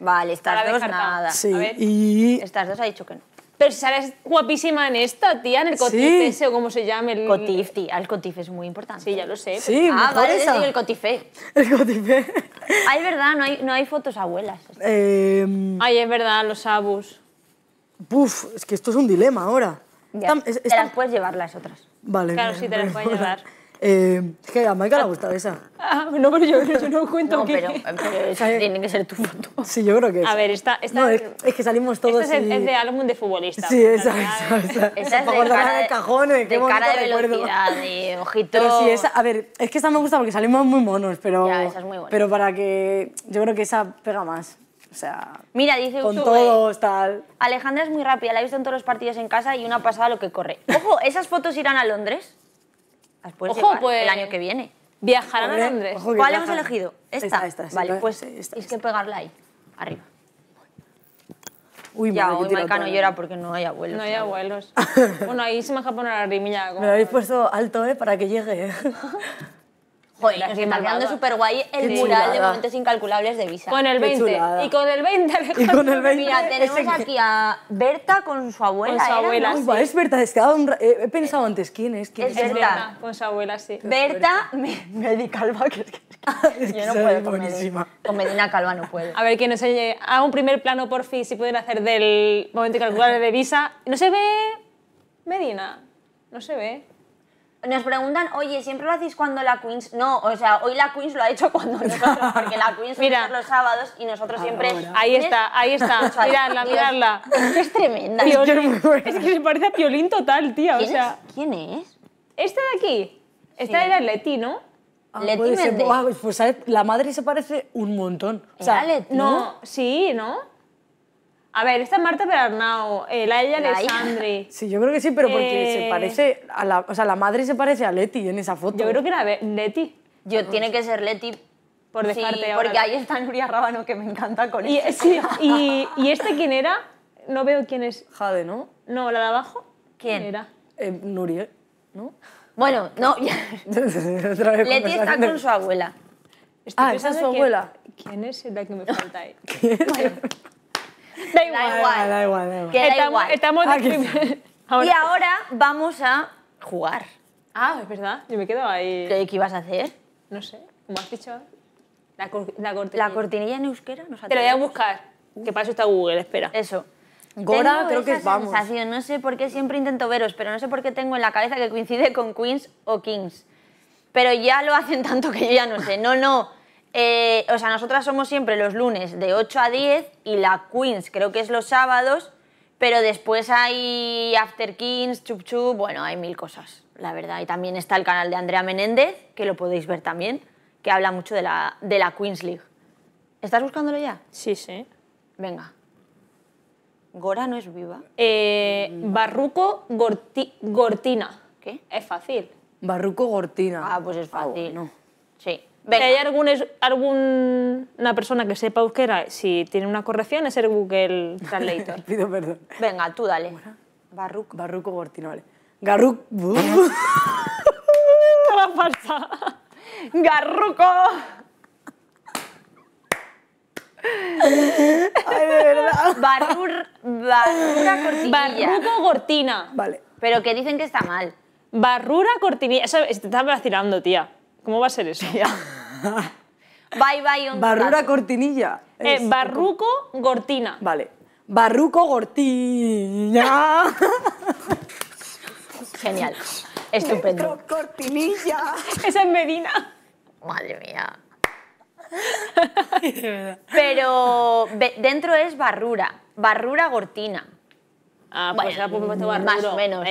Vale, estas dos nada. Sí, a ver. Y... Estas dos ha dicho que no. Pero si sales guapísima en esta, tía, en el cotif ese o como se llame. El... Cotif, tía, el cotif es muy importante. Sí, ya lo sé. Ah, vale, el cotifé. El cotifé. Ay, es verdad, no hay, no hay fotos abuelas. Em, Ay, es verdad, los abus. Buf, es que esto es un dilema ahora. Ya, te las puedes llevar las otras. Vale. Claro, si sí, te las puedes llevar. Eh, es que a Maika le ha gustado esa. Ah, no, pero yo, no cuento no, que... Pero, eh, tiene que ser tu foto. Sí, yo creo que es. A ver, esta... esta no, es, que salimos todos esta es, y... de álbum de futbolista. Sí, esa, esa, esa. Esa es de cara de, de cajones, de, cara de velocidad, de ojito... Pero sí, esa... A ver, es que esa me gusta porque salimos muy monos, pero... esa es muy buena. Pero para que... Yo creo que esa pega más. O sea, Mira, dice con todo todos, eh, tal. Alejandra es muy rápida, la he visto en todos los partidos en casa y una pasada lo que corre. Ojo, ¿esas fotos irán a Londres? Las puedes Ojo, llevar pues, el año que viene. ¿Viajarán a Londres? ¿Cuál hemos elegido? Esta. esta, esta vale, pues es que pegarla ahí, arriba. Uy, ya, hoy Maika no llora porque no hay abuelos. No hay abuelos. bueno, ahí se me ha poner la rimilla. Me lo habéis puesto alto, ¿eh? Para que llegue. Joder, está quedando súper guay el mural de momentos incalculables de Visa. Con el 20. Y con el 20, Y con el 20. Mira, tenemos aquí a Berta con su abuela. Con su ¿eh? abuela, es Berta. Eh, he, pensado antes quién es, quién Es Berta. Con su abuela, sí. Berta me- Calva que es que- yo no puedo con Con Medina Calva no puedo. A ver, que nos oye. Haga un primer plano por fin, si pueden hacer del momento incalculable de Visa. No se ve Medina. No se ve. Nos preguntan, oye, ¿siempre lo hacéis cuando la Queens? No, o sea, hoy la Queens lo ha hecho cuando nosotros, porque la Queens Mira. los sábados y nosotros siempre... Ahí está, ahí está, miradla, miradla. Es tremenda. Es que se parece a Piolín total, tía, o sea... ¿Quién es? Esta de aquí, esta sí. era Leti, ¿no? Ah, Leti pues, La madre se parece un montón. O sea, Leti? No, sí, ¿no? A ver, esta es Marta eh, la de Alessandri. Sí, yo creo que sí, pero porque se eh, parece a la, o sea, la madre se parece a Leti en esa foto. Yo creo que era Leti. Yo tiene que ser Leti por dejarte sí, porque ahí está Nuria Rábano que me encanta con y, y, este quién era? No veo quién es. Jade, ¿no? No, la de abajo. ¿Quién, era? Eh, Nuria, ¿no? Bueno, no. Leti está con su abuela. ah, es su abuela. ¿Quién es la que me falta ahí? ¿Quién? Da igual. Da igual, da igual. estamos, estamos Aquí. Ah, y ahora vamos a jugar. Ah, es verdad. Yo me quedo ahí. ¿Qué, ibas a hacer? No sé. ¿Cómo has dicho, la, la cortinilla. La en euskera Te la voy a buscar. Que para eso está Google, espera. Eso. Gora, creo que es vamos. Sensación. No sé por qué siempre intento veros, pero no sé por qué tengo en la cabeza que coincide con Queens o Kings. Pero ya lo hacen tanto que yo ya no sé. No, no. Eh, o sea, nosotras somos siempre los lunes de 8 a 10 y la Queens creo que es los sábados, pero después hay After Kings, Chup Chup, bueno, hay mil cosas, la verdad. Y también está el canal de Andrea Menéndez, que lo podéis ver también, que habla mucho de la, de la Queens League. ¿Estás buscándolo ya? Sí, sí. Venga. Gora no es viva. Eh, Barruco Gortina. ¿Qué? Es fácil. Barruco Gortina. Ah, pues es ah, fácil. No. Si hay alguna persona que sepa euskera, si tiene una corrección, es el Google Translator. Pido perdón. Venga, tú dale. Barruco. Barruco Gortino, vale. Garruco. la falsa. Garruco. Ay, de verdad. Barrur, barrura cortinilla. Barruco Gortina. Vale. Pero que dicen que está mal. Barrura cortinilla. Eso te estás vacilando, tía. ¿Cómo va a ser eso? Tía. Bye bye Barrura cortinilla. Eh, barruco gortina Vale. Barruco gortina Genial. Estupendo. cortinilla. Esa es Medina. Madre mía. Pero dentro es barrura. Barrura gortina Ah, pues era un Más o menos.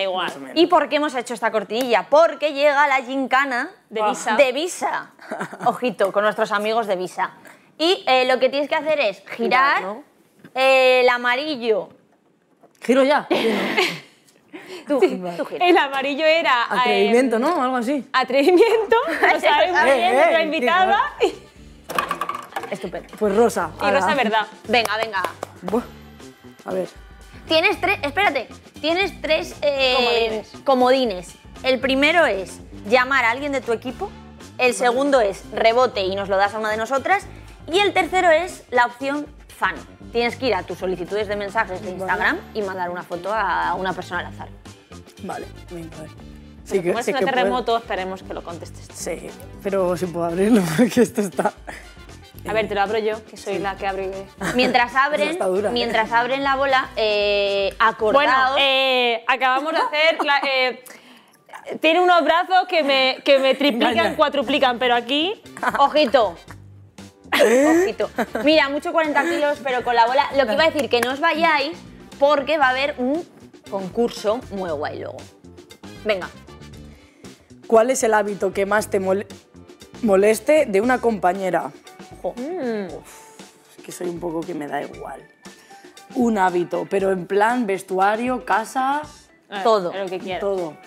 ¿Y por qué hemos hecho esta cortinilla? Porque llega la gincana de Visa. De Visa. Ojito, con nuestros amigos de Visa. Y eh, lo que tienes que hacer es girar el amarillo. ¿Giro ya? Tú, El amarillo era... Eh, Atrevimiento, ¿no? Algo así. Atrevimiento, lo sabes muy eh, bien, nuestra invitada. Estupendo. Pues rosa. Y rosa, verdad. Venga, venga. A ver. Tienes tres, espérate, tienes tres eh, comodines. El primero es llamar a alguien de tu equipo, el segundo es rebote y nos lo das a una de nosotras, y el tercero es la opción fan. Tienes que ir a tus solicitudes de mensajes de Instagram y mandar una foto a una persona al azar. Vale, muy como es pues. un terremoto, esperemos que lo contestes. Sí, pero si puedo abrirlo, porque esto está. A ver, te lo abro yo, que soy la que abre. Mientras abren, mientras abren la bola, eh, eh acabamos de hacer. Eh, tiene unos brazos que me, que me triplican, cuatruplican, pero aquí. Ojito. Ojito. Mira, mucho 40 kilos, pero con la bola. Lo que iba a decir, que no os vayáis, porque va a haber un concurso muy guay luego. Venga. ¿Cuál es el hábito que más te moleste de una compañera? Mm. es que soy un poco que me da igual. Un hábito, pero en plan vestuario, casa, todo. que Todo.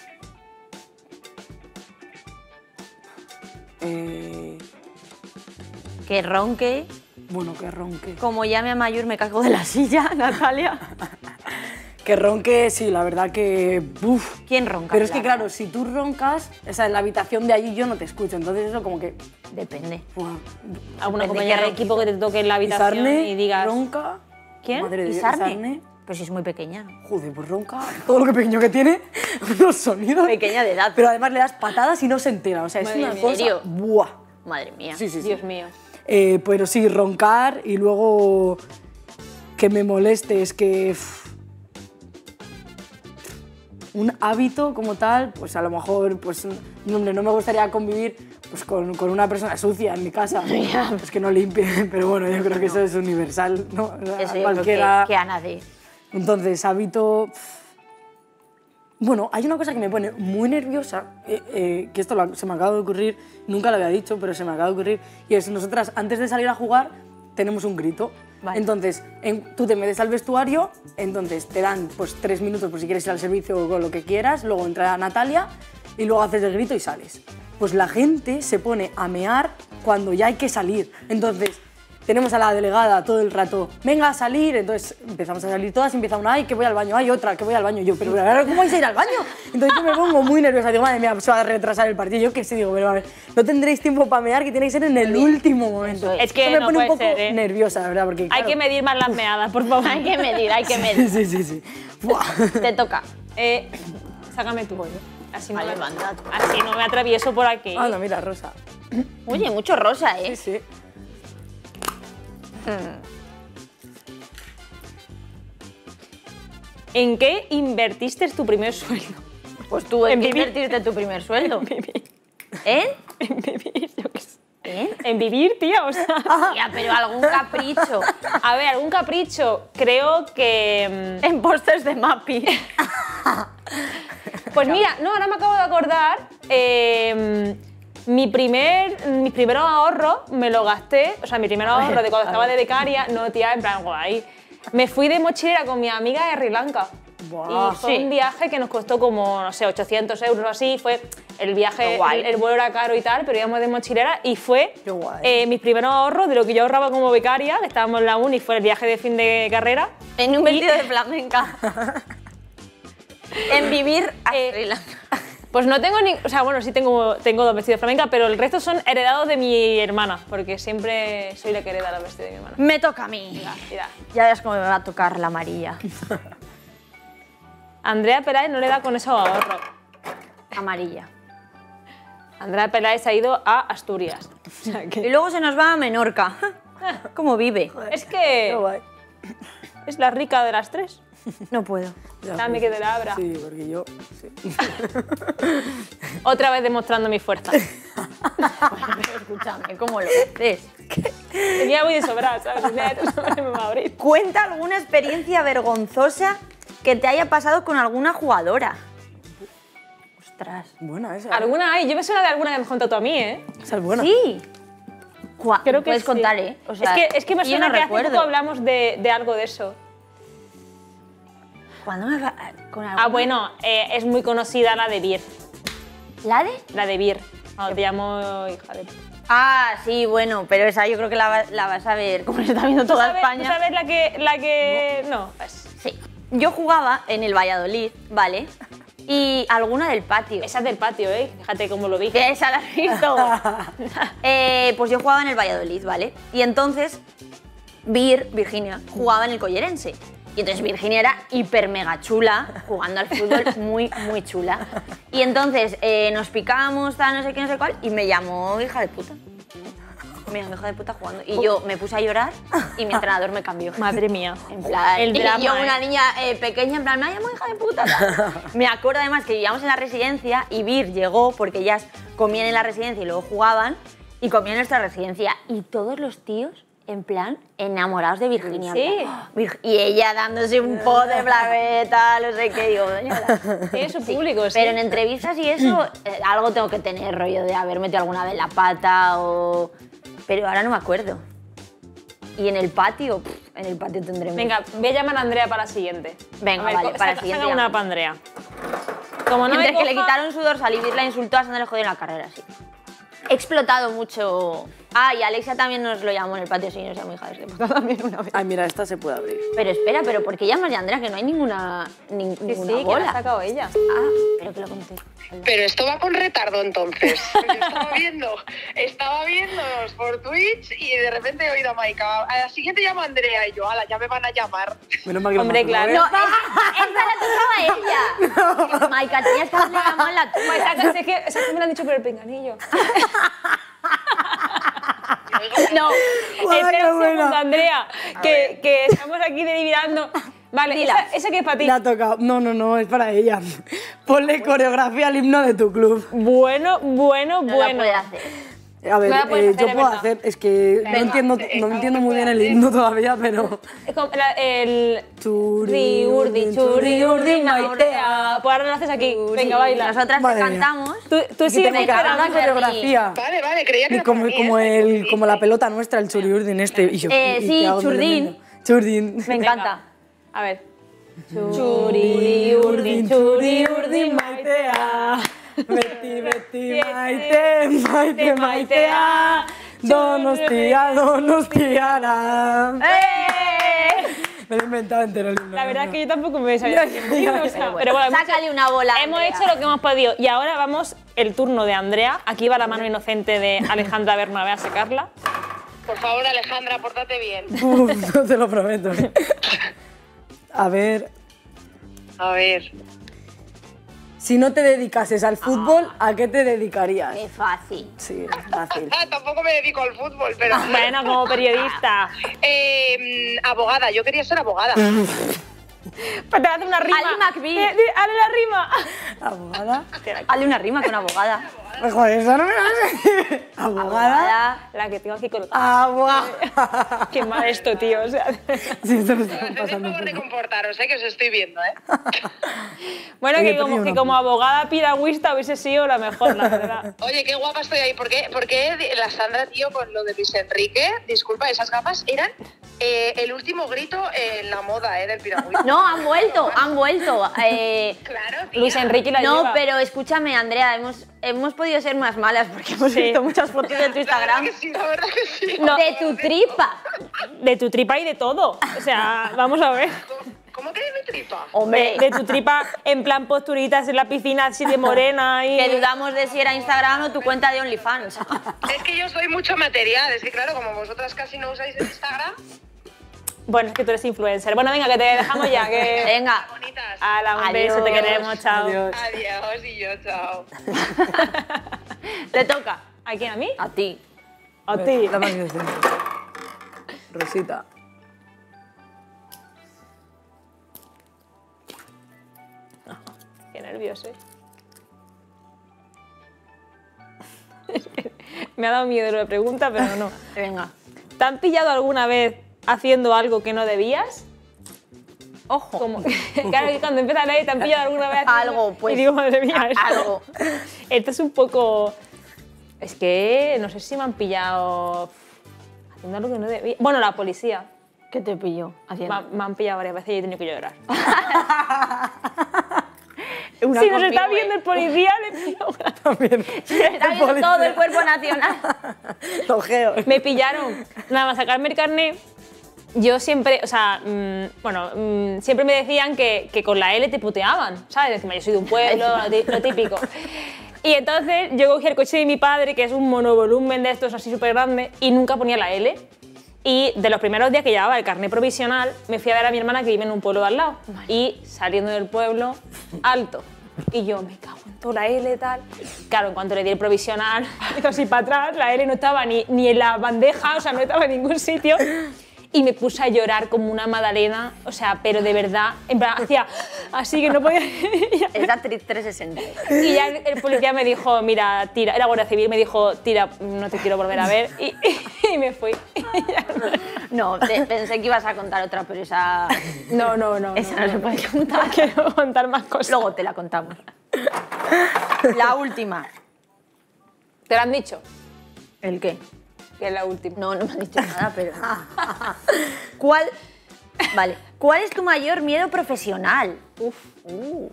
Eh, que ronque. Bueno, que ronque. Como llame a Mayur, me cago de la silla, Natalia. Que ronque, sí, la verdad que... ¿Quién ronca? Pero es que claro, si tú roncas, o sea, en la habitación de allí yo no te escucho, entonces eso como que... Depende. a Alguna compañera de equipo que te toque en la habitación y digas... ronca? ¿Quién? si es muy pequeña. Joder, pues ronca. Todo lo que pequeño que tiene, unos sonidos. Pequeña de edad. Pero además le das patadas y no se entera, o sea, Madre es una mía. cosa... Madre mía. Sí, sí, Dios mío. Eh, pero sí, roncar y luego que me moleste. Es que un hábito como tal, pues a lo mejor pues, no, no me gustaría convivir pues, con, con, una persona sucia en mi casa. Es que no limpie, pero bueno, yo creo que eso es universal, ¿no? que, a nadie. Entonces, hábito... Bueno, hay una cosa que me pone muy nerviosa, eh, eh, que esto se me acaba de ocurrir, nunca lo había dicho, pero se me acaba de ocurrir, y es nosotras antes de salir a jugar tenemos un grito. Entonces, tú te metes al vestuario, entonces te dan pues tres minutos por si quieres ir al servicio o lo que quieras, luego entra Natalia y luego haces el grito y sales. Pues la gente se pone a mear cuando ya hay que salir. Entonces, tenemos a la delegada todo el rato, venga a salir, entonces empezamos a salir todas, empieza una, ay, que voy al baño, hay otra, que voy al baño, yo, pero ¿cómo vais a ir al baño? Entonces yo me pongo muy nerviosa, digo, madre mía, se va a retrasar el partido, yo qué sé, digo, pero a ver, no tendréis tiempo para mear, que tiene que ser en el último momento. Es que me pone un poco ¿eh? nerviosa, la verdad, porque... hay que medir más las meadas, por favor. hay que medir, hay que medir. sí, sí, sí. Te toca. Eh, sácame tu pollo. Así no, me, así no me atravieso por aquí. Ah, mira, rosa. Oye, mucho rosa, ¿eh? Sí, sí. ¿En qué invertiste tu primer sueldo? Pues tú en, invertiste tu primer sueldo. En vivir. ¿Eh? En vivir, yo qué sé. ¿Eh? En vivir, tía, o sea. pero algún capricho. A ver, algún capricho. Creo que. Mm, en pósters de Mappy. pues mira, no, ahora me acabo de acordar. Eh, mi primer, mis primeros ahorros me lo gasté, o sea, mi primer ahorro de cuando estaba de becaria, no tía, en plan, guay. Me fui de mochilera con mi amiga de Sri Lanka. y fue un viaje que nos costó como, no sé, 800 euros así. Fue el viaje, el, el, vuelo era caro y tal, pero íbamos de mochilera y fue eh, mis primeros ahorros de lo que yo ahorraba como becaria, que estábamos en la uni, fue el viaje de fin de carrera. En un vestido de flamenca. en vivir a eh, Sri Lanka. Pues no tengo ni. O sea, bueno, sí tengo, tengo dos vestidos de flamenca, pero el resto son heredados de mi hermana, porque siempre soy la que hereda los vestidos de mi hermana. Me toca a mí. Ya ves cómo me va a tocar la amarilla. Andrea Peláez no le da con eso ahorro. Amarilla. Andrea Peláez ha ido a Asturias. Y luego se nos va a Menorca. ¿Cómo vive? Es que. Es la rica de las tres. No puedo. Dame pues, que te la abra. Sí, porque yo... Sí. Otra vez demostrando mi fuerza. escúchame, ¿cómo lo haces? Tenía muy de sobrar, ¿sabes? me Cuenta alguna experiencia vergonzosa que te haya pasado con alguna jugadora. Ostras. Buena esa. ¿eh? Alguna hay. Yo me suena de alguna que me has contado a mí, ¿eh? Esa es buena. Sí. Puedes contar, ¿eh? es, que, es que me suena que recuerdo. hace poco hablamos de, de algo de eso. ¿Cuándo me ¿Con Ah, bueno, eh, es muy conocida la de Bir. ¿La de? La de Bir. te llamo hija de... Ah, sí, bueno, pero esa yo creo que la, vas a ver, como se está viendo toda España. ¿tú sabes la que...? La que... No. Pues. Sí. Yo jugaba en el Valladolid, ¿vale? Y alguna del patio. Esa es del patio, ¿eh? Fíjate cómo lo vi. Esa la has visto. eh, pues yo jugaba en el Valladolid, ¿vale? Y entonces, Vir, Virginia, jugaba en el Collerense entonces Virginia era hiper mega chula, jugando al fútbol, muy, muy chula. Y entonces eh, nos picamos no sé qué, no sé cuál, y me llamó hija de puta. Me llamó hija de puta jugando. Y yo me puse a llorar y mi entrenador me cambió. Madre mía. En plan, el y yo, una eh. niña eh, pequeña, en plan, me llamó hija de puta. me acuerdo además que vivíamos en la residencia y Vir llegó porque ellas comían en la residencia y luego jugaban y comían en nuestra residencia. Y todos los tíos en plan enamorados de Virginia. Sí. ¡Ah! Y ella dándose un po de blaveta, no sé qué, digo, doña. Tiene público, Pero en entrevistas y eso, eh, algo tengo que tener, rollo de haber metido alguna vez la pata o. Pero ahora no me acuerdo. Y en el patio, en el patio tendremos. Venga, voy a llamar a Andrea para la siguiente. Venga, para la siguiente. una para Andrea. Como no Mientras que le quitaron su dorsal y la insultó a Sandra le jodió en la carrera, sí. He explotado mucho. Ah, y Alexia también nos lo llamó en el patio, si no sea muy hija, Ay, mira, esta se puede abrir. Pero espera, pero ¿por qué llamas a Andrea? Que no hay ninguna, ni, sí, ninguna sí, Que la ha sacado ella. Ah, pero que lo conté. Pero esto va con retardo entonces. Yo estaba viendo, estaba viéndonos por Twitch y de repente he oído a Maika. A la siguiente llama Andrea y yo, ala, ya me van a llamar. Menos mal Hombre, claro. No, esta la tocaba ella. No. Maika, tenías que haberle a la Maika, que, me lo han dicho por el pinganillo. no, bueno, un Andrea, que, estamos aquí deliberando. Vale, esa, que es para ti. La ha No, no, no, es para ella. Ponle coreografía al himno de tu club. Bueno, bueno, bueno. La puede hacer. A ver, eh, yo puedo hacer, es que no entiendo, eh, no eh, entiendo muy bien el himno todavía, pero... La, el... Churi, urdi, churi, urdi, maitea. Pues ahora lo haces aquí. Venga, baila. Nosotras te cantamos. Tú, tú sí, me que coreografía. Vale, vale, creía que... como, como, el, como la pelota nuestra, el churi, urdin, este. sí, churdin. Churdin. Me encanta. A ver. Churi, urdi, churi, urdi, maitea. Ah. Betty, Betty, maite, maite, maitea, donostia, donostiara. ¡Eh! Me lo he inventado entero el La verdad es que yo tampoco me sabía. sabido. pero bueno, Sácale una bola. Hemos hecho lo que hemos podido. Y ahora vamos el turno de Andrea. Aquí va la mano inocente de Alejandra Bernabé a secarla. Por favor, Alejandra, pórtate bien. no te lo prometo. ¿eh? A ver. A ver. Si no te dedicases al fútbol, ah. ¿a qué te dedicarías? Es fácil. Sí, es fácil. Ah, tampoco me dedico al fútbol, pero... Ah, bueno, como periodista. Em, abogada, yo quería ser abogada. te una rima. Eh, la rima. ¿Abogada? Hale una rima con abogada. Pues joder, eso no me va a Abogada. La que tengo aquí colocada. agua. Ah, qué mal esto, tío. O sea. Sí, esto no está de comportaros, ¿eh? que os estoy viendo. ¿eh? bueno, que, como, que como, abogada piragüista hubiese sido la mejor, la verdad. Oye, qué guapa estoy ahí. ¿Por qué, porque la Sandra, tío, con lo de Luis Enrique? Disculpa, esas gafas eran eh, el último grito en la moda ¿eh? del piragüista. No, han vuelto, han vuelto. Eh, claro, tía. Luis Enrique la No, pero escúchame, Andrea, hemos, hemos podido ser más malas porque hemos visto muchas fotos de tu Instagram. de tu tripa. De tu tripa y de todo. O sea, vamos a ver. ¿Cómo que de mi tripa? Hombre. De, tu tripa en plan posturitas en la piscina así de morena y... Que dudamos de si era Instagram o tu cuenta de OnlyFans. Es que yo soy mucho material. Es que claro, como vosotras casi no usáis Instagram, bueno, es que tú eres influencer. Bueno, venga, que te dejamos ya. Que... venga. A la un beso, te queremos, chao. Adiós. Adiós y yo, chao. ¿Te toca? ¿A quién? ¿A mí? A ti. A ti. Rosita. Qué nervioso, ¿eh? Me ha dado miedo la pregunta, pero no. Venga. ¿Te han pillado alguna vez haciendo algo que no debías. Ojo. Como, claro, que cuando empieza a leer te han pillado alguna vez. algo, pues. Y digo, no mía. Esto, algo. Esto es un poco. Es que no sé si me han pillado haciendo algo que no debía. Bueno, la policía. ¿Qué te pilló? Haciendo? Me, han pillado varias veces y he tenido que llorar. si nos está viendo el policía, le pillo También. está viendo todo el cuerpo nacional. geo. Me pillaron. Nada más sacarme el carnet, yo siempre, o sea, mm, bueno, mm, siempre me decían que, que, con la L te puteaban, ¿sabes? yo soy de un pueblo, lo típico. Y entonces yo cogí el coche de mi padre, que es un monovolumen de estos así súper grande, y nunca ponía la L. Y de los primeros días que llevaba el carnet provisional, me fui a ver a mi hermana que vive en un pueblo de al lado. Y saliendo del pueblo, alto. Y yo, me cago en toda la L y tal. Claro, en cuanto le di el provisional, hizo así para atrás, la L no estaba ni, ni en la bandeja, o sea, no estaba en ningún sitio y me puse a llorar como una madalena, o sea, pero de verdad, en plan, hacía así que no podía... es la 360. Y ya el, policía me dijo, mira, tira, era Guardia Civil, me dijo, tira, no te quiero volver a ver, y, me fui. no, pensé que ibas a contar otra, pero esa... No, no, no. Esa no, se puede contar. quiero contar más cosas. Luego te la contamos. La última. ¿Te lo han dicho? ¿El qué? que es la última. No, no me han dicho nada, pero... ¿Cuál... Vale. ¿Cuál es tu mayor miedo profesional? Uf. Uh.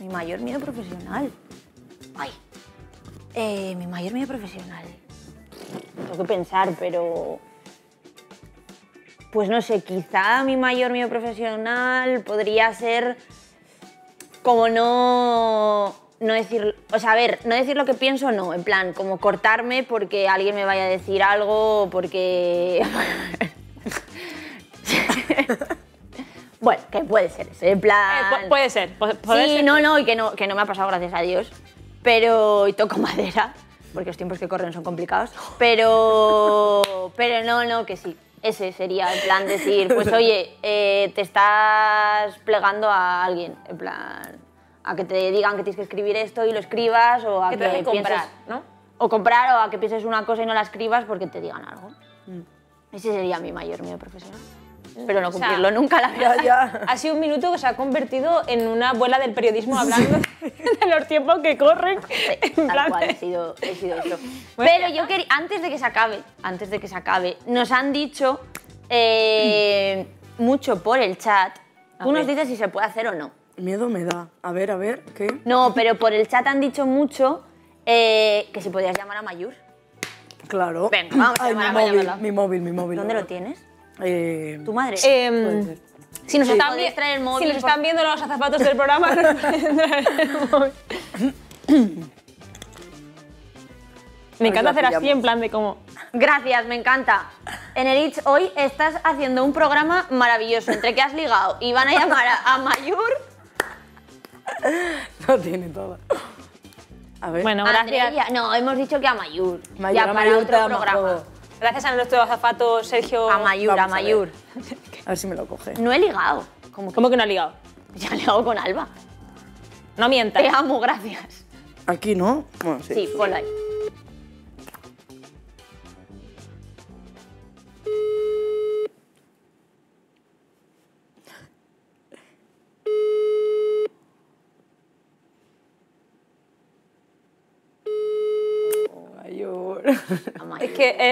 Mi mayor miedo profesional. Ay. Eh, mi mayor miedo profesional. Tengo que pensar, pero... Pues no sé, quizá mi mayor miedo profesional podría ser como no no decir, o sea, a ver, no decir lo que pienso, no, en plan, como cortarme porque alguien me vaya a decir algo, porque... bueno, que puede ser, en plan... Eh, puede ser, Sí, no, no, y que no, que no me ha pasado, gracias a Dios, pero y toco madera, porque los tiempos que corren son complicados, pero, pero no, no, que sí, ese sería el plan decir, pues oye, eh, te estás plegando a alguien, en plan, a que te digan que tienes que escribir esto y lo escribas o a que, comprar, ¿no? O comprar o a que pienses una cosa y no la escribas porque te digan algo. Mm. Ese sería mi mayor miedo profesional. Mm. Pero no cumplirlo nunca, la Ha sido un minuto que se ha convertido en una abuela del periodismo hablando de los tiempos que corren. sido, eso. Pero yo quería, antes de que se acabe, antes de que se acabe, nos han dicho eh, mm. mucho por el chat. Tú nos dices si se puede hacer o no. Miedo me da. A ver, a ver, ¿qué? No, pero por el chat han dicho mucho eh, que si podías llamar a Mayur. Claro. Venga, vamos a mi, a móvil, mi móvil, mi móvil. ¿Dónde lo tienes? Eh, ¿Tu madre? Em, si nos, están, viendo los zapatos del programa, nos traer el móvil. Me encanta hacer así, en plan de como... Gracias, me encanta. En el Itch hoy estás haciendo un programa maravilloso. Entre que has ligado y van a llamar a Mayur, no tiene toda. A ver. Bueno, no, hemos dicho que a Mayur. ya para otro programa. Gracias a nuestro azafato Sergio. A Mayur, a Mayur. A ver. si me lo coge. No he ligado. ¿Cómo que, que no he ligado? Ya he ligado con Alba. No mientas. Te amo, gracias. Aquí, ¿no? Bueno, sí. Sí, ponlo ahí.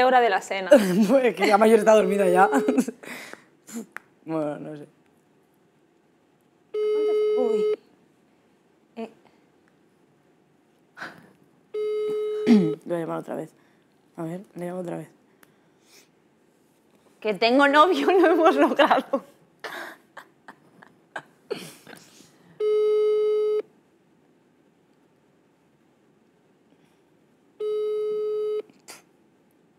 hora de la cena. pues que la mayor está dormida ya. bueno, no sé. Uy. Eh. Lo voy a llamar otra vez. A ver, le llamo otra vez. Que tengo novio, no hemos logrado.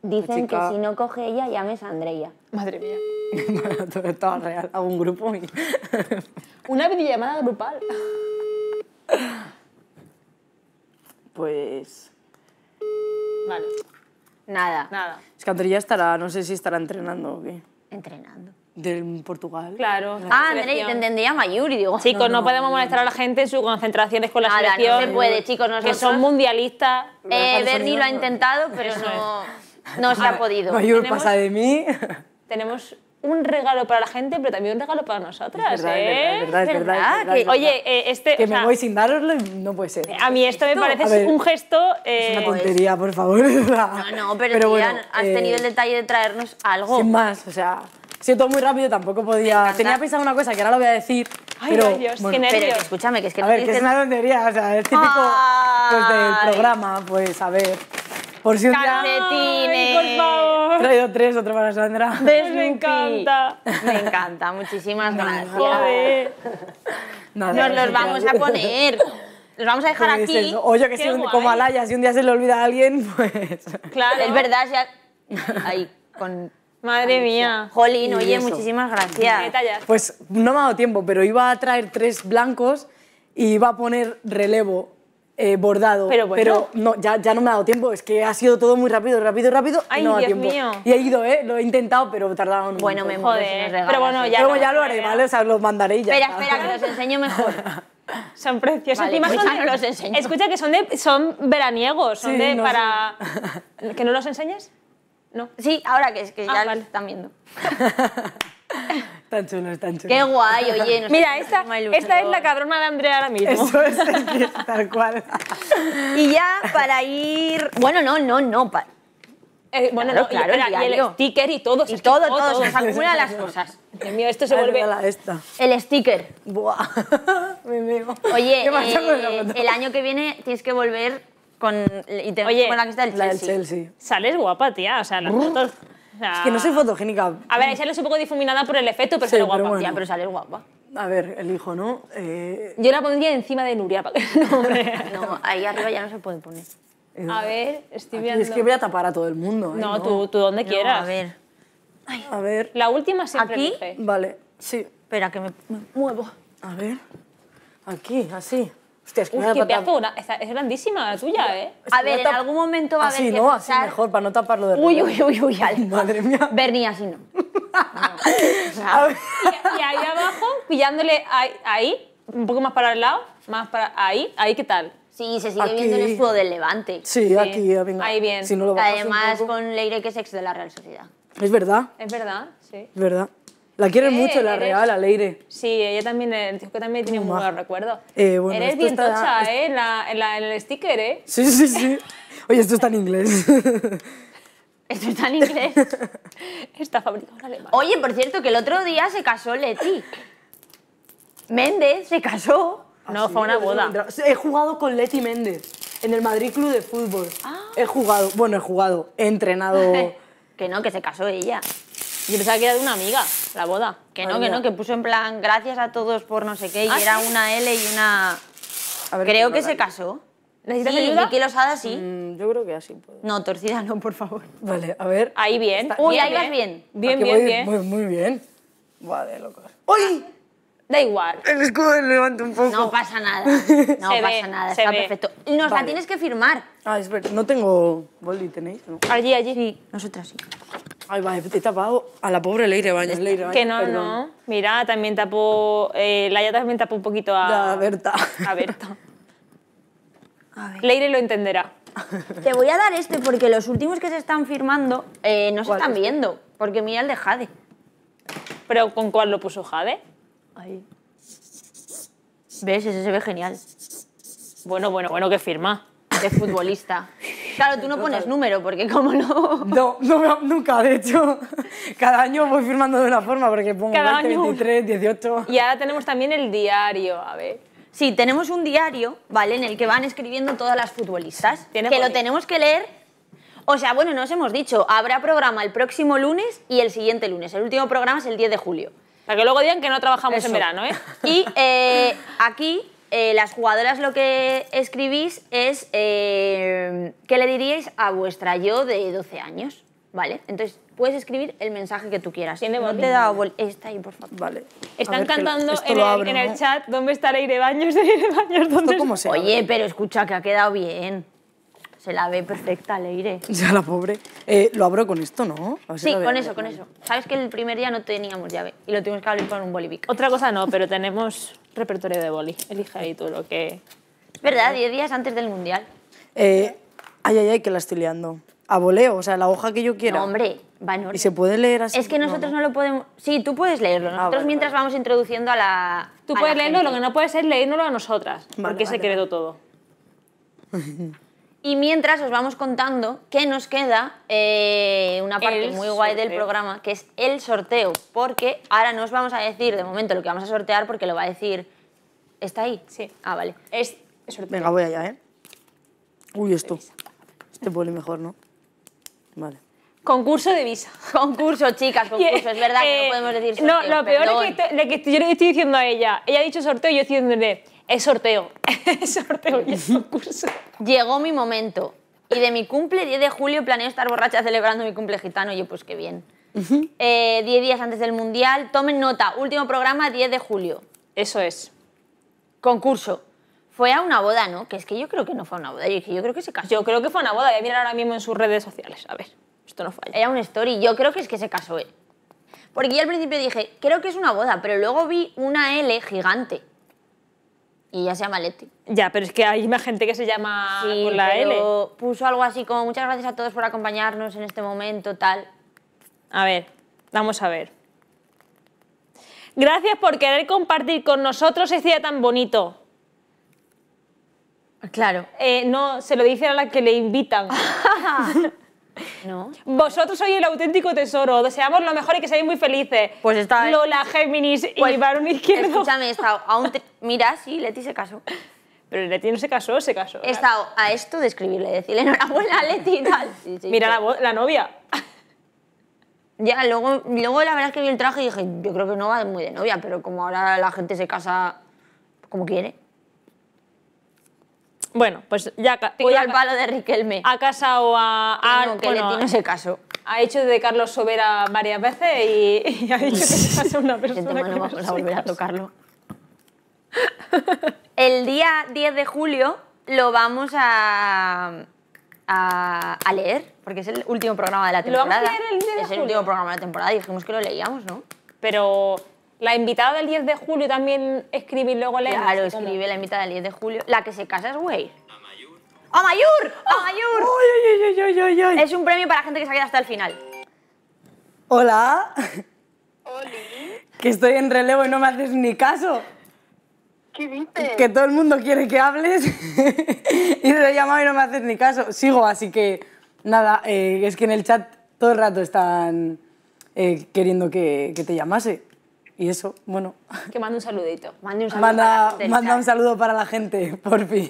Dicen que si no coge ella, llames a Andrea. Madre mía. todo, todo real, hago un grupo Una videollamada grupal. Pues... Vale. Nada. Nada. Es que Andrea estará, no sé si estará entrenando o qué. Entrenando. Del Portugal. Claro. Ah, Andrea, te entendía Mayuri, digo. Chicos, no, podemos molestar a la gente en sus concentraciones con la Nada, No se puede, chicos, Que son mundialistas. Eh, Bernie lo ha intentado, pero no... No se ha podido. Mayur pasa de mí. Tenemos un regalo para la gente, pero también un regalo para nosotras. Es verdad, ¿eh? es verdad, es verdad, que, Oye, eh, este. Que o sea, me voy sin daroslo no puede ser. A mí esto, me parece un gesto. Eh, es una eh, tontería, por favor. No, no, pero, pero bueno, has tenido eh, el detalle de traernos algo. Sin más, o sea. Siento muy rápido, tampoco podía. Tenía pensado una cosa que ahora lo voy a decir. Ay, pero, Dios, qué nervios. Pero, escúchame, que es que. A no ver, que es una tontería, o sea, es típico pues, del programa, pues a ver. Por si un Calcetines. por favor. Traído tres, otro para Sandra. Me encanta. Me encanta, muchísimas gracias. Joder. Nos los vamos a poner. Los vamos a dejar aquí. Oye, que si un, como Alaya, si un día se le olvida a alguien, pues... Claro. Es verdad, ya... Ahí, con... Madre mía. Jolín, oye, muchísimas gracias. Pues no me ha dado tiempo, pero iba a traer tres blancos y iba a poner relevo eh, bordado. Pero, no, ya, ya no me ha dado tiempo, es que ha sido todo muy rápido, rápido, rápido. y no Dios tiempo. Y he ido, ¿eh? Lo he intentado, pero tardaron... un Bueno, me pero bueno, ya, lo haré, ¿vale? O sea, los mandaré y ya. Espera, espera, que los enseño mejor. Son preciosos. Pues los Escucha que son de son veraniegos, son de para que no los enseñes. No. Sí, ahora que que ah, ya están viendo. Tan chulos, tan chulos. Qué guay, oye. Mira, esta, esta es la cabrona de Andrea ahora mismo. Eso es, tal cual. y ya para ir... Bueno, no, no, no. Eh, bueno, claro, no, claro, y, el sticker y todo. Y todo, todo, todo. una las cosas. Dios mío, esto se vuelve... El sticker. Buah, mi amigo. Oye, eh, el año que viene tienes que volver con, y Oye, con la camiseta del Chelsea. del Chelsea. Sales guapa, tía. O sea, las fotos es que no soy fotogénica. A ver, sales un poco difuminada por el efecto, pero sale guapa. Ya, pero sales guapa. A ver, el hijo, ¿no? Eh, Yo la pondría encima de Nuria. no, hombre. ahí arriba ya no se puede poner. Eh, a ver, estoy viendo... Es que voy a tapar a todo el mundo. ¿eh? No, Tú, tú donde quieras. a ver. a ver. La última siempre ¿Aquí? Vale, sí. Espera, que me muevo. A ver. Aquí, así es qué es grandísima la tuya, ¿eh? A ver, en algún momento va a ah, haber Así, que ¿no? Así mejor, para no taparlo de Uy, uy, uy, uy, Madre mía. Bernie, así no. Y, ahí abajo, pillándole ahí, un poco más para el lado, más para ahí, ahí qué tal. Sí, se sigue viendo el escudo del Levante. Sí, aquí, venga. Ahí bien. Además, con Leire, que es ex de la Real Sociedad. Es verdad, Es verdad, sí. es verdad. La quieren eh, mucho, la real, Aleire Sí, ella también, el eh, que también tiene un buen recuerdo. Eh, eres bien tocha, ¿eh? En, el sticker, ¿eh? Sí, sí, sí. Oye, esto está en inglés. esto está en inglés. Está fabricado en alemán. Oye, por cierto, que el otro día se casó Leti. Méndez se casó. Ah, no, fue una boda. He jugado con Leti Méndez en el Madrid Club de Fútbol. Ah. He jugado, bueno, he jugado, he entrenado. que no, que se casó ella. Yo pensaba que era de una amiga, la boda. Que no, que no, que puso en plan gracias a todos por no sé qué y ah, era una L y una... creo que se casó. ¿Necesitas sí, ayuda? los Losada sí. Mm, yo creo que así puedo. No, torcida no, por favor. Vale, a ver. Ahí bien. Uy, ahí vas ¿eh? bien. Bien, bien, bien. Muy muy bien. Vale, locos. ¡Uy! Da igual. El escudo lo levanto un poco. No pasa nada. No pasa nada, está perfecto. Nos la tienes que firmar. Ah, es No tengo boli, ¿tenéis? Allí, allí. Sí, nosotras sí. Ay, va, te he tapado a la pobre Leire Baños. que no, no. Mira, también tapó... Eh, Laia también tapó un poquito a... A Berta. A Berta. ver. Leire lo entenderá. Te voy a dar este porque los últimos que se están firmando eh, no se están este? viendo. Porque mira el de Jade. ¿Pero con cuál lo puso Jade? Ahí. ¿Ves? Ese se ve genial. Bueno, bueno, bueno, que firma. De futbolista. Claro, tú no pones número, porque como no... No, nunca, de hecho. Cada año voy firmando de una forma, porque pongo Cada año. 23, 18... Y ahora tenemos también el diario, a ver. Sí, tenemos un diario, ¿vale? En el que van escribiendo todas las futbolistas. Que lo tenemos que leer. O sea, bueno, nos hemos dicho, habrá programa el próximo lunes y el siguiente lunes. El último programa es el 10 de julio. Para que luego digan que no trabajamos en verano, ¿eh? Y eh, aquí eh, las jugadoras lo que escribís es eh, qué le diríais a vuestra yo de 12 años, ¿vale? Entonces puedes escribir el mensaje que tú quieras. ¿Tiene no te he dado bol Está ahí, por favor. Vale. Están cantando en, el, chat dónde estará de Baños, Irene Baños, ¿dónde se Oye, pero escucha que ha quedado bien se la ve perfecta, le iré. Ya la pobre. Eh, lo abro con esto, ¿no? sí, con eso, con eso. Sabes que el primer día no teníamos llave y lo tuvimos que abrir con un bolivic. Otra cosa no, pero tenemos repertorio de boli. Elige ahí tú lo que... verdad, diez días antes del Mundial. Eh, ay, ay, ay, que la estoy A voleo, o sea, la hoja que yo quiero No, hombre, va ¿Y se puede leer así? Es que nosotros no, lo podemos... Sí, tú puedes leerlo. Ah, nosotros mientras vamos introduciendo a la... Tú puedes leerlo, lo que no puedes es leérnoslo a nosotras, porque se secreto todo. Y mientras os vamos contando que nos queda eh, una parte muy guay del programa, que es el sorteo, porque ahora no os vamos a decir de momento lo que vamos a sortear, porque lo va a decir... ¿Está ahí? Sí. Ah, vale. Es Venga, voy allá, ¿eh? Uy, esto. Este pone mejor, ¿no? Vale. Concurso de visa. Concurso, chicas, concurso. Es verdad que no eh, podemos decir sorteo. No, lo peor es que, que yo le estoy diciendo a ella. Ella ha dicho sorteo y yo estoy diciendo es sorteo, es sorteo y es concurso. Llegó mi momento y de mi cumple 10 de julio planeo estar borracha celebrando mi cumple gitano y yo pues qué bien. 10 eh, días antes del mundial, tomen nota, último programa 10 de julio. Eso es. Concurso. Fue a una boda, ¿no? Que es que yo creo que no fue a una boda, yo, yo creo que se casó. Yo creo que fue a una boda, voy a mirar ahora mismo en sus redes sociales, a ver, esto no falla. Era un story, yo creo que es que se casó él. Porque yo al principio dije, creo que es una boda, pero luego vi una L gigante. Y ya se llama Leti. Ya, pero es que hay más gente que se llama la L. Puso algo así como muchas gracias a todos por acompañarnos en este momento, tal. A ver, vamos a ver. Gracias por querer compartir con nosotros este día tan bonito. Claro. Eh, no, se lo dice a la que le invitan. No. Vosotros sois el auténtico tesoro. Deseamos lo mejor y que seáis muy felices. Pues está. ¿eh? Lola, Géminis y pues, Barón Izquierdo. Escúchame, he a un. Mira, sí, Leti se casó. Pero Leti no se casó, se casó. He estado a esto de escribirle, decirle enhorabuena a Leti tal. Mira La, la, novia. Ya, luego, luego la verdad es que vi el traje y dije, yo creo que no va muy de novia, pero como ahora la gente se casa como quiere. Bueno, pues ya... Voy al palo de Riquelme. Ha casado a... a no, que le tiene ese caso. Ha hecho de Carlos Sobera varias veces y, ha dicho que es una persona que no vamos a volver a tocarlo. El día 10 de julio lo vamos a, a, leer, porque es el último programa de la temporada. ¿Lo vamos a leer el día de Es el último programa de la temporada, dijimos que lo leíamos, ¿no? Pero la invitada del 10 de julio también escribí luego le Claro, escribe la invitada del 10 de julio. La que se casa es Way. ¡A ¡Amayur! ¡A oh, ¡Ay, ay, ay, ay, Es un premio para gente que se ha quedado hasta el final. Hola. Hola. Que estoy en relevo y no me haces ni caso. ¿Qué dices? Que todo el mundo quiere que hables y te he llamado y no me haces ni caso. Sigo, así que nada, eh, es que en el chat todo el rato están eh, queriendo que, que te llamase. Y eso, bueno. Que mande un saludito. manda, un saludo para la gente, por fin.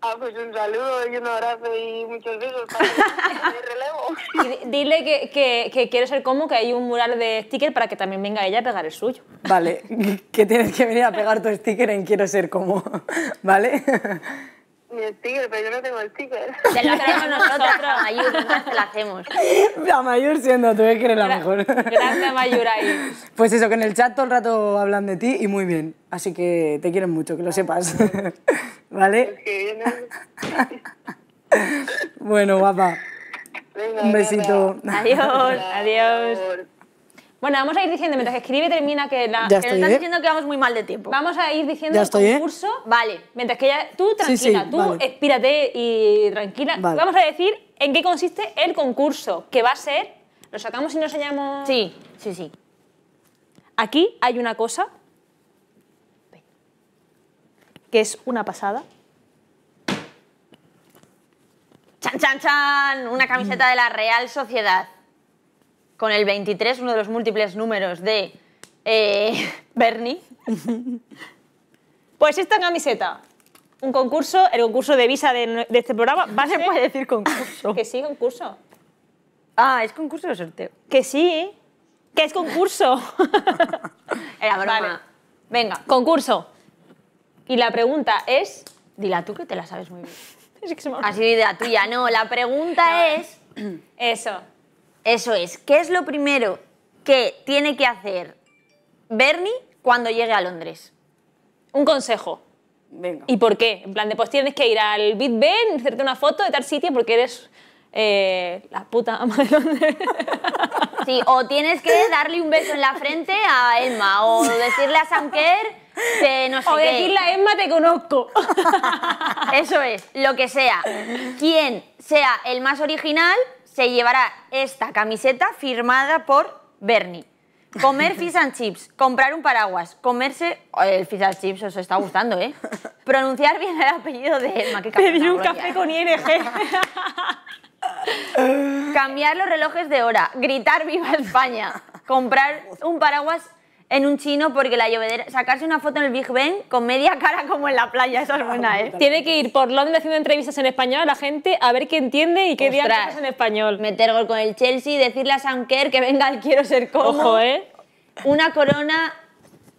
Ah, pues un saludo y un abrazo y muchos besos para el relevo. dile que, Quiero ser como, que hay un mural de sticker para que también venga ella a pegar el suyo. Vale, que tienes que venir a pegar tu sticker en Quiero ser como, ¿vale? el sticker, pero yo no tengo el sticker. Te lo hacemos nosotros, Mayur, mayor la lo hacemos. La mayor siendo tú, es que eres la mejor. Gracias, Mayur, ahí. Pues eso, que en el chat todo el rato hablan de ti y muy bien. Así que te quieren mucho, que lo sepas. ¿Vale? bueno, guapa. Un besito. Adiós, adiós. Bueno, vamos a ir diciendo, mientras que escribe termina que la... que nos están ¿eh? diciendo que vamos muy mal de tiempo. Vamos a ir diciendo el ¿eh? concurso. Vale. Mientras que ya... Tú tranquila, tú espírate y tranquila. Vamos a decir en qué consiste el concurso, que va a ser... ¿Lo sacamos y nos enseñamos...? Sí, sí, sí. Aquí hay una cosa que es una pasada. ¡Chan, chan, chan! Una camiseta de la Real Sociedad con el 23, uno de los múltiples números de eh, Bernie. Pues esta camiseta, un concurso, el concurso de visa de, este programa, va a puede decir concurso? Que sí, concurso. Ah, ¿es concurso de sorteo? Que sí, que es concurso. Era broma. Venga, concurso. Y la pregunta es... Dila tú que te la sabes muy bien. Así de la tuya, no. La pregunta eh. es... Eso. Eso es. ¿Qué es lo primero que tiene que hacer Bernie cuando llegue a Londres? Un consejo. Venga. ¿Y por qué? En plan, de, pues tienes que ir al Big Ben, hacerte una foto de tal sitio porque eres eh, la puta ama de Londres. Sí, o tienes que darle un beso en la frente a Emma, o decirle a Sanker que no sé O decirle a Emma te conozco. Eso es, lo que sea. Quien sea el más original se llevará esta camiseta firmada por Bernie. Comer fish and chips, comprar un paraguas, comerse... El fish and chips os está gustando, ¿eh? Pronunciar bien el apellido de Elma. Que Pedir un café con ING. Cambiar los relojes de hora, gritar viva España, comprar un paraguas en un chino porque la llovedera. Sacarse una foto en el Big Ben con media cara como en la playa, eso es buena, ah, ¿eh? Tiene que ir por Londres haciendo entrevistas en español a la gente a ver qué entiende y qué día en español. Meter gol con el Chelsea, decirle a Sanker que venga al quiero ser como. ¿eh? Una corona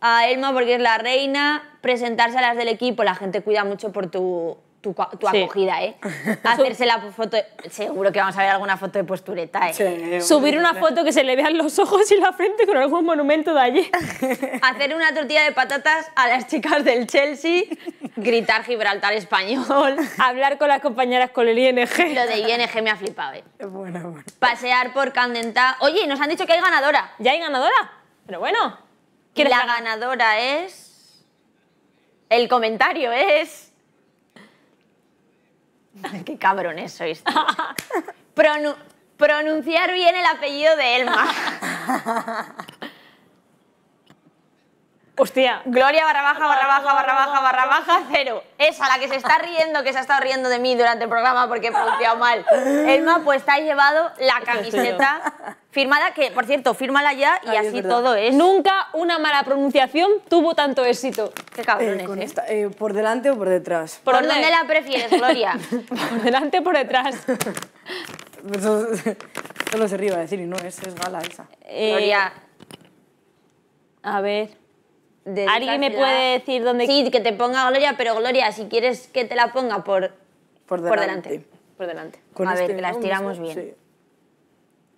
a Elma porque es la reina, presentarse a las del equipo, la gente cuida mucho por tu tu, acogida, ¿eh? Hacerse la foto. Seguro que vamos a ver alguna foto de postureta, ¿eh? Subir una foto que se le vean los ojos y la frente con algún monumento de allí. Hacer una tortilla de patatas a las chicas del Chelsea, gritar Gibraltar español. Hablar con las compañeras con el ING. Lo de ING me ha flipado, ¿eh? Bueno, bueno. Pasear por Candentá. Oye, nos han dicho que hay ganadora. ¿Ya hay ganadora? Pero bueno. La ganadora es... El comentario es... Qué cabrones sois. pronunciar bien el apellido de Elma. Hostia. Gloria barra baja, barra baja, barra baja, barra baja, cero. Esa, la que se está riendo, que se ha estado riendo de mí durante el programa porque he pronunciado mal. Elma, pues te ha llevado la camiseta firmada, que por cierto, fírmala ya y así todo es. Nunca una mala pronunciación tuvo tanto éxito. Qué cabrones, eh, eh. eh ¿Por delante o por detrás? ¿Por, dónde la prefieres, Gloria? ¿Por delante o por detrás? solo se ríe, a decir, y no, es gala esa. Gloria. Eh, a ver. ¿Alguien me puede decir dónde...? Sí, que te ponga Gloria, pero Gloria, si quieres que te la ponga por, por delante. Por delante. Por a ver, este la estiramos bien. Sí.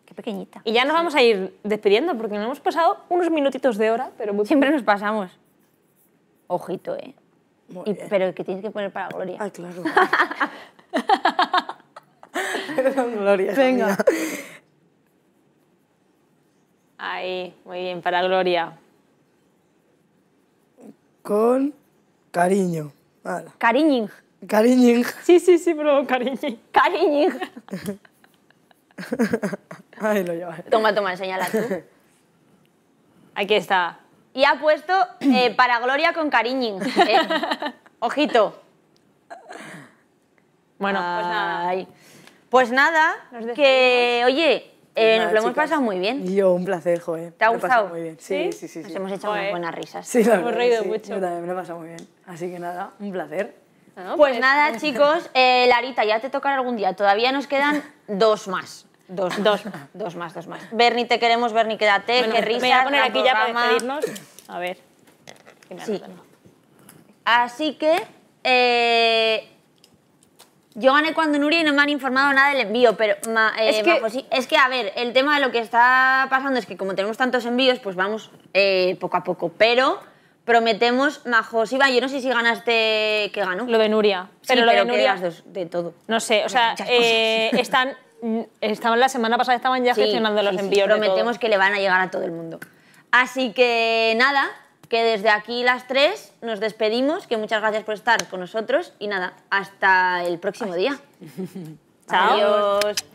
Qué pequeñita. Y ya nos vamos a ir despidiendo porque nos hemos pasado unos minutitos de hora, pero siempre nos pasamos. Ojito, ¿eh? Y, pero que tienes que poner para Gloria. Ah, claro. Gloria. Venga. Ahí, muy bien, para Gloria con cariño. Cariñing. Cariñing. Sí, sí, sí, pero cariñing. Cariñing. Ahí lo llevas. Toma, toma, enséñala tú. Aquí está. Y ha puesto eh, para Gloria con cariñing. Eh. Ojito. Bueno, pues nada. Pues nada, que, oye, eh, nos lo hemos pasado muy bien. Yo, un placer, joe. ¿Te ha gustado? Muy bien. Sí, sí, sí. Nos hemos echado unas buenas risas. Sí, nos hemos reído mucho. Yo también me lo he pasado muy bien. Así que nada, un placer. Pues, pues, nada, chicos, eh, Larita, ya te tocará algún día. Todavía nos quedan dos más. Dos, dos, dos más, dos más. Bernie te queremos, Bernie, quédate, Qué risa. Me voy a poner aquí ya para despedirnos. A ver. sí. Así que eh, yo gané cuando y no me han informado nada del envío, pero eh, es, que, a ver, el tema de lo que está pasando es que como tenemos tantos envíos, pues vamos eh, poco a poco, pero prometemos, Majo, va, yo no sé si ganaste, ¿qué ganó? Lo de Nuria. pero lo de Nuria. es de todo. No sé, o sea, eh, están, mm, estaban la semana pasada estaban ya gestionando los envíos. prometemos que le van a llegar a todo el mundo. Así que nada, que desde aquí las tres nos despedimos, que muchas gracias por estar con nosotros y nada, hasta el próximo día. Adiós.